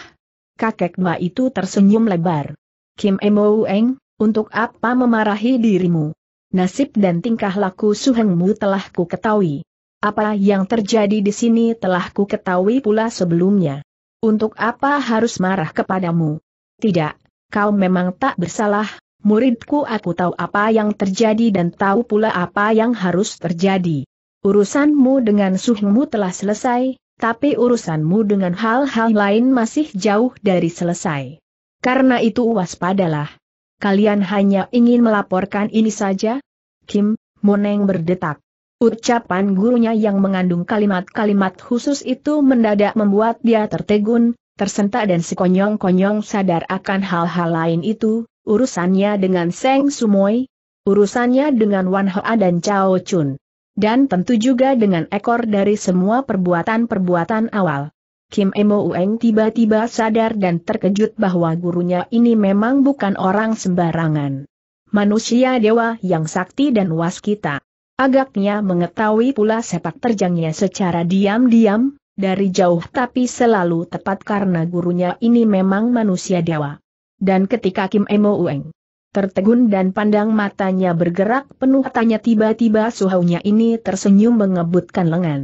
Kakek tua itu tersenyum lebar. Kim Emo Eng, untuk apa memarahi dirimu? Nasib dan tingkah laku Suhengmu telah ku ketahui. Apa yang terjadi di sini telah ku ketahui pula sebelumnya. Untuk apa harus marah kepadamu? Tidak, kau memang tak bersalah, muridku aku tahu apa yang terjadi dan tahu pula apa yang harus terjadi. Urusanmu dengan suhmu telah selesai, tapi urusanmu dengan hal-hal lain masih jauh dari selesai. Karena itu waspadalah. Kalian hanya ingin melaporkan ini saja? Kim, Moneng berdetak. Ucapan gurunya yang mengandung kalimat-kalimat khusus itu mendadak membuat dia tertegun, tersentak dan sekonyong-konyong sadar akan hal-hal lain itu, urusannya dengan Seng Sumoy, urusannya dengan Wan Hoa dan Chao Chun. Dan tentu juga dengan ekor dari semua perbuatan-perbuatan awal. Kim Emo Ueng tiba-tiba sadar dan terkejut bahwa gurunya ini memang bukan orang sembarangan. Manusia dewa yang sakti dan waskita. Agaknya mengetahui pula sepak terjangnya secara diam-diam, dari jauh tapi selalu tepat karena gurunya ini memang manusia dewa. Dan ketika Kim Emo Ueng tertegun dan pandang matanya bergerak penuh tanya tiba-tiba suhunya ini tersenyum mengebutkan lengan.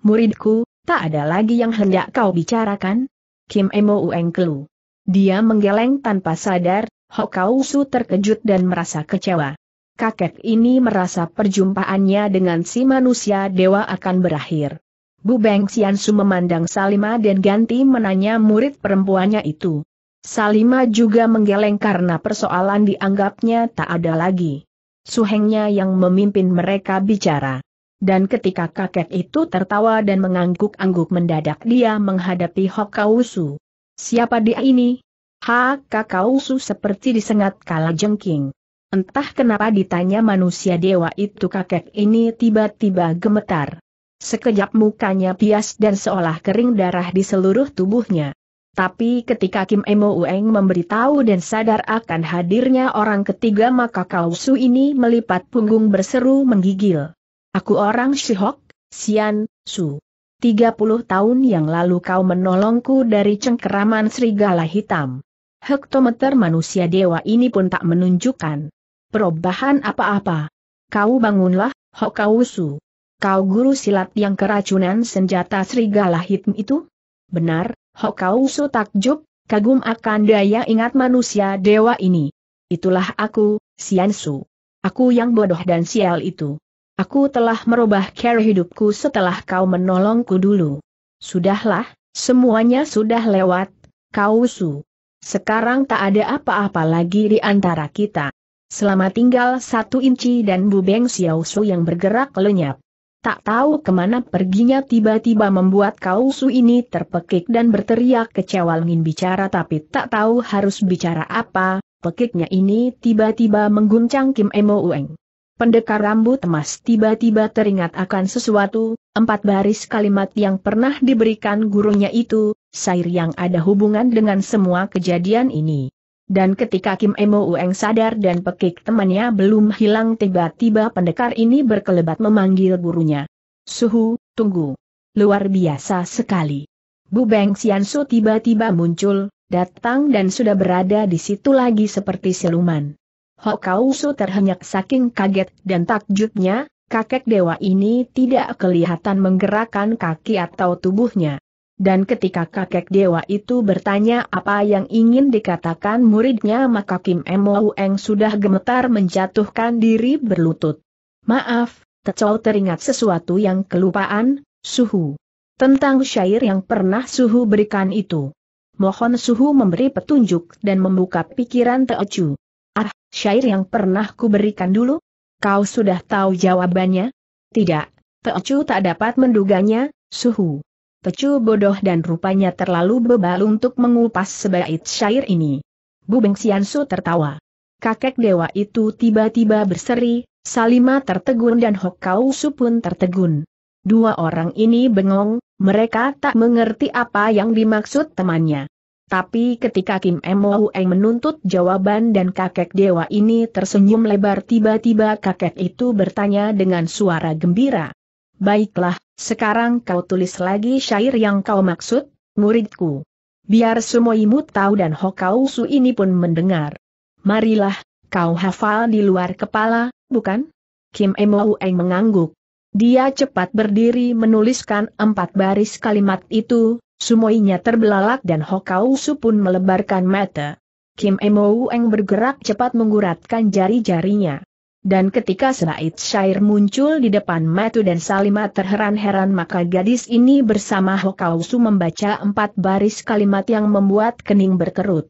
Muridku, tak ada lagi yang hendak kau bicarakan? Kim Emo Ueng kelu. Dia menggeleng tanpa sadar, Hokausu terkejut dan merasa kecewa kakek ini merasa perjumpaannya dengan si manusia dewa akan berakhir. Bu Beng Xiansu memandang Salima dan ganti menanya murid perempuannya itu. Salima juga menggeleng karena persoalan dianggapnya tak ada lagi. Suhengnya yang memimpin mereka bicara. Dan ketika kakek itu tertawa dan mengangguk-angguk mendadak dia menghadapi Hokkausu. Siapa dia ini? Ha Kakausu seperti disengat kala jengking. Entah kenapa ditanya manusia dewa itu kakek ini tiba-tiba gemetar. Sekejap mukanya pias dan seolah kering darah di seluruh tubuhnya. Tapi ketika Kim Emo Ueng memberitahu dan sadar akan hadirnya orang ketiga maka Kau Su ini melipat punggung berseru menggigil. Aku orang Shihok, Sian, Su. 30 tahun yang lalu kau menolongku dari cengkeraman serigala hitam. Hektometer manusia dewa ini pun tak menunjukkan perubahan apa-apa. Kau bangunlah, Hokausu. Kau guru silat yang keracunan senjata serigala hitam itu? Benar, Hokausu takjub, kagum akan daya ingat manusia dewa ini. Itulah aku, Siansu. Aku yang bodoh dan sial itu. Aku telah merubah cara hidupku setelah kau menolongku dulu. Sudahlah, semuanya sudah lewat, Kausu. Sekarang tak ada apa-apa lagi di antara kita. Selama tinggal satu inci dan Bu Beng Xiao Su yang bergerak lenyap. Tak tahu kemana perginya tiba-tiba membuat kau Su ini terpekik dan berteriak kecewa ingin bicara tapi tak tahu harus bicara apa, pekiknya ini tiba-tiba mengguncang Kim Emo Ueng. Pendekar rambut emas tiba-tiba teringat akan sesuatu, empat baris kalimat yang pernah diberikan gurunya itu, sair yang ada hubungan dengan semua kejadian ini. Dan ketika Kim Emo Ueng sadar dan pekik temannya belum hilang tiba-tiba pendekar ini berkelebat memanggil gurunya. Suhu, tunggu. Luar biasa sekali. Bu Beng Xiansu tiba-tiba muncul, datang dan sudah berada di situ lagi seperti siluman. Hokau Su terhenyak saking kaget dan takjubnya, kakek dewa ini tidak kelihatan menggerakkan kaki atau tubuhnya. Dan ketika kakek dewa itu bertanya apa yang ingin dikatakan muridnya maka Kim Emoueng sudah gemetar menjatuhkan diri berlutut. Maaf, Tecau teringat sesuatu yang kelupaan, Suhu. Tentang syair yang pernah Suhu berikan itu. Mohon Suhu memberi petunjuk dan membuka pikiran Teocu. Ah, syair yang pernah kuberikan dulu? Kau sudah tahu jawabannya? Tidak, Teocu tak dapat menduganya, Suhu kecil bodoh dan rupanya terlalu bebal untuk mengupas sebaik syair ini. Bubeng Siansu tertawa. Kakek dewa itu tiba-tiba berseri, Salima tertegun dan Su pun tertegun. Dua orang ini bengong, mereka tak mengerti apa yang dimaksud temannya. Tapi ketika Kim Mou menuntut jawaban dan kakek dewa ini tersenyum lebar tiba-tiba kakek itu bertanya dengan suara gembira. Baiklah, sekarang kau tulis lagi syair yang kau maksud, muridku. Biar semua imut tahu dan Hokausu ini pun mendengar. Marilah, kau hafal di luar kepala, bukan? Kim Emou Eng mengangguk. Dia cepat berdiri menuliskan empat baris kalimat itu, semuanya terbelalak dan Hokausu pun melebarkan mata. Kim Emou Eng bergerak cepat mengguratkan jari-jarinya. Dan ketika Said Syair muncul di depan Matu dan Salima terheran-heran maka gadis ini bersama Hokausu membaca empat baris kalimat yang membuat kening berkerut.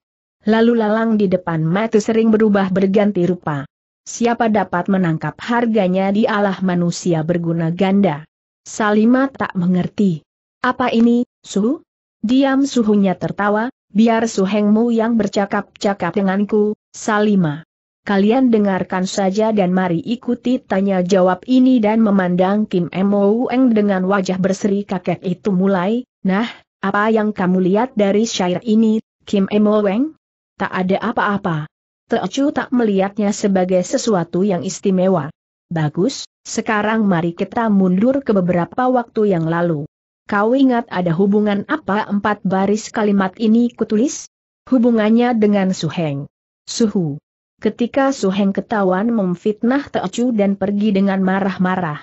Lalu lalang di depan Matu sering berubah berganti rupa. Siapa dapat menangkap harganya di Allah manusia berguna ganda. Salima tak mengerti. Apa ini, Suhu? Diam suhunya tertawa, biar suhengmu yang bercakap-cakap denganku, Salima. Kalian dengarkan saja dan mari ikuti tanya jawab ini dan memandang Kim Mo Eng dengan wajah berseri kakek itu mulai, nah, apa yang kamu lihat dari syair ini, Kim Mo Eng? Tak ada apa-apa. Teocu tak melihatnya sebagai sesuatu yang istimewa. Bagus, sekarang mari kita mundur ke beberapa waktu yang lalu. Kau ingat ada hubungan apa empat baris kalimat ini kutulis? Hubungannya dengan Suheng. Suhu ketika Suheng ketahuan memfitnah Teocu dan pergi dengan marah-marah.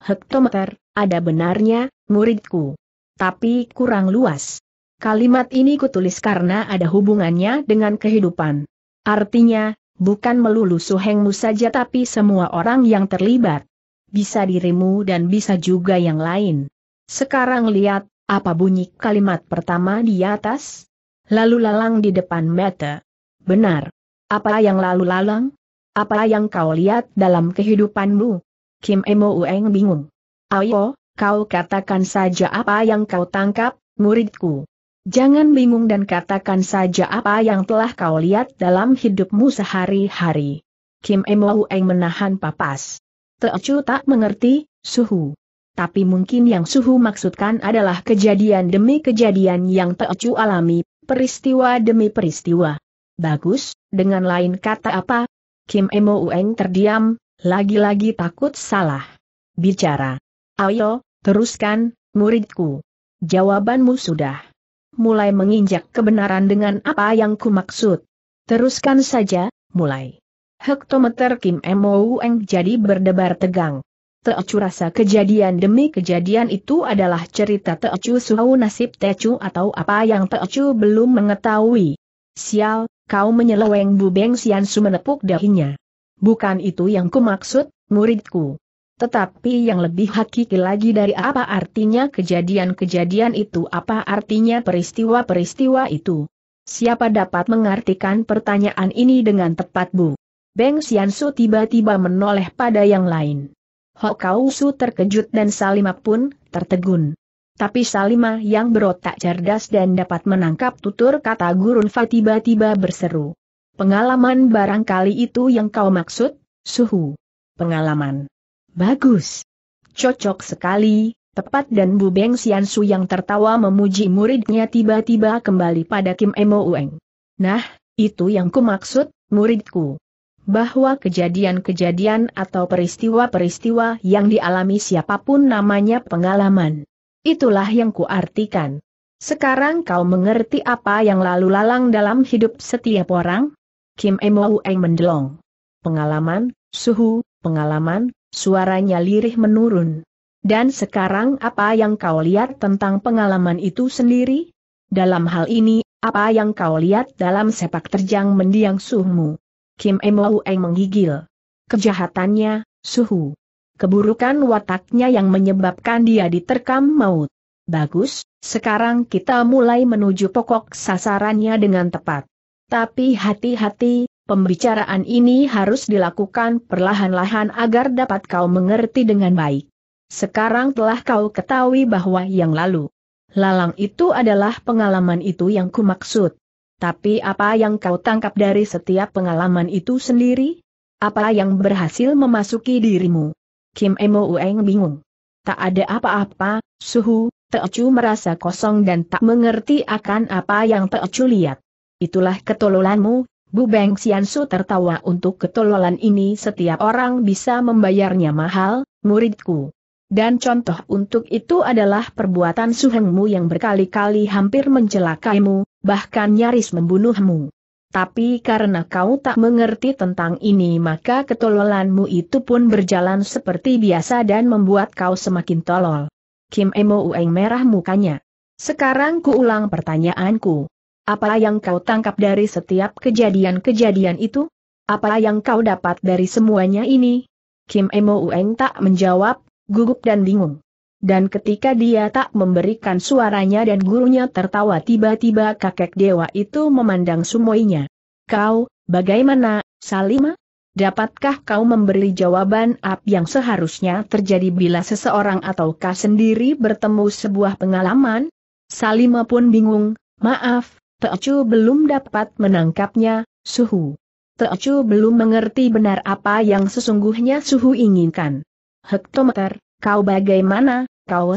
Hektometer, ada benarnya, muridku. Tapi kurang luas. Kalimat ini kutulis karena ada hubungannya dengan kehidupan. Artinya, bukan melulu Suhengmu saja tapi semua orang yang terlibat. Bisa dirimu dan bisa juga yang lain. Sekarang lihat, apa bunyi kalimat pertama di atas? Lalu lalang di depan mata. Benar. Apa yang lalu lalang? Apa yang kau lihat dalam kehidupanmu? Kim Emo Ueng bingung. Ayo, kau katakan saja apa yang kau tangkap, muridku. Jangan bingung dan katakan saja apa yang telah kau lihat dalam hidupmu sehari-hari. Kim Emo Ueng menahan papas. Teocu tak mengerti, suhu. Tapi mungkin yang suhu maksudkan adalah kejadian demi kejadian yang Teocu alami, peristiwa demi peristiwa. Bagus, dengan lain kata apa? Kim Emo Ueng terdiam, lagi-lagi takut salah. Bicara. Ayo, teruskan, muridku. Jawabanmu sudah. Mulai menginjak kebenaran dengan apa yang kumaksud. Teruskan saja, mulai. Hektometer Kim Emo Ueng jadi berdebar tegang. Teocu rasa kejadian demi kejadian itu adalah cerita Teocu suhu nasib Teocu atau apa yang Teocu belum mengetahui. Sial, kau menyeleweng Bu Beng Siansu menepuk dahinya. Bukan itu yang kumaksud, muridku. Tetapi yang lebih hakiki lagi dari apa artinya kejadian-kejadian itu apa artinya peristiwa-peristiwa itu. Siapa dapat mengartikan pertanyaan ini dengan tepat Bu? Beng Su tiba-tiba menoleh pada yang lain. Hok Su terkejut dan Salima pun tertegun. Tapi Salima yang berotak cerdas dan dapat menangkap tutur kata gurun Fa tiba-tiba berseru. Pengalaman barangkali itu yang kau maksud, suhu. Pengalaman. Bagus. Cocok sekali, tepat dan Bu Beng Su yang tertawa memuji muridnya tiba-tiba kembali pada Kim Emo Ueng. Nah, itu yang maksud, muridku bahwa kejadian-kejadian atau peristiwa-peristiwa yang dialami siapapun namanya pengalaman. Itulah yang kuartikan. Sekarang kau mengerti apa yang lalu lalang dalam hidup setiap orang? Kim Emo Eng mendelong. Pengalaman, suhu, pengalaman, suaranya lirih menurun. Dan sekarang apa yang kau lihat tentang pengalaman itu sendiri? Dalam hal ini, apa yang kau lihat dalam sepak terjang mendiang suhumu? Kim Emo Eng menggigil. Kejahatannya, suhu keburukan wataknya yang menyebabkan dia diterkam maut. Bagus, sekarang kita mulai menuju pokok sasarannya dengan tepat. Tapi hati-hati, pembicaraan ini harus dilakukan perlahan-lahan agar dapat kau mengerti dengan baik. Sekarang telah kau ketahui bahwa yang lalu. Lalang itu adalah pengalaman itu yang kumaksud. Tapi apa yang kau tangkap dari setiap pengalaman itu sendiri? Apa yang berhasil memasuki dirimu? Kim Emo Ueng bingung. Tak ada apa-apa, suhu, Teocu merasa kosong dan tak mengerti akan apa yang Teocu lihat. Itulah ketololanmu, Bu Beng Xiansu tertawa untuk ketololan ini setiap orang bisa membayarnya mahal, muridku. Dan contoh untuk itu adalah perbuatan suhengmu yang berkali-kali hampir mencelakaimu, bahkan nyaris membunuhmu. Tapi karena kau tak mengerti tentang ini maka ketololanmu itu pun berjalan seperti biasa dan membuat kau semakin tolol. Kim Emo Ueng merah mukanya. Sekarang ku ulang pertanyaanku. Apa yang kau tangkap dari setiap kejadian-kejadian itu? Apa yang kau dapat dari semuanya ini? Kim Emo Ueng tak menjawab, gugup dan bingung. Dan ketika dia tak memberikan suaranya dan gurunya tertawa tiba-tiba kakek dewa itu memandang sumoinya. Kau, bagaimana, Salima? Dapatkah kau memberi jawaban apa yang seharusnya terjadi bila seseorang atau kau sendiri bertemu sebuah pengalaman? Salima pun bingung, maaf, Teocu belum dapat menangkapnya, Suhu. Teocu belum mengerti benar apa yang sesungguhnya Suhu inginkan. Hektometer, kau bagaimana? Kau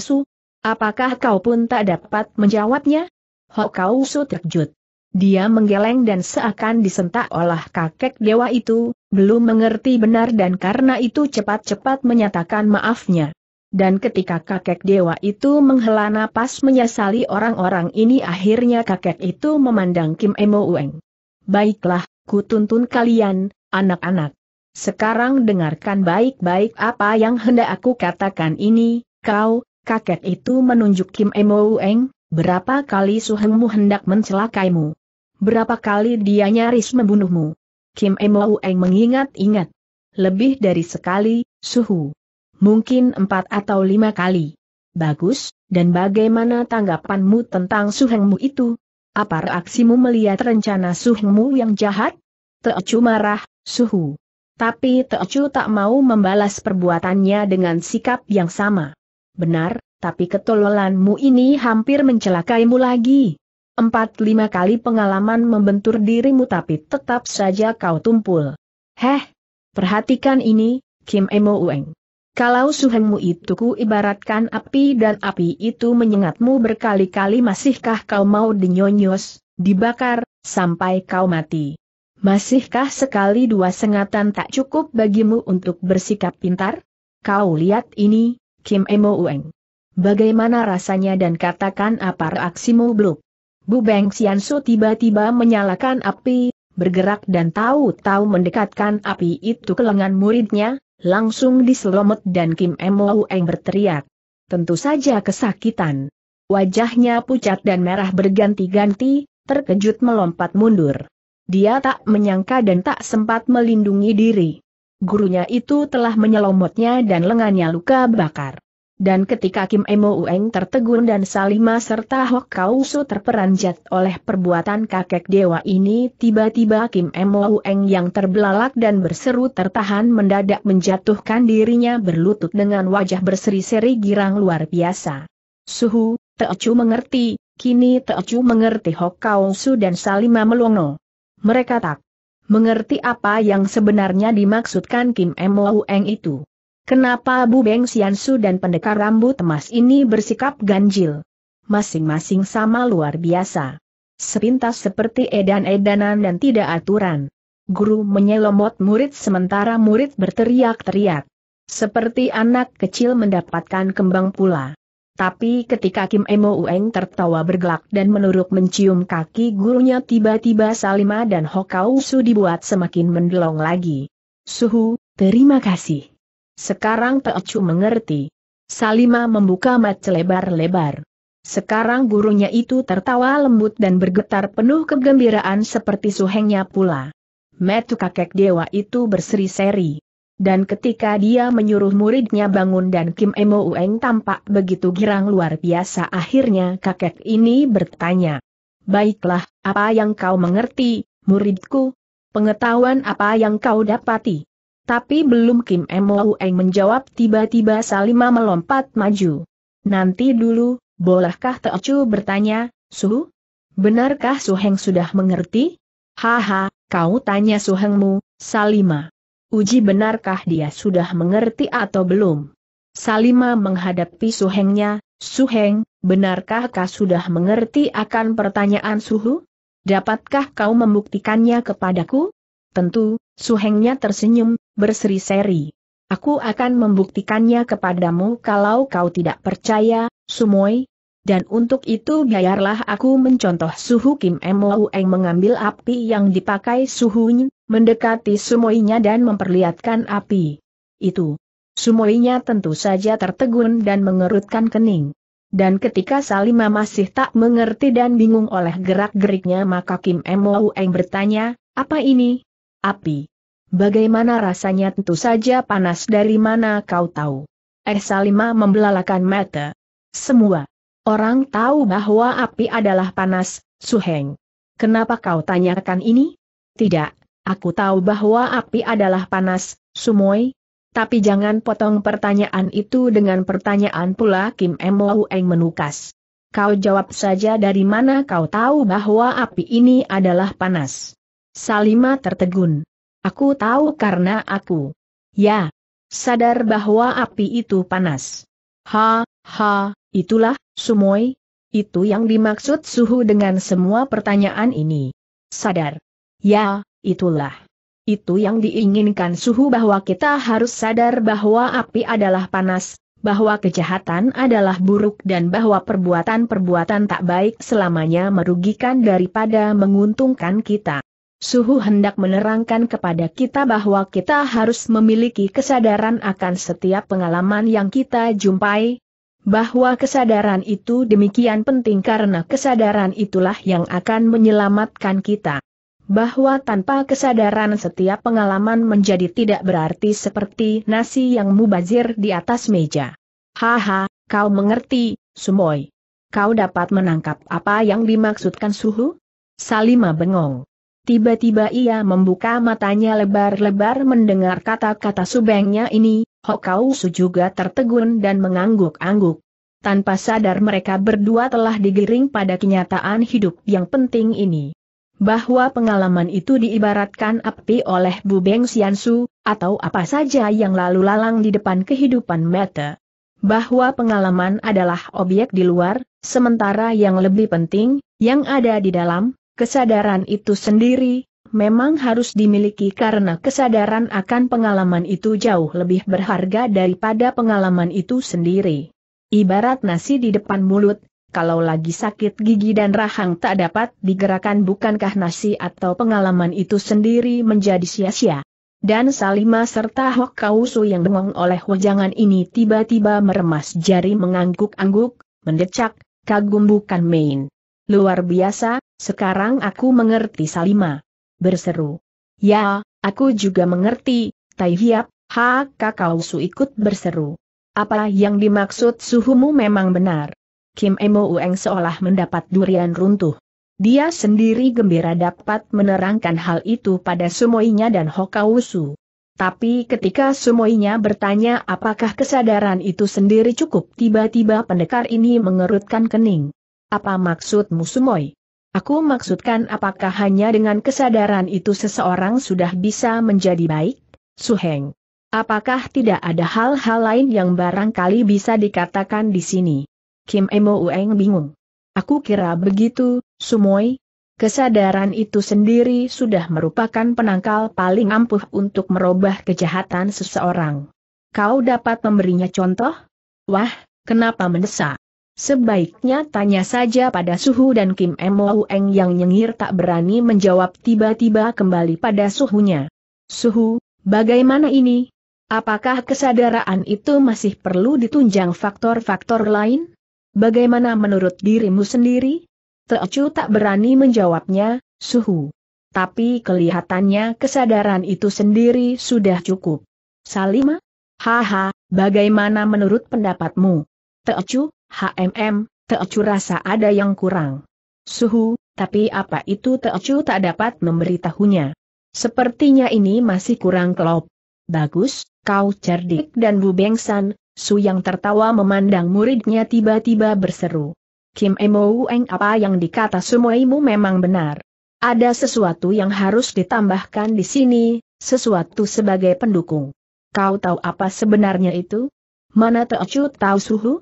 Apakah kau pun tak dapat menjawabnya? Hok Kau terkejut. Dia menggeleng dan seakan disentak oleh kakek dewa itu, belum mengerti benar dan karena itu cepat-cepat menyatakan maafnya. Dan ketika kakek dewa itu menghela napas menyesali orang-orang ini akhirnya kakek itu memandang Kim Emo Ueng. Baiklah, tuntun kalian, anak-anak. Sekarang dengarkan baik-baik apa yang hendak aku katakan ini, Kau, kakek itu menunjuk Kim Emo Eng, berapa kali suhengmu hendak mencelakaimu? Berapa kali dia nyaris membunuhmu? Kim Emo Eng mengingat-ingat. Lebih dari sekali, suhu. Mungkin empat atau lima kali. Bagus, dan bagaimana tanggapanmu tentang suhengmu itu? Apa reaksimu melihat rencana suhengmu yang jahat? Teocu marah, suhu. Tapi Teocu tak mau membalas perbuatannya dengan sikap yang sama. Benar, tapi ketololanmu ini hampir mencelakaimu lagi. Empat lima kali pengalaman membentur dirimu tapi tetap saja kau tumpul. Heh, perhatikan ini, Kim Emo Ueng. Kalau suhengmu itu ku ibaratkan api dan api itu menyengatmu berkali-kali masihkah kau mau dinyonyos, dibakar, sampai kau mati. Masihkah sekali dua sengatan tak cukup bagimu untuk bersikap pintar? Kau lihat ini, Kim Emo Ueng. Bagaimana rasanya dan katakan apa reaksimu bluk? Bu Beng Xiansu tiba-tiba menyalakan api, bergerak dan tahu-tahu mendekatkan api itu ke lengan muridnya, langsung diselomot dan Kim Emo Ueng berteriak. Tentu saja kesakitan. Wajahnya pucat dan merah berganti-ganti, terkejut melompat mundur. Dia tak menyangka dan tak sempat melindungi diri gurunya itu telah menyelomotnya dan lengannya luka bakar. Dan ketika Kim Emo Ueng tertegun dan Salima serta Hok Kausu terperanjat oleh perbuatan kakek dewa ini tiba-tiba Kim Emo Ueng yang terbelalak dan berseru tertahan mendadak menjatuhkan dirinya berlutut dengan wajah berseri-seri girang luar biasa. Suhu, Teocu mengerti, kini Teocu mengerti Hok Kausu dan Salima melongo. Mereka tak mengerti apa yang sebenarnya dimaksudkan Kim M. Eng itu. Kenapa Bu Beng Xiansu dan pendekar rambut emas ini bersikap ganjil? Masing-masing sama luar biasa. Sepintas seperti edan-edanan dan tidak aturan. Guru menyelomot murid sementara murid berteriak-teriak. Seperti anak kecil mendapatkan kembang pula. Tapi ketika Kim Emo Ueng tertawa bergelak dan menurut mencium kaki gurunya tiba-tiba Salima dan Hokau Su dibuat semakin mendelong lagi. Suhu, terima kasih. Sekarang Teocu mengerti. Salima membuka mat lebar-lebar. Sekarang gurunya itu tertawa lembut dan bergetar penuh kegembiraan seperti suhengnya pula. Metu kakek dewa itu berseri-seri. Dan ketika dia menyuruh muridnya bangun dan Kim Emo Ueng tampak begitu girang luar biasa akhirnya kakek ini bertanya. Baiklah, apa yang kau mengerti, muridku? Pengetahuan apa yang kau dapati? Tapi belum Kim Emo Ueng menjawab tiba-tiba Salima melompat maju. Nanti dulu, bolehkah Teocu bertanya, Su? Benarkah Suheng sudah mengerti? Haha, kau tanya Suhengmu, Salima uji benarkah dia sudah mengerti atau belum. Salima menghadapi Suhengnya, Suheng, benarkah kau sudah mengerti akan pertanyaan Suhu? Dapatkah kau membuktikannya kepadaku? Tentu, Suhengnya tersenyum, berseri-seri. Aku akan membuktikannya kepadamu kalau kau tidak percaya, Sumoy. Dan untuk itu biarlah aku mencontoh Suhu Kim Eng mengambil api yang dipakai Suhunya, mendekati sumoinya dan memperlihatkan api. Itu. Sumoinya tentu saja tertegun dan mengerutkan kening. Dan ketika Salima masih tak mengerti dan bingung oleh gerak-geriknya maka Kim Eng bertanya, apa ini? Api. Bagaimana rasanya tentu saja panas dari mana kau tahu? Eh Salima membelalakan mata. Semua. Orang tahu bahwa api adalah panas, Suheng. Kenapa kau tanyakan ini? Tidak, Aku tahu bahwa api adalah panas, Sumoy. Tapi jangan potong pertanyaan itu dengan pertanyaan pula Kim Mo Eng menukas. Kau jawab saja dari mana kau tahu bahwa api ini adalah panas. Salima tertegun. Aku tahu karena aku. Ya. Sadar bahwa api itu panas. Ha, ha, itulah, Sumoy. Itu yang dimaksud suhu dengan semua pertanyaan ini. Sadar. Ya, Itulah. Itu yang diinginkan suhu bahwa kita harus sadar bahwa api adalah panas, bahwa kejahatan adalah buruk dan bahwa perbuatan-perbuatan tak baik selamanya merugikan daripada menguntungkan kita. Suhu hendak menerangkan kepada kita bahwa kita harus memiliki kesadaran akan setiap pengalaman yang kita jumpai, bahwa kesadaran itu demikian penting karena kesadaran itulah yang akan menyelamatkan kita bahwa tanpa kesadaran setiap pengalaman menjadi tidak berarti seperti nasi yang mubazir di atas meja. Haha, kau mengerti, Sumoy. Kau dapat menangkap apa yang dimaksudkan Suhu? Salima bengong. Tiba-tiba ia membuka matanya lebar-lebar mendengar kata-kata subengnya ini, su juga tertegun dan mengangguk-angguk. Tanpa sadar mereka berdua telah digiring pada kenyataan hidup yang penting ini bahwa pengalaman itu diibaratkan api oleh Bu Beng Xiansu, atau apa saja yang lalu lalang di depan kehidupan mata. Bahwa pengalaman adalah objek di luar, sementara yang lebih penting, yang ada di dalam, kesadaran itu sendiri, memang harus dimiliki karena kesadaran akan pengalaman itu jauh lebih berharga daripada pengalaman itu sendiri. Ibarat nasi di depan mulut, kalau lagi sakit gigi dan rahang tak dapat digerakkan bukankah nasi atau pengalaman itu sendiri menjadi sia-sia? Dan Salima serta Hok Kausu yang bengong oleh wajangan ini tiba-tiba meremas jari mengangguk-angguk, mendecak, kagum bukan main. Luar biasa, sekarang aku mengerti Salima. Berseru. Ya, aku juga mengerti, Tai Hiap, Hak Kausu ikut berseru. Apa yang dimaksud suhumu memang benar. Kim Emo Ueng seolah mendapat durian runtuh. Dia sendiri gembira dapat menerangkan hal itu pada Sumoinya dan Hokausu. Tapi ketika Sumoinya bertanya apakah kesadaran itu sendiri cukup, tiba-tiba pendekar ini mengerutkan kening. Apa maksudmu Sumoi? Aku maksudkan apakah hanya dengan kesadaran itu seseorang sudah bisa menjadi baik? Suheng. Apakah tidak ada hal-hal lain yang barangkali bisa dikatakan di sini? Kim Emo Ueng bingung. Aku kira begitu, Sumoy. Kesadaran itu sendiri sudah merupakan penangkal paling ampuh untuk merubah kejahatan seseorang. Kau dapat memberinya contoh? Wah, kenapa mendesak? Sebaiknya tanya saja pada Suhu dan Kim Emo Ueng yang nyengir tak berani menjawab tiba-tiba kembali pada Suhunya. Suhu, bagaimana ini? Apakah kesadaran itu masih perlu ditunjang faktor-faktor lain? Bagaimana menurut dirimu sendiri? Teocu tak berani menjawabnya, suhu. Tapi kelihatannya kesadaran itu sendiri sudah cukup. Salima? Haha, bagaimana menurut pendapatmu? Teocu, HMM, Teocu rasa ada yang kurang. Suhu, tapi apa itu Teocu tak dapat memberitahunya. Sepertinya ini masih kurang kelop. Bagus, kau cerdik dan bubengsan, Su yang tertawa memandang muridnya tiba-tiba berseru. Kim Emo Eng apa yang dikata semuaimu memang benar. Ada sesuatu yang harus ditambahkan di sini, sesuatu sebagai pendukung. Kau tahu apa sebenarnya itu? Mana Teocu tahu suhu?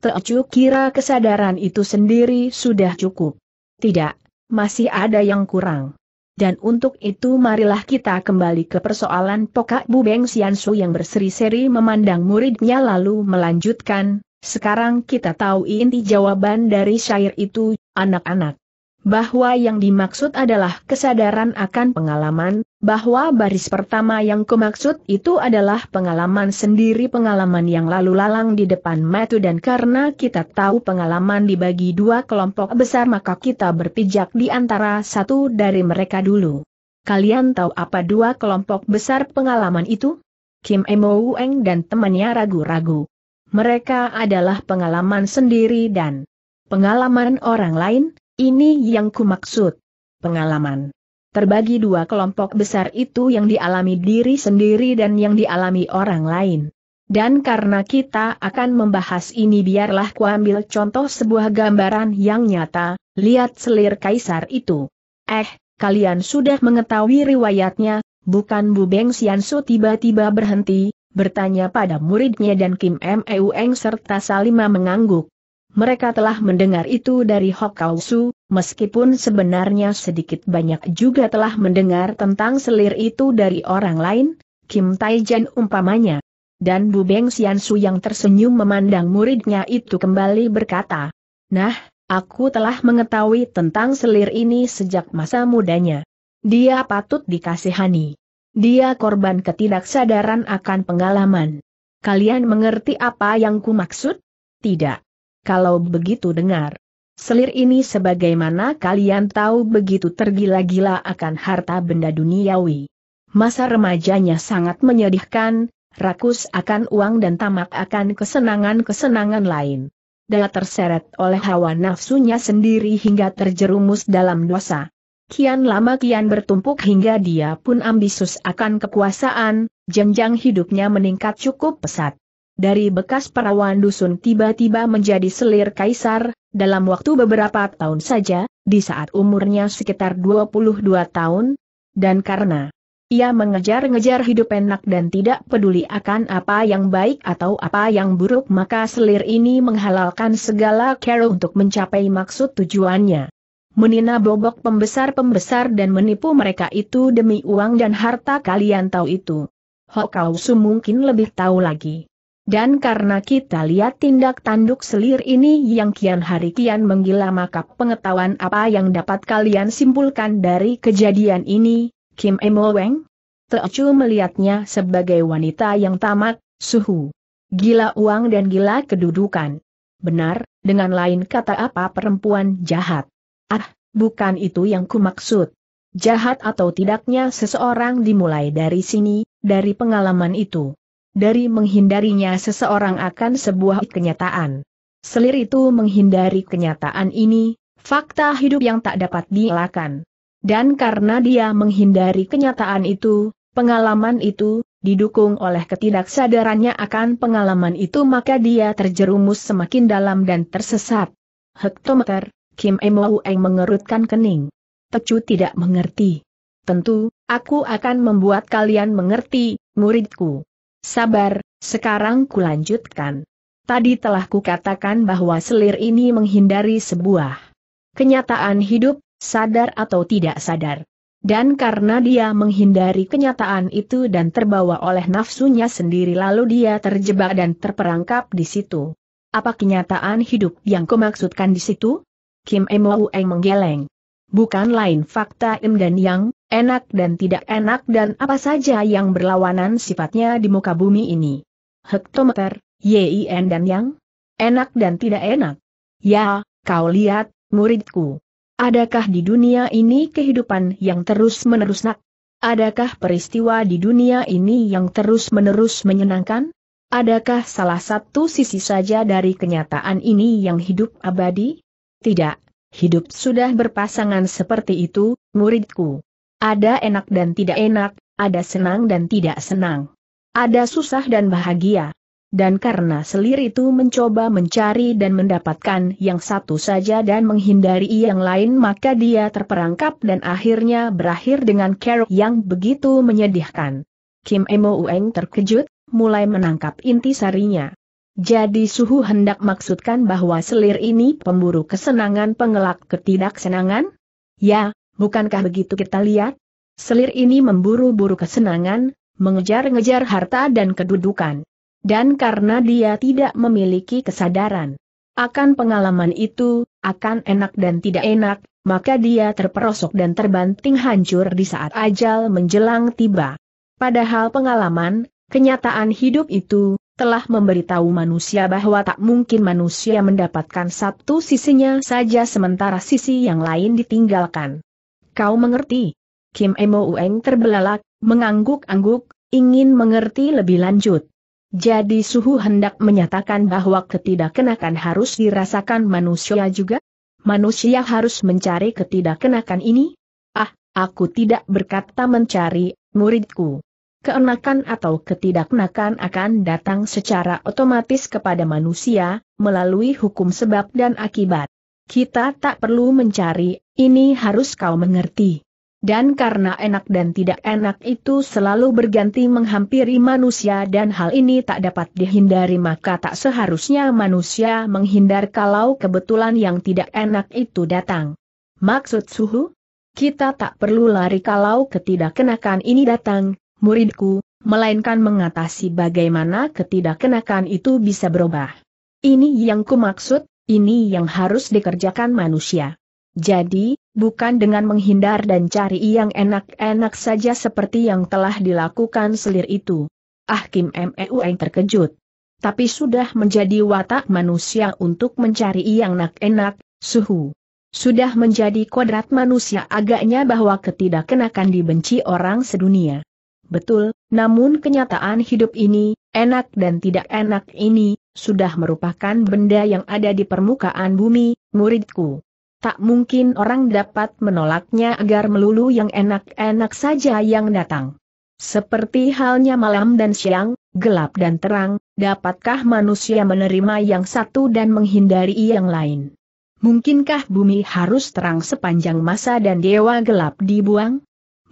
Teocu kira kesadaran itu sendiri sudah cukup. Tidak, masih ada yang kurang. Dan untuk itu marilah kita kembali ke persoalan Pokak Bu Beng Siansu yang berseri-seri memandang muridnya lalu melanjutkan, sekarang kita tahu inti jawaban dari syair itu, anak-anak. Bahwa yang dimaksud adalah kesadaran akan pengalaman, bahwa baris pertama yang kumaksud itu adalah pengalaman sendiri pengalaman yang lalu lalang di depan mata dan karena kita tahu pengalaman dibagi dua kelompok besar maka kita berpijak di antara satu dari mereka dulu. Kalian tahu apa dua kelompok besar pengalaman itu? Kim Emo Weng dan temannya ragu-ragu. Mereka adalah pengalaman sendiri dan pengalaman orang lain, ini yang kumaksud. Pengalaman terbagi dua kelompok besar itu yang dialami diri sendiri dan yang dialami orang lain. Dan karena kita akan membahas ini biarlah kuambil contoh sebuah gambaran yang nyata, lihat selir kaisar itu. Eh, kalian sudah mengetahui riwayatnya, bukan Bu Beng Su tiba-tiba berhenti, bertanya pada muridnya dan Kim M Meueng serta Salima mengangguk. Mereka telah mendengar itu dari Su meskipun sebenarnya sedikit banyak juga telah mendengar tentang selir itu dari orang lain, Kim Taijan umpamanya. Dan Bu Beng Xiansu yang tersenyum memandang muridnya itu kembali berkata, Nah, aku telah mengetahui tentang selir ini sejak masa mudanya. Dia patut dikasihani. Dia korban ketidaksadaran akan pengalaman. Kalian mengerti apa yang kumaksud? Tidak. Kalau begitu dengar. Selir ini sebagaimana kalian tahu begitu tergila-gila akan harta benda duniawi. Masa remajanya sangat menyedihkan, rakus akan uang dan tamak akan kesenangan-kesenangan lain. Dia terseret oleh hawa nafsunya sendiri hingga terjerumus dalam dosa. Kian lama kian bertumpuk hingga dia pun ambisus akan kekuasaan, jenjang hidupnya meningkat cukup pesat dari bekas perawan dusun tiba-tiba menjadi selir kaisar, dalam waktu beberapa tahun saja, di saat umurnya sekitar 22 tahun, dan karena ia mengejar-ngejar hidup enak dan tidak peduli akan apa yang baik atau apa yang buruk maka selir ini menghalalkan segala cara untuk mencapai maksud tujuannya menina bobok pembesar-pembesar dan menipu mereka itu demi uang dan harta kalian tahu itu. Hokausu mungkin lebih tahu lagi. Dan karena kita lihat tindak tanduk selir ini yang kian hari kian menggila maka pengetahuan apa yang dapat kalian simpulkan dari kejadian ini, Kim Emo Weng? Teocu melihatnya sebagai wanita yang tamat, suhu. Gila uang dan gila kedudukan. Benar, dengan lain kata apa perempuan jahat. Ah, bukan itu yang kumaksud. Jahat atau tidaknya seseorang dimulai dari sini, dari pengalaman itu dari menghindarinya seseorang akan sebuah kenyataan. Selir itu menghindari kenyataan ini, fakta hidup yang tak dapat dielakkan. Dan karena dia menghindari kenyataan itu, pengalaman itu, didukung oleh ketidaksadarannya akan pengalaman itu maka dia terjerumus semakin dalam dan tersesat. Hektometer, Kim Emoueng mengerutkan kening. Tecu tidak mengerti. Tentu, aku akan membuat kalian mengerti, muridku. Sabar, sekarang kulanjutkan. Tadi telah kukatakan bahwa selir ini menghindari sebuah kenyataan hidup, sadar atau tidak sadar. Dan karena dia menghindari kenyataan itu dan terbawa oleh nafsunya sendiri lalu dia terjebak dan terperangkap di situ. Apa kenyataan hidup yang kumaksudkan di situ? Kim Emoueng menggeleng bukan lain fakta im dan yang, enak dan tidak enak dan apa saja yang berlawanan sifatnya di muka bumi ini. Hektometer, YIN dan yang, enak dan tidak enak. Ya, kau lihat, muridku. Adakah di dunia ini kehidupan yang terus-menerus nak? Adakah peristiwa di dunia ini yang terus-menerus menyenangkan? Adakah salah satu sisi saja dari kenyataan ini yang hidup abadi? Tidak, Hidup sudah berpasangan seperti itu, muridku. Ada enak dan tidak enak, ada senang dan tidak senang. Ada susah dan bahagia. Dan karena selir itu mencoba mencari dan mendapatkan yang satu saja dan menghindari yang lain maka dia terperangkap dan akhirnya berakhir dengan kerok yang begitu menyedihkan. Kim Emo Ueng terkejut, mulai menangkap inti sarinya. Jadi suhu hendak maksudkan bahwa selir ini pemburu kesenangan pengelak ketidaksenangan? Ya, bukankah begitu kita lihat? Selir ini memburu-buru kesenangan, mengejar-ngejar harta dan kedudukan. Dan karena dia tidak memiliki kesadaran akan pengalaman itu, akan enak dan tidak enak, maka dia terperosok dan terbanting hancur di saat ajal menjelang tiba. Padahal pengalaman, kenyataan hidup itu, telah memberitahu manusia bahwa tak mungkin manusia mendapatkan satu sisinya saja sementara sisi yang lain ditinggalkan. Kau mengerti? Kim Emo Ueng terbelalak, mengangguk-angguk, ingin mengerti lebih lanjut. Jadi suhu hendak menyatakan bahwa ketidakkenakan harus dirasakan manusia juga? Manusia harus mencari ketidakkenakan ini? Ah, aku tidak berkata mencari, muridku keenakan atau ketidaknakan akan datang secara otomatis kepada manusia, melalui hukum sebab dan akibat. Kita tak perlu mencari, ini harus kau mengerti. Dan karena enak dan tidak enak itu selalu berganti menghampiri manusia dan hal ini tak dapat dihindari maka tak seharusnya manusia menghindar kalau kebetulan yang tidak enak itu datang. Maksud suhu? Kita tak perlu lari kalau ketidakkenakan ini datang, muridku, melainkan mengatasi bagaimana ketidakkenakan itu bisa berubah. Ini yang kumaksud, ini yang harus dikerjakan manusia. Jadi, bukan dengan menghindar dan cari yang enak-enak saja seperti yang telah dilakukan selir itu. Ah Kim e U yang terkejut. Tapi sudah menjadi watak manusia untuk mencari yang enak-enak, suhu. Sudah menjadi kodrat manusia agaknya bahwa ketidakkenakan dibenci orang sedunia. Betul, namun kenyataan hidup ini, enak dan tidak enak ini, sudah merupakan benda yang ada di permukaan bumi, muridku. Tak mungkin orang dapat menolaknya agar melulu yang enak-enak saja yang datang. Seperti halnya malam dan siang, gelap dan terang, dapatkah manusia menerima yang satu dan menghindari yang lain? Mungkinkah bumi harus terang sepanjang masa dan dewa gelap dibuang?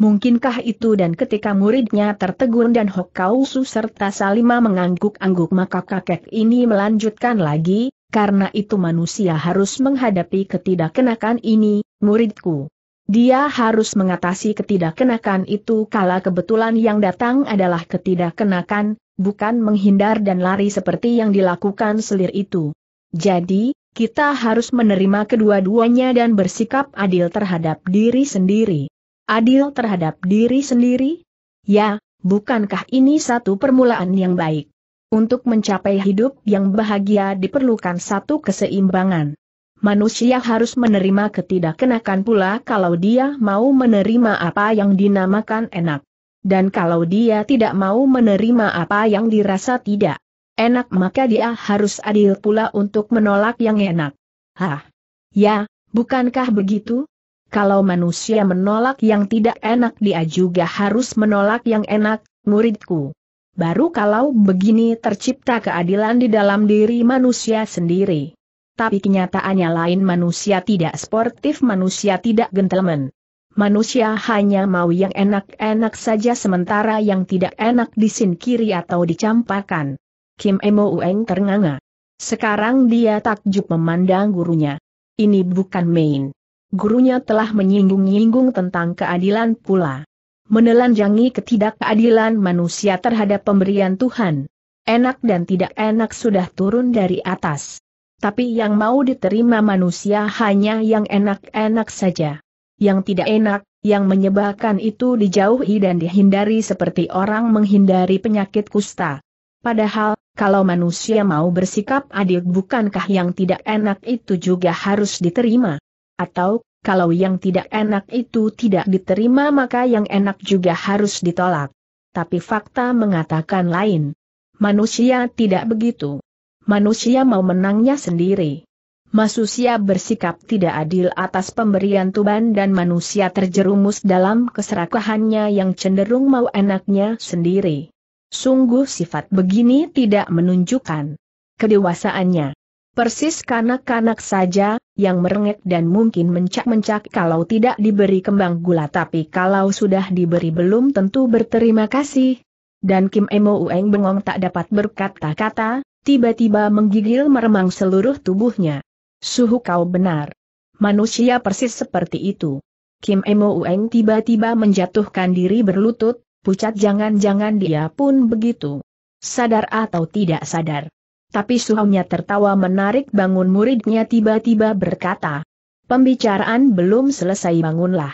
Mungkinkah itu dan ketika muridnya tertegun dan Hokkausu serta Salima mengangguk-angguk maka kakek ini melanjutkan lagi, karena itu manusia harus menghadapi ketidakkenakan ini, muridku. Dia harus mengatasi ketidakkenakan itu kala kebetulan yang datang adalah ketidakkenakan, bukan menghindar dan lari seperti yang dilakukan selir itu. Jadi, kita harus menerima kedua-duanya dan bersikap adil terhadap diri sendiri adil terhadap diri sendiri? Ya, bukankah ini satu permulaan yang baik? Untuk mencapai hidup yang bahagia diperlukan satu keseimbangan. Manusia harus menerima ketidakkenakan pula kalau dia mau menerima apa yang dinamakan enak. Dan kalau dia tidak mau menerima apa yang dirasa tidak enak maka dia harus adil pula untuk menolak yang enak. Hah? Ya, bukankah begitu? Kalau manusia menolak yang tidak enak dia juga harus menolak yang enak, muridku. Baru kalau begini tercipta keadilan di dalam diri manusia sendiri. Tapi kenyataannya lain manusia tidak sportif manusia tidak gentleman. Manusia hanya mau yang enak-enak saja sementara yang tidak enak disingkiri atau dicampakan. Kim Emo Ueng ternganga. Sekarang dia takjub memandang gurunya. Ini bukan main gurunya telah menyinggung-nyinggung tentang keadilan pula. Menelanjangi ketidakadilan manusia terhadap pemberian Tuhan. Enak dan tidak enak sudah turun dari atas. Tapi yang mau diterima manusia hanya yang enak-enak saja. Yang tidak enak, yang menyebalkan itu dijauhi dan dihindari seperti orang menghindari penyakit kusta. Padahal, kalau manusia mau bersikap adil bukankah yang tidak enak itu juga harus diterima? atau, kalau yang tidak enak itu tidak diterima maka yang enak juga harus ditolak. Tapi fakta mengatakan lain. Manusia tidak begitu. Manusia mau menangnya sendiri. Manusia bersikap tidak adil atas pemberian Tuban dan manusia terjerumus dalam keserakahannya yang cenderung mau enaknya sendiri. Sungguh sifat begini tidak menunjukkan kedewasaannya. Persis kanak-kanak saja, yang merengek dan mungkin mencak-mencak kalau tidak diberi kembang gula tapi kalau sudah diberi belum tentu berterima kasih. Dan Kim Emo Ueng bengong tak dapat berkata-kata, tiba-tiba menggigil meremang seluruh tubuhnya. Suhu kau benar. Manusia persis seperti itu. Kim Emo Ueng tiba-tiba menjatuhkan diri berlutut, pucat jangan-jangan dia pun begitu. Sadar atau tidak sadar. Tapi suhunya tertawa menarik bangun muridnya tiba-tiba berkata. Pembicaraan belum selesai bangunlah.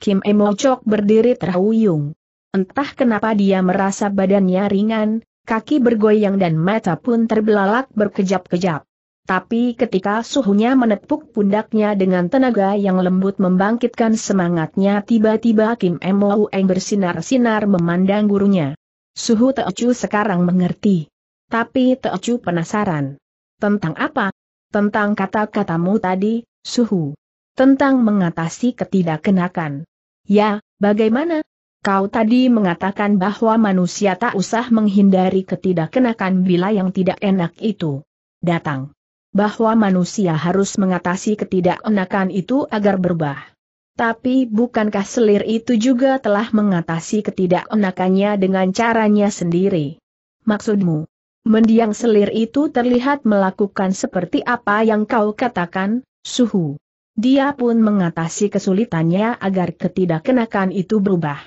Kim Emo berdiri terhuyung. Entah kenapa dia merasa badannya ringan, kaki bergoyang dan mata pun terbelalak berkejap-kejap. Tapi ketika suhunya menepuk pundaknya dengan tenaga yang lembut membangkitkan semangatnya tiba-tiba Kim Emo Ueng bersinar-sinar memandang gurunya. Suhu Teocu sekarang mengerti. Tapi Teocu penasaran. Tentang apa? Tentang kata-katamu tadi, suhu. Tentang mengatasi ketidakkenakan. Ya, bagaimana? Kau tadi mengatakan bahwa manusia tak usah menghindari ketidakkenakan bila yang tidak enak itu datang. Bahwa manusia harus mengatasi ketidakenakan itu agar berubah. Tapi bukankah selir itu juga telah mengatasi ketidakenakannya dengan caranya sendiri? Maksudmu, Mendiang selir itu terlihat melakukan seperti apa yang kau katakan, suhu. Dia pun mengatasi kesulitannya agar ketidakkenakan itu berubah.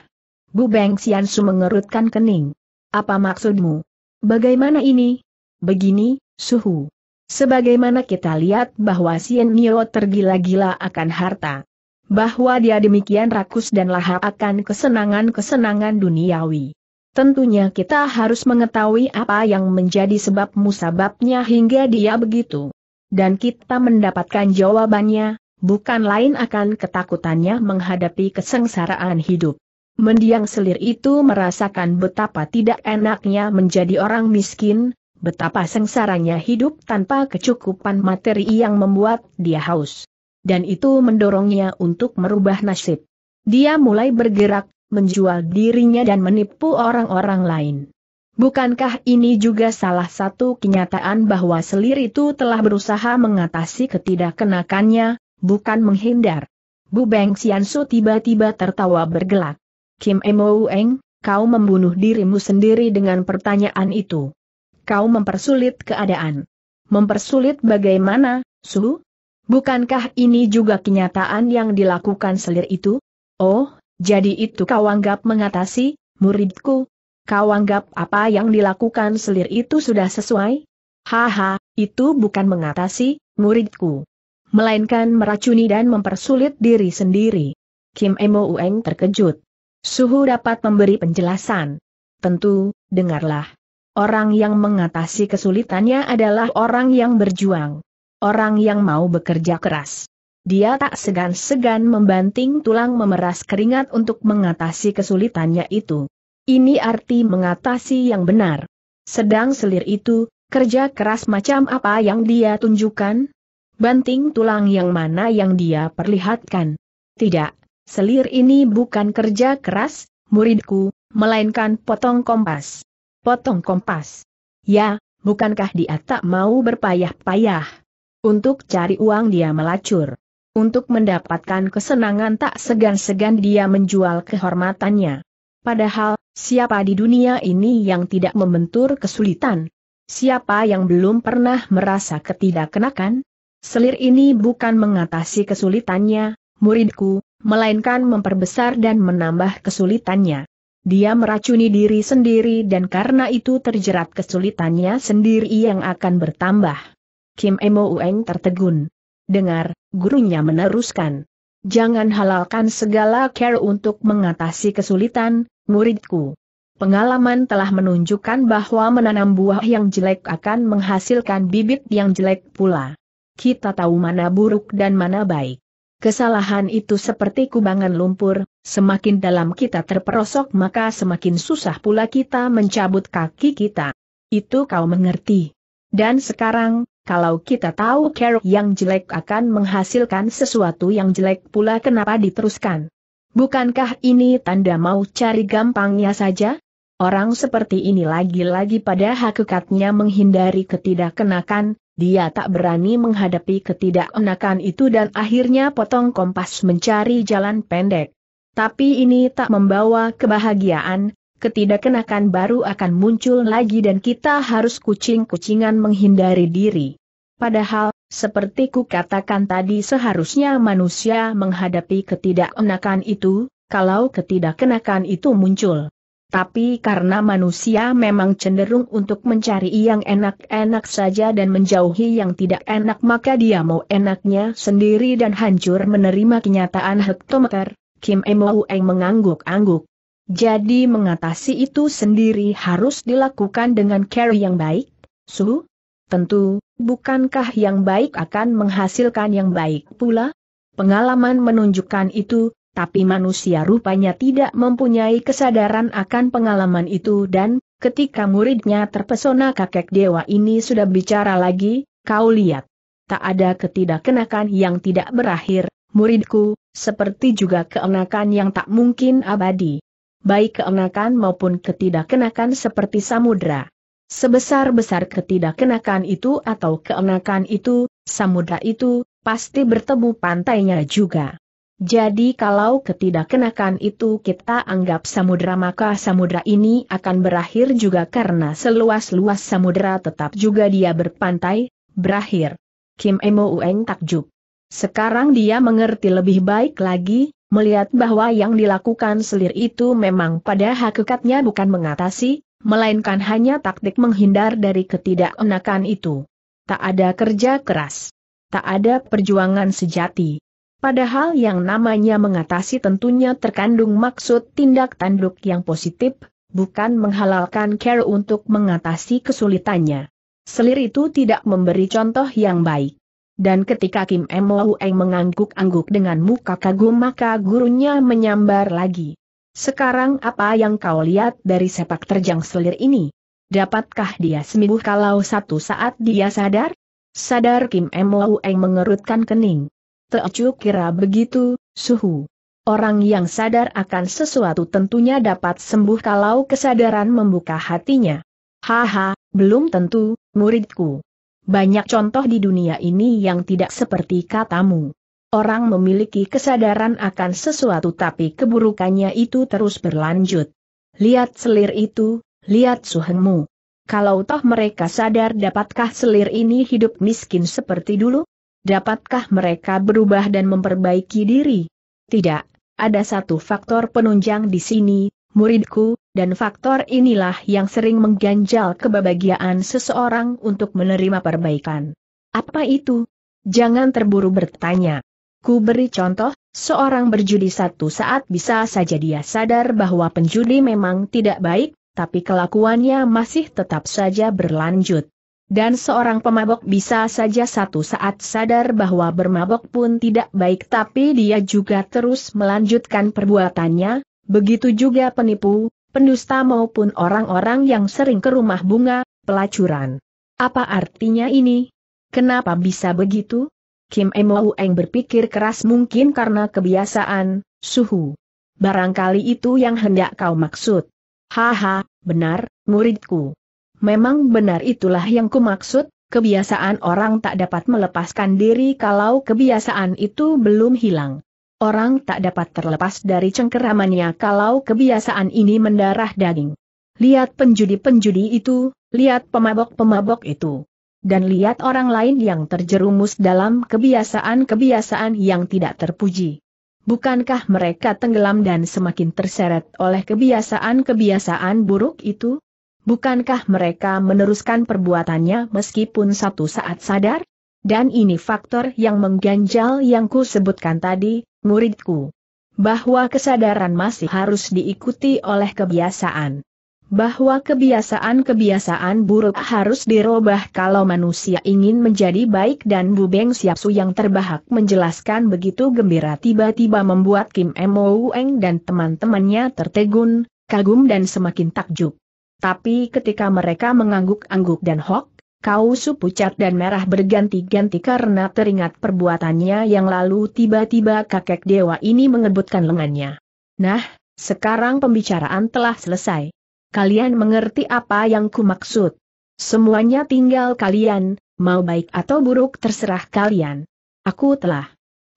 Bu Beng Xiansu mengerutkan kening. Apa maksudmu? Bagaimana ini? Begini, suhu. Sebagaimana kita lihat bahwa Sien Nio tergila-gila akan harta. Bahwa dia demikian rakus dan lahap akan kesenangan-kesenangan duniawi. Tentunya kita harus mengetahui apa yang menjadi sebab musababnya hingga dia begitu. Dan kita mendapatkan jawabannya, bukan lain akan ketakutannya menghadapi kesengsaraan hidup. Mendiang selir itu merasakan betapa tidak enaknya menjadi orang miskin, betapa sengsaranya hidup tanpa kecukupan materi yang membuat dia haus. Dan itu mendorongnya untuk merubah nasib. Dia mulai bergerak, menjual dirinya dan menipu orang-orang lain. Bukankah ini juga salah satu kenyataan bahwa selir itu telah berusaha mengatasi ketidakkenakannya, bukan menghindar? Bu Beng Xiansu tiba-tiba tertawa bergelak. Kim Emo Eng, kau membunuh dirimu sendiri dengan pertanyaan itu. Kau mempersulit keadaan. Mempersulit bagaimana, Su? Bukankah ini juga kenyataan yang dilakukan selir itu? Oh, jadi itu kau anggap mengatasi, muridku? Kau anggap apa yang dilakukan selir itu sudah sesuai? Haha, itu bukan mengatasi, muridku. Melainkan meracuni dan mempersulit diri sendiri. Kim Emo Ueng terkejut. Suhu dapat memberi penjelasan. Tentu, dengarlah. Orang yang mengatasi kesulitannya adalah orang yang berjuang. Orang yang mau bekerja keras dia tak segan-segan membanting tulang memeras keringat untuk mengatasi kesulitannya itu. Ini arti mengatasi yang benar. Sedang selir itu, kerja keras macam apa yang dia tunjukkan? Banting tulang yang mana yang dia perlihatkan? Tidak, selir ini bukan kerja keras, muridku, melainkan potong kompas. Potong kompas. Ya, bukankah dia tak mau berpayah-payah? Untuk cari uang dia melacur. Untuk mendapatkan kesenangan tak segan-segan dia menjual kehormatannya. Padahal, siapa di dunia ini yang tidak membentur kesulitan? Siapa yang belum pernah merasa ketidakkenakan? Selir ini bukan mengatasi kesulitannya, muridku, melainkan memperbesar dan menambah kesulitannya. Dia meracuni diri sendiri dan karena itu terjerat kesulitannya sendiri yang akan bertambah. Kim Emo Ueng tertegun. Dengar, gurunya meneruskan. Jangan halalkan segala care untuk mengatasi kesulitan, muridku. Pengalaman telah menunjukkan bahwa menanam buah yang jelek akan menghasilkan bibit yang jelek pula. Kita tahu mana buruk dan mana baik. Kesalahan itu seperti kubangan lumpur, semakin dalam kita terperosok maka semakin susah pula kita mencabut kaki kita. Itu kau mengerti. Dan sekarang, kalau kita tahu kerok yang jelek akan menghasilkan sesuatu yang jelek pula kenapa diteruskan? Bukankah ini tanda mau cari gampangnya saja? Orang seperti ini lagi-lagi pada hakikatnya menghindari ketidakkenakan, dia tak berani menghadapi ketidakenakan itu dan akhirnya potong kompas mencari jalan pendek. Tapi ini tak membawa kebahagiaan, ketidakkenakan baru akan muncul lagi dan kita harus kucing-kucingan menghindari diri. Padahal, seperti ku katakan tadi seharusnya manusia menghadapi ketidakenakan itu, kalau ketidakkenakan itu muncul. Tapi karena manusia memang cenderung untuk mencari yang enak-enak saja dan menjauhi yang tidak enak maka dia mau enaknya sendiri dan hancur menerima kenyataan hektometer, Kim Emo mengangguk-angguk. Jadi mengatasi itu sendiri harus dilakukan dengan care yang baik, Su? Tentu, bukankah yang baik akan menghasilkan yang baik pula? Pengalaman menunjukkan itu, tapi manusia rupanya tidak mempunyai kesadaran akan pengalaman itu dan, ketika muridnya terpesona kakek dewa ini sudah bicara lagi, kau lihat. Tak ada ketidakkenakan yang tidak berakhir, muridku, seperti juga keenakan yang tak mungkin abadi baik keenakan maupun ketidakkenakan seperti samudra. Sebesar-besar ketidakkenakan itu atau keenakan itu, samudra itu, pasti bertemu pantainya juga. Jadi kalau ketidakkenakan itu kita anggap samudra maka samudra ini akan berakhir juga karena seluas-luas samudra tetap juga dia berpantai, berakhir. Kim Emo Ueng takjub. Sekarang dia mengerti lebih baik lagi, melihat bahwa yang dilakukan selir itu memang pada hakikatnya bukan mengatasi, melainkan hanya taktik menghindar dari ketidakenakan itu. Tak ada kerja keras. Tak ada perjuangan sejati. Padahal yang namanya mengatasi tentunya terkandung maksud tindak tanduk yang positif, bukan menghalalkan care untuk mengatasi kesulitannya. Selir itu tidak memberi contoh yang baik. Dan ketika Kim eng mengangguk-angguk dengan muka kagum maka gurunya menyambar lagi. Sekarang apa yang kau lihat dari sepak terjang selir ini? Dapatkah dia sembuh kalau satu saat dia sadar? Sadar Kim eng mengerutkan kening. Teocu kira begitu, suhu. Orang yang sadar akan sesuatu tentunya dapat sembuh kalau kesadaran membuka hatinya. Haha, belum tentu, muridku. Banyak contoh di dunia ini yang tidak seperti katamu. Orang memiliki kesadaran akan sesuatu tapi keburukannya itu terus berlanjut. Lihat selir itu, lihat suhengmu. Kalau toh mereka sadar dapatkah selir ini hidup miskin seperti dulu? Dapatkah mereka berubah dan memperbaiki diri? Tidak, ada satu faktor penunjang di sini, muridku, dan faktor inilah yang sering mengganjal kebahagiaan seseorang untuk menerima perbaikan. Apa itu? Jangan terburu bertanya. Ku beri contoh, seorang berjudi satu saat bisa saja dia sadar bahwa penjudi memang tidak baik, tapi kelakuannya masih tetap saja berlanjut. Dan seorang pemabok bisa saja satu saat sadar bahwa bermabok pun tidak baik tapi dia juga terus melanjutkan perbuatannya, Begitu juga penipu, pendusta maupun orang-orang yang sering ke rumah bunga, pelacuran. Apa artinya ini? Kenapa bisa begitu? Kim Eng berpikir keras mungkin karena kebiasaan, suhu. Barangkali itu yang hendak kau maksud. Haha, benar, muridku. Memang benar itulah yang kumaksud, kebiasaan orang tak dapat melepaskan diri kalau kebiasaan itu belum hilang. Orang tak dapat terlepas dari cengkeramannya kalau kebiasaan ini mendarah daging. Lihat penjudi-penjudi itu, lihat pemabok-pemabok itu. Dan lihat orang lain yang terjerumus dalam kebiasaan-kebiasaan yang tidak terpuji. Bukankah mereka tenggelam dan semakin terseret oleh kebiasaan-kebiasaan buruk itu? Bukankah mereka meneruskan perbuatannya meskipun satu saat sadar? Dan ini faktor yang mengganjal yang ku sebutkan tadi, muridku, bahwa kesadaran masih harus diikuti oleh kebiasaan. Bahwa kebiasaan-kebiasaan buruk harus dirobah kalau manusia ingin menjadi baik dan Bu Beng Siapsu yang terbahak menjelaskan begitu gembira tiba-tiba membuat Kim Mo Eng dan teman-temannya tertegun, kagum dan semakin takjub. Tapi ketika mereka mengangguk-angguk dan hok, Kau pucat dan merah berganti-ganti karena teringat perbuatannya yang lalu tiba-tiba kakek dewa ini mengebutkan lengannya. Nah, sekarang pembicaraan telah selesai. Kalian mengerti apa yang kumaksud. Semuanya tinggal kalian, mau baik atau buruk terserah kalian. Aku telah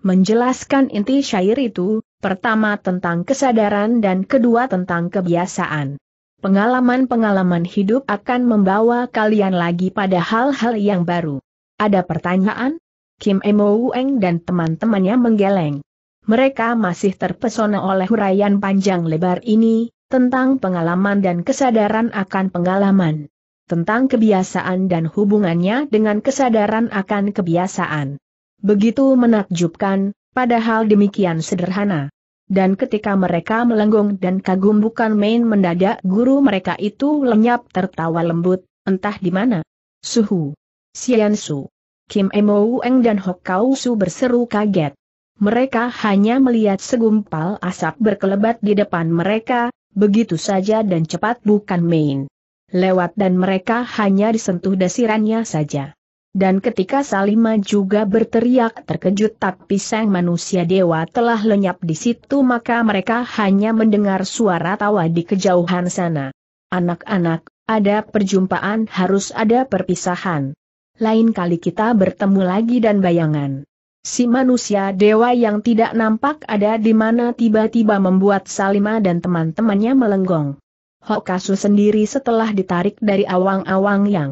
menjelaskan inti syair itu, pertama tentang kesadaran dan kedua tentang kebiasaan. Pengalaman-pengalaman hidup akan membawa kalian lagi pada hal-hal yang baru. Ada pertanyaan? Kim Emo Ueng dan teman-temannya menggeleng. Mereka masih terpesona oleh huraian panjang lebar ini, tentang pengalaman dan kesadaran akan pengalaman. Tentang kebiasaan dan hubungannya dengan kesadaran akan kebiasaan. Begitu menakjubkan, padahal demikian sederhana dan ketika mereka melenggung dan kagum bukan main mendadak guru mereka itu lenyap tertawa lembut, entah di mana. Suhu. Sian Su. Kim Emo Eng dan Kau Su berseru kaget. Mereka hanya melihat segumpal asap berkelebat di depan mereka, begitu saja dan cepat bukan main. Lewat dan mereka hanya disentuh dasirannya saja. Dan ketika Salima juga berteriak terkejut tak sang manusia dewa telah lenyap di situ maka mereka hanya mendengar suara tawa di kejauhan sana. Anak-anak, ada perjumpaan harus ada perpisahan. Lain kali kita bertemu lagi dan bayangan. Si manusia dewa yang tidak nampak ada di mana tiba-tiba membuat Salima dan teman-temannya melenggong. Hokasu sendiri setelah ditarik dari awang-awang yang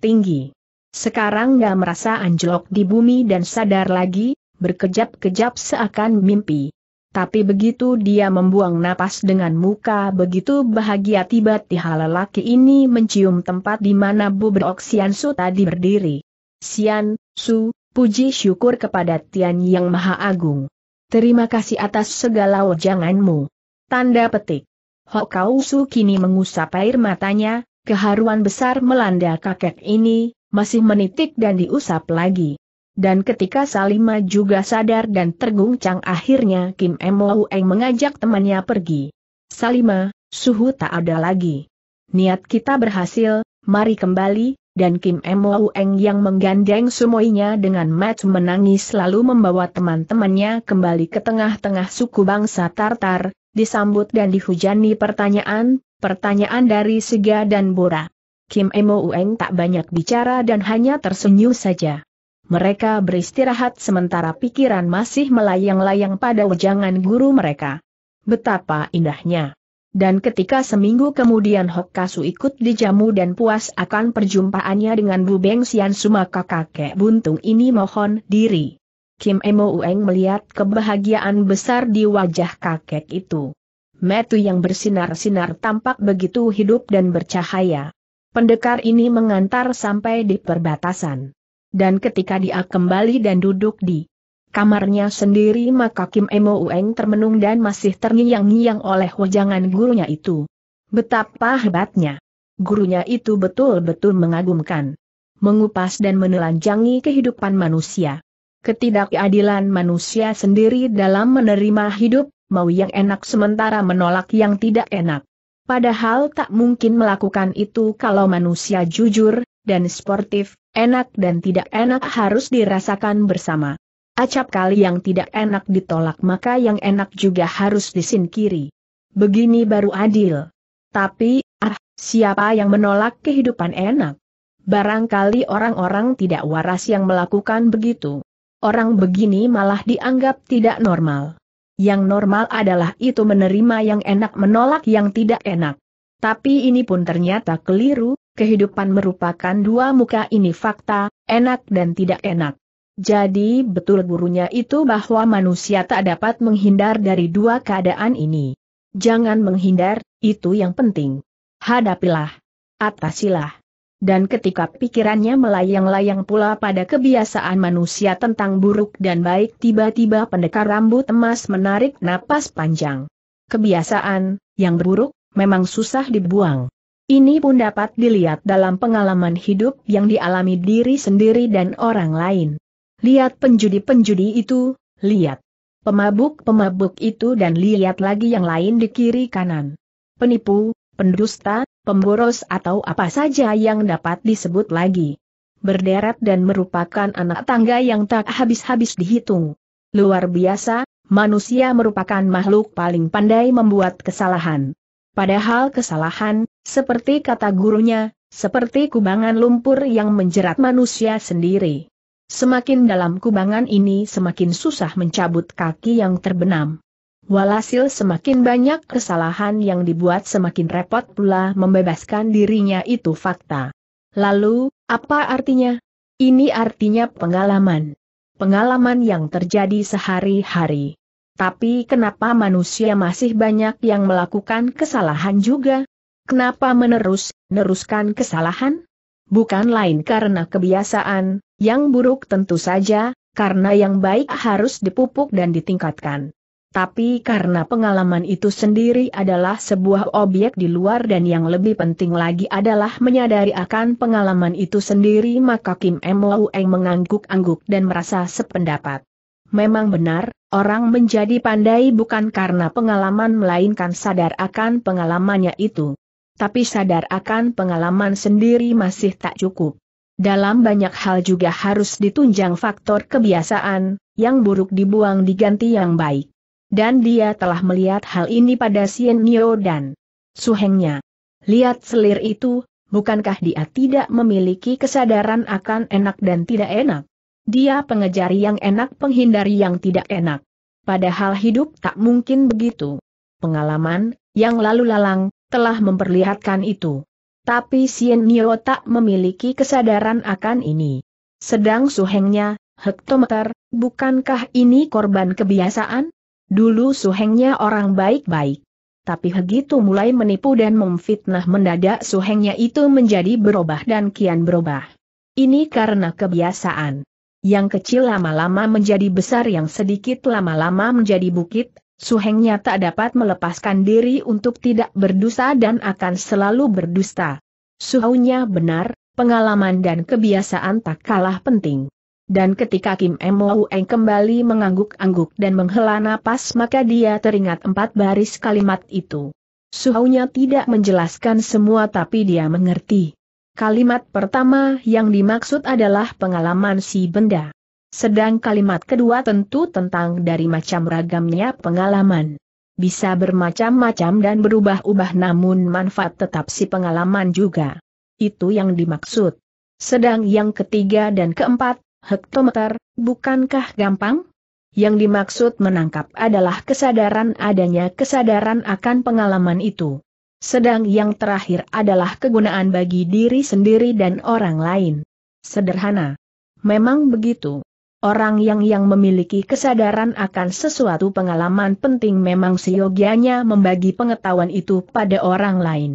tinggi sekarang gak merasa anjlok di bumi dan sadar lagi, berkejap-kejap seakan mimpi. Tapi begitu dia membuang napas dengan muka begitu bahagia tiba-tiba lelaki ini mencium tempat di mana Bu Sian Su tadi berdiri. Sian, Su, puji syukur kepada Tian Yang Maha Agung. Terima kasih atas segala wajanganmu. Tanda petik. Hokau Su kini mengusap air matanya, keharuan besar melanda kakek ini, masih menitik dan diusap lagi. Dan ketika Salima juga sadar dan terguncang akhirnya Kim M. Eng mengajak temannya pergi. Salima, suhu tak ada lagi. Niat kita berhasil, mari kembali, dan Kim M. Eng yang menggandeng semuanya dengan match menangis lalu membawa teman-temannya kembali ke tengah-tengah suku bangsa Tartar, disambut dan dihujani pertanyaan, pertanyaan dari Sega dan Bora. Kim Emo Ueng tak banyak bicara dan hanya tersenyum saja. Mereka beristirahat sementara pikiran masih melayang-layang pada wejangan guru mereka. Betapa indahnya. Dan ketika seminggu kemudian Hok Kasu ikut dijamu dan puas akan perjumpaannya dengan Bu Beng Sian Sumaka kakek buntung ini mohon diri. Kim Emo Ueng melihat kebahagiaan besar di wajah kakek itu. Metu yang bersinar-sinar tampak begitu hidup dan bercahaya. Pendekar ini mengantar sampai di perbatasan. Dan ketika dia kembali dan duduk di kamarnya sendiri maka Kim Emo Ueng termenung dan masih terngiang-ngiang oleh wajangan gurunya itu. Betapa hebatnya. Gurunya itu betul-betul mengagumkan. Mengupas dan menelanjangi kehidupan manusia. Ketidakadilan manusia sendiri dalam menerima hidup, mau yang enak sementara menolak yang tidak enak. Padahal tak mungkin melakukan itu kalau manusia jujur, dan sportif, enak dan tidak enak harus dirasakan bersama. Acap kali yang tidak enak ditolak maka yang enak juga harus disingkiri. Begini baru adil. Tapi, ah, siapa yang menolak kehidupan enak? Barangkali orang-orang tidak waras yang melakukan begitu. Orang begini malah dianggap tidak normal yang normal adalah itu menerima yang enak menolak yang tidak enak. Tapi ini pun ternyata keliru, kehidupan merupakan dua muka ini fakta, enak dan tidak enak. Jadi betul gurunya itu bahwa manusia tak dapat menghindar dari dua keadaan ini. Jangan menghindar, itu yang penting. Hadapilah. Atasilah dan ketika pikirannya melayang-layang pula pada kebiasaan manusia tentang buruk dan baik tiba-tiba pendekar rambut emas menarik napas panjang. Kebiasaan, yang buruk, memang susah dibuang. Ini pun dapat dilihat dalam pengalaman hidup yang dialami diri sendiri dan orang lain. Lihat penjudi-penjudi itu, lihat pemabuk-pemabuk itu dan lihat lagi yang lain di kiri kanan. Penipu, pendusta, pemboros atau apa saja yang dapat disebut lagi. Berderet dan merupakan anak tangga yang tak habis-habis dihitung. Luar biasa, manusia merupakan makhluk paling pandai membuat kesalahan. Padahal kesalahan, seperti kata gurunya, seperti kubangan lumpur yang menjerat manusia sendiri. Semakin dalam kubangan ini semakin susah mencabut kaki yang terbenam. Walhasil semakin banyak kesalahan yang dibuat semakin repot pula membebaskan dirinya itu fakta. Lalu, apa artinya? Ini artinya pengalaman. Pengalaman yang terjadi sehari-hari. Tapi kenapa manusia masih banyak yang melakukan kesalahan juga? Kenapa menerus, neruskan kesalahan? Bukan lain karena kebiasaan, yang buruk tentu saja, karena yang baik harus dipupuk dan ditingkatkan tapi karena pengalaman itu sendiri adalah sebuah objek di luar dan yang lebih penting lagi adalah menyadari akan pengalaman itu sendiri maka Kim Moueng mengangguk-angguk dan merasa sependapat. Memang benar, orang menjadi pandai bukan karena pengalaman melainkan sadar akan pengalamannya itu. Tapi sadar akan pengalaman sendiri masih tak cukup. Dalam banyak hal juga harus ditunjang faktor kebiasaan, yang buruk dibuang diganti yang baik dan dia telah melihat hal ini pada Sien Nio dan suhengnya. Lihat selir itu, bukankah dia tidak memiliki kesadaran akan enak dan tidak enak? Dia pengejari yang enak penghindari yang tidak enak. Padahal hidup tak mungkin begitu. Pengalaman, yang lalu lalang, telah memperlihatkan itu. Tapi Sien Nio tak memiliki kesadaran akan ini. Sedang suhengnya, hektometer, bukankah ini korban kebiasaan? Dulu Suhengnya orang baik-baik. Tapi begitu mulai menipu dan memfitnah mendadak Suhengnya itu menjadi berubah dan kian berubah. Ini karena kebiasaan. Yang kecil lama-lama menjadi besar yang sedikit lama-lama menjadi bukit, Suhengnya tak dapat melepaskan diri untuk tidak berdusta dan akan selalu berdusta. Suhunya benar, pengalaman dan kebiasaan tak kalah penting. Dan ketika Kim Moueng kembali mengangguk-angguk dan menghela napas maka dia teringat empat baris kalimat itu. Suhaunya tidak menjelaskan semua tapi dia mengerti. Kalimat pertama yang dimaksud adalah pengalaman si benda. Sedang kalimat kedua tentu tentang dari macam ragamnya pengalaman. Bisa bermacam-macam dan berubah-ubah namun manfaat tetap si pengalaman juga. Itu yang dimaksud. Sedang yang ketiga dan keempat, hektometer, bukankah gampang? Yang dimaksud menangkap adalah kesadaran adanya kesadaran akan pengalaman itu. Sedang yang terakhir adalah kegunaan bagi diri sendiri dan orang lain. Sederhana. Memang begitu. Orang yang yang memiliki kesadaran akan sesuatu pengalaman penting memang seyogianya membagi pengetahuan itu pada orang lain.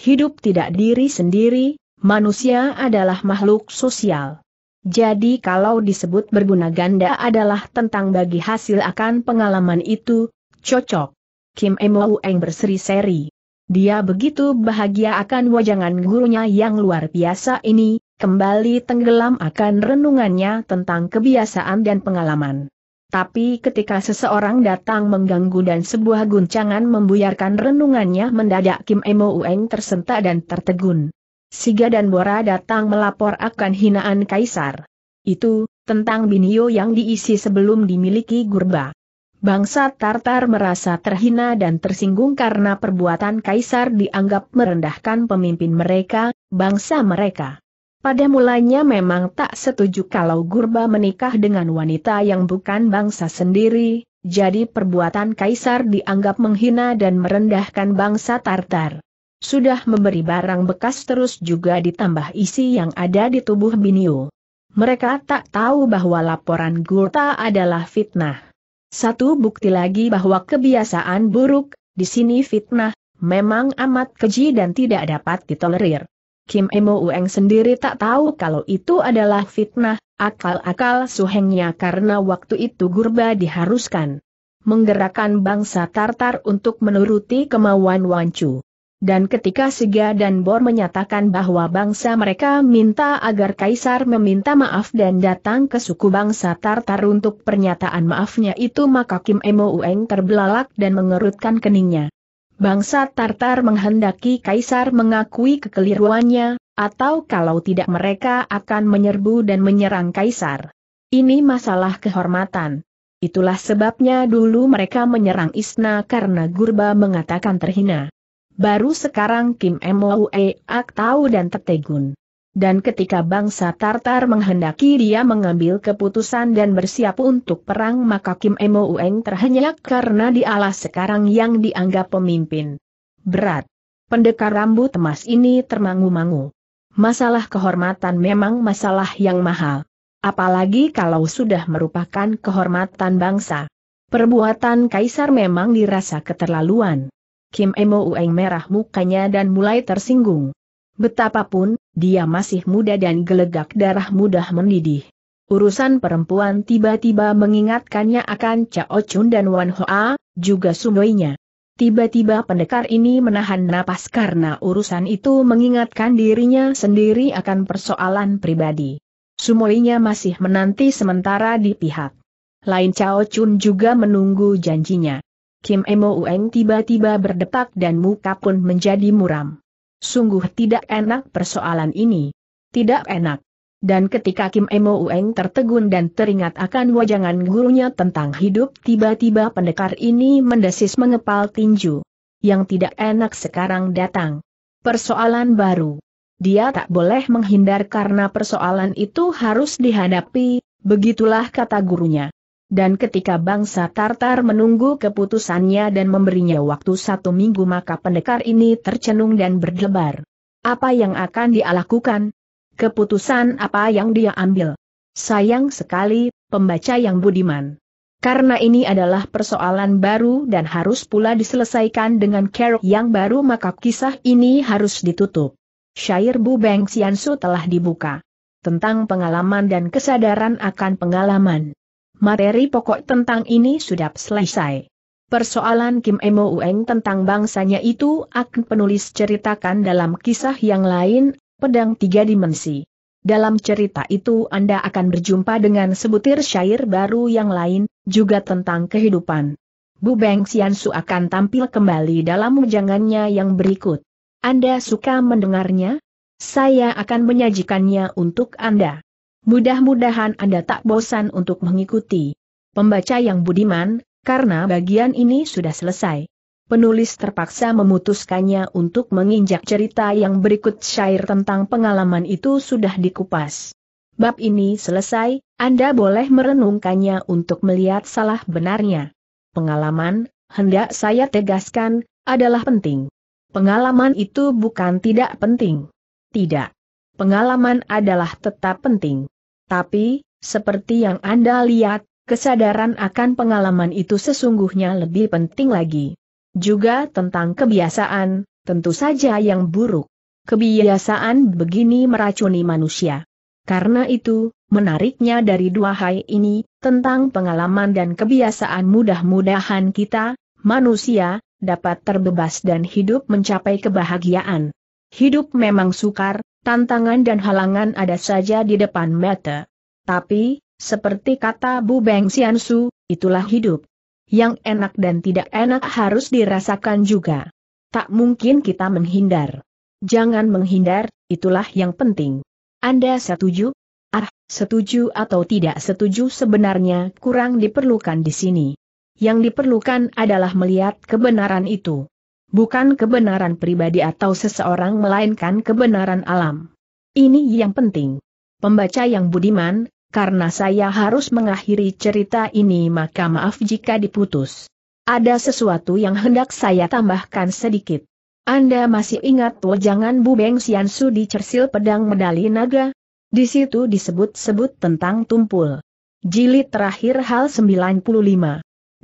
Hidup tidak diri sendiri, manusia adalah makhluk sosial. Jadi kalau disebut berguna ganda adalah tentang bagi hasil akan pengalaman itu, cocok. Kim Emo Eng berseri-seri. Dia begitu bahagia akan wajangan gurunya yang luar biasa ini, kembali tenggelam akan renungannya tentang kebiasaan dan pengalaman. Tapi ketika seseorang datang mengganggu dan sebuah guncangan membuyarkan renungannya mendadak Kim Emo Ueng tersentak dan tertegun. Siga dan Bora datang melapor akan hinaan Kaisar. Itu, tentang Binio yang diisi sebelum dimiliki Gurba. Bangsa Tartar merasa terhina dan tersinggung karena perbuatan Kaisar dianggap merendahkan pemimpin mereka, bangsa mereka. Pada mulanya memang tak setuju kalau Gurba menikah dengan wanita yang bukan bangsa sendiri, jadi perbuatan Kaisar dianggap menghina dan merendahkan bangsa Tartar. Sudah memberi barang bekas terus juga ditambah isi yang ada di tubuh Binio. Mereka tak tahu bahwa laporan Gurta adalah fitnah. Satu bukti lagi bahwa kebiasaan buruk, di sini fitnah, memang amat keji dan tidak dapat ditolerir. Kim Emo Ueng sendiri tak tahu kalau itu adalah fitnah, akal-akal suhengnya karena waktu itu Gurba diharuskan menggerakkan bangsa Tartar untuk menuruti kemauan Wancu. Dan ketika Sega dan Bor menyatakan bahwa bangsa mereka minta agar Kaisar meminta maaf dan datang ke suku bangsa Tartar untuk pernyataan maafnya itu maka Kim Emo Ueng terbelalak dan mengerutkan keningnya. Bangsa Tartar menghendaki Kaisar mengakui kekeliruannya, atau kalau tidak mereka akan menyerbu dan menyerang Kaisar. Ini masalah kehormatan. Itulah sebabnya dulu mereka menyerang Isna karena Gurba mengatakan terhina. Baru sekarang Kim Moe Ak tahu dan tertegun. Dan ketika bangsa Tartar menghendaki dia mengambil keputusan dan bersiap untuk perang maka Kim Emo Ueng terhenyak karena dialah sekarang yang dianggap pemimpin. Berat. Pendekar rambut emas ini termangu-mangu. Masalah kehormatan memang masalah yang mahal. Apalagi kalau sudah merupakan kehormatan bangsa. Perbuatan kaisar memang dirasa keterlaluan. Kim Emo Ueng merah mukanya dan mulai tersinggung. Betapapun, dia masih muda dan gelegak darah mudah mendidih. Urusan perempuan tiba-tiba mengingatkannya akan Cao Chun dan Wan Hoa, juga sumoinya. Tiba-tiba pendekar ini menahan napas karena urusan itu mengingatkan dirinya sendiri akan persoalan pribadi. Sumoinya masih menanti sementara di pihak. Lain Cao Chun juga menunggu janjinya. Kim Emo Ueng tiba-tiba berdetak dan muka pun menjadi muram. Sungguh tidak enak persoalan ini. Tidak enak. Dan ketika Kim Emo Ueng tertegun dan teringat akan wajangan gurunya tentang hidup tiba-tiba pendekar ini mendesis mengepal tinju. Yang tidak enak sekarang datang. Persoalan baru. Dia tak boleh menghindar karena persoalan itu harus dihadapi, begitulah kata gurunya dan ketika bangsa Tartar menunggu keputusannya dan memberinya waktu satu minggu maka pendekar ini tercenung dan berdebar. Apa yang akan dia lakukan? Keputusan apa yang dia ambil? Sayang sekali, pembaca yang budiman. Karena ini adalah persoalan baru dan harus pula diselesaikan dengan kerok yang baru maka kisah ini harus ditutup. Syair Bu Beng Siansu telah dibuka. Tentang pengalaman dan kesadaran akan pengalaman materi pokok tentang ini sudah selesai. Persoalan Kim Emo Ueng tentang bangsanya itu akan penulis ceritakan dalam kisah yang lain, Pedang Tiga Dimensi. Dalam cerita itu Anda akan berjumpa dengan sebutir syair baru yang lain, juga tentang kehidupan. Bu Beng Su akan tampil kembali dalam ujangannya yang berikut. Anda suka mendengarnya? Saya akan menyajikannya untuk Anda. Mudah-mudahan Anda tak bosan untuk mengikuti. Pembaca yang budiman, karena bagian ini sudah selesai. Penulis terpaksa memutuskannya untuk menginjak cerita yang berikut syair tentang pengalaman itu sudah dikupas. Bab ini selesai, Anda boleh merenungkannya untuk melihat salah benarnya. Pengalaman, hendak saya tegaskan, adalah penting. Pengalaman itu bukan tidak penting. Tidak pengalaman adalah tetap penting. Tapi, seperti yang Anda lihat, kesadaran akan pengalaman itu sesungguhnya lebih penting lagi. Juga tentang kebiasaan, tentu saja yang buruk. Kebiasaan begini meracuni manusia. Karena itu, menariknya dari dua hal ini, tentang pengalaman dan kebiasaan mudah-mudahan kita, manusia, dapat terbebas dan hidup mencapai kebahagiaan. Hidup memang sukar, tantangan dan halangan ada saja di depan mata. Tapi, seperti kata Bu Beng Xiansu, itulah hidup. Yang enak dan tidak enak harus dirasakan juga. Tak mungkin kita menghindar. Jangan menghindar, itulah yang penting. Anda setuju? Ah, setuju atau tidak setuju sebenarnya kurang diperlukan di sini. Yang diperlukan adalah melihat kebenaran itu. Bukan kebenaran pribadi atau seseorang melainkan kebenaran alam. Ini yang penting. Pembaca yang budiman, karena saya harus mengakhiri cerita ini maka maaf jika diputus. Ada sesuatu yang hendak saya tambahkan sedikit. Anda masih ingat wajangan Bu Beng Siansu di Cersil Pedang Medali Naga? Di situ disebut-sebut tentang tumpul. Jilid terakhir hal 95.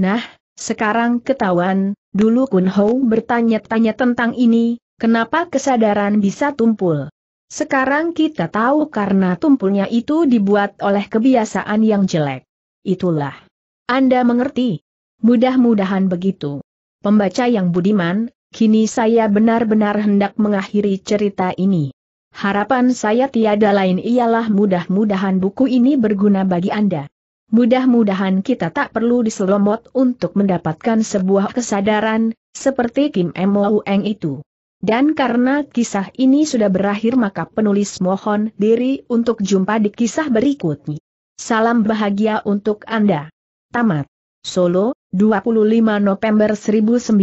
Nah, sekarang ketahuan, Dulu Kun Hou bertanya-tanya tentang ini, kenapa kesadaran bisa tumpul. Sekarang kita tahu karena tumpulnya itu dibuat oleh kebiasaan yang jelek. Itulah. Anda mengerti? Mudah-mudahan begitu. Pembaca yang budiman, kini saya benar-benar hendak mengakhiri cerita ini. Harapan saya tiada lain ialah mudah-mudahan buku ini berguna bagi Anda. Mudah-mudahan kita tak perlu diselomot untuk mendapatkan sebuah kesadaran, seperti Kim Mo Eng itu. Dan karena kisah ini sudah berakhir maka penulis mohon diri untuk jumpa di kisah berikutnya. Salam bahagia untuk Anda. Tamat. Solo, 25 November 1985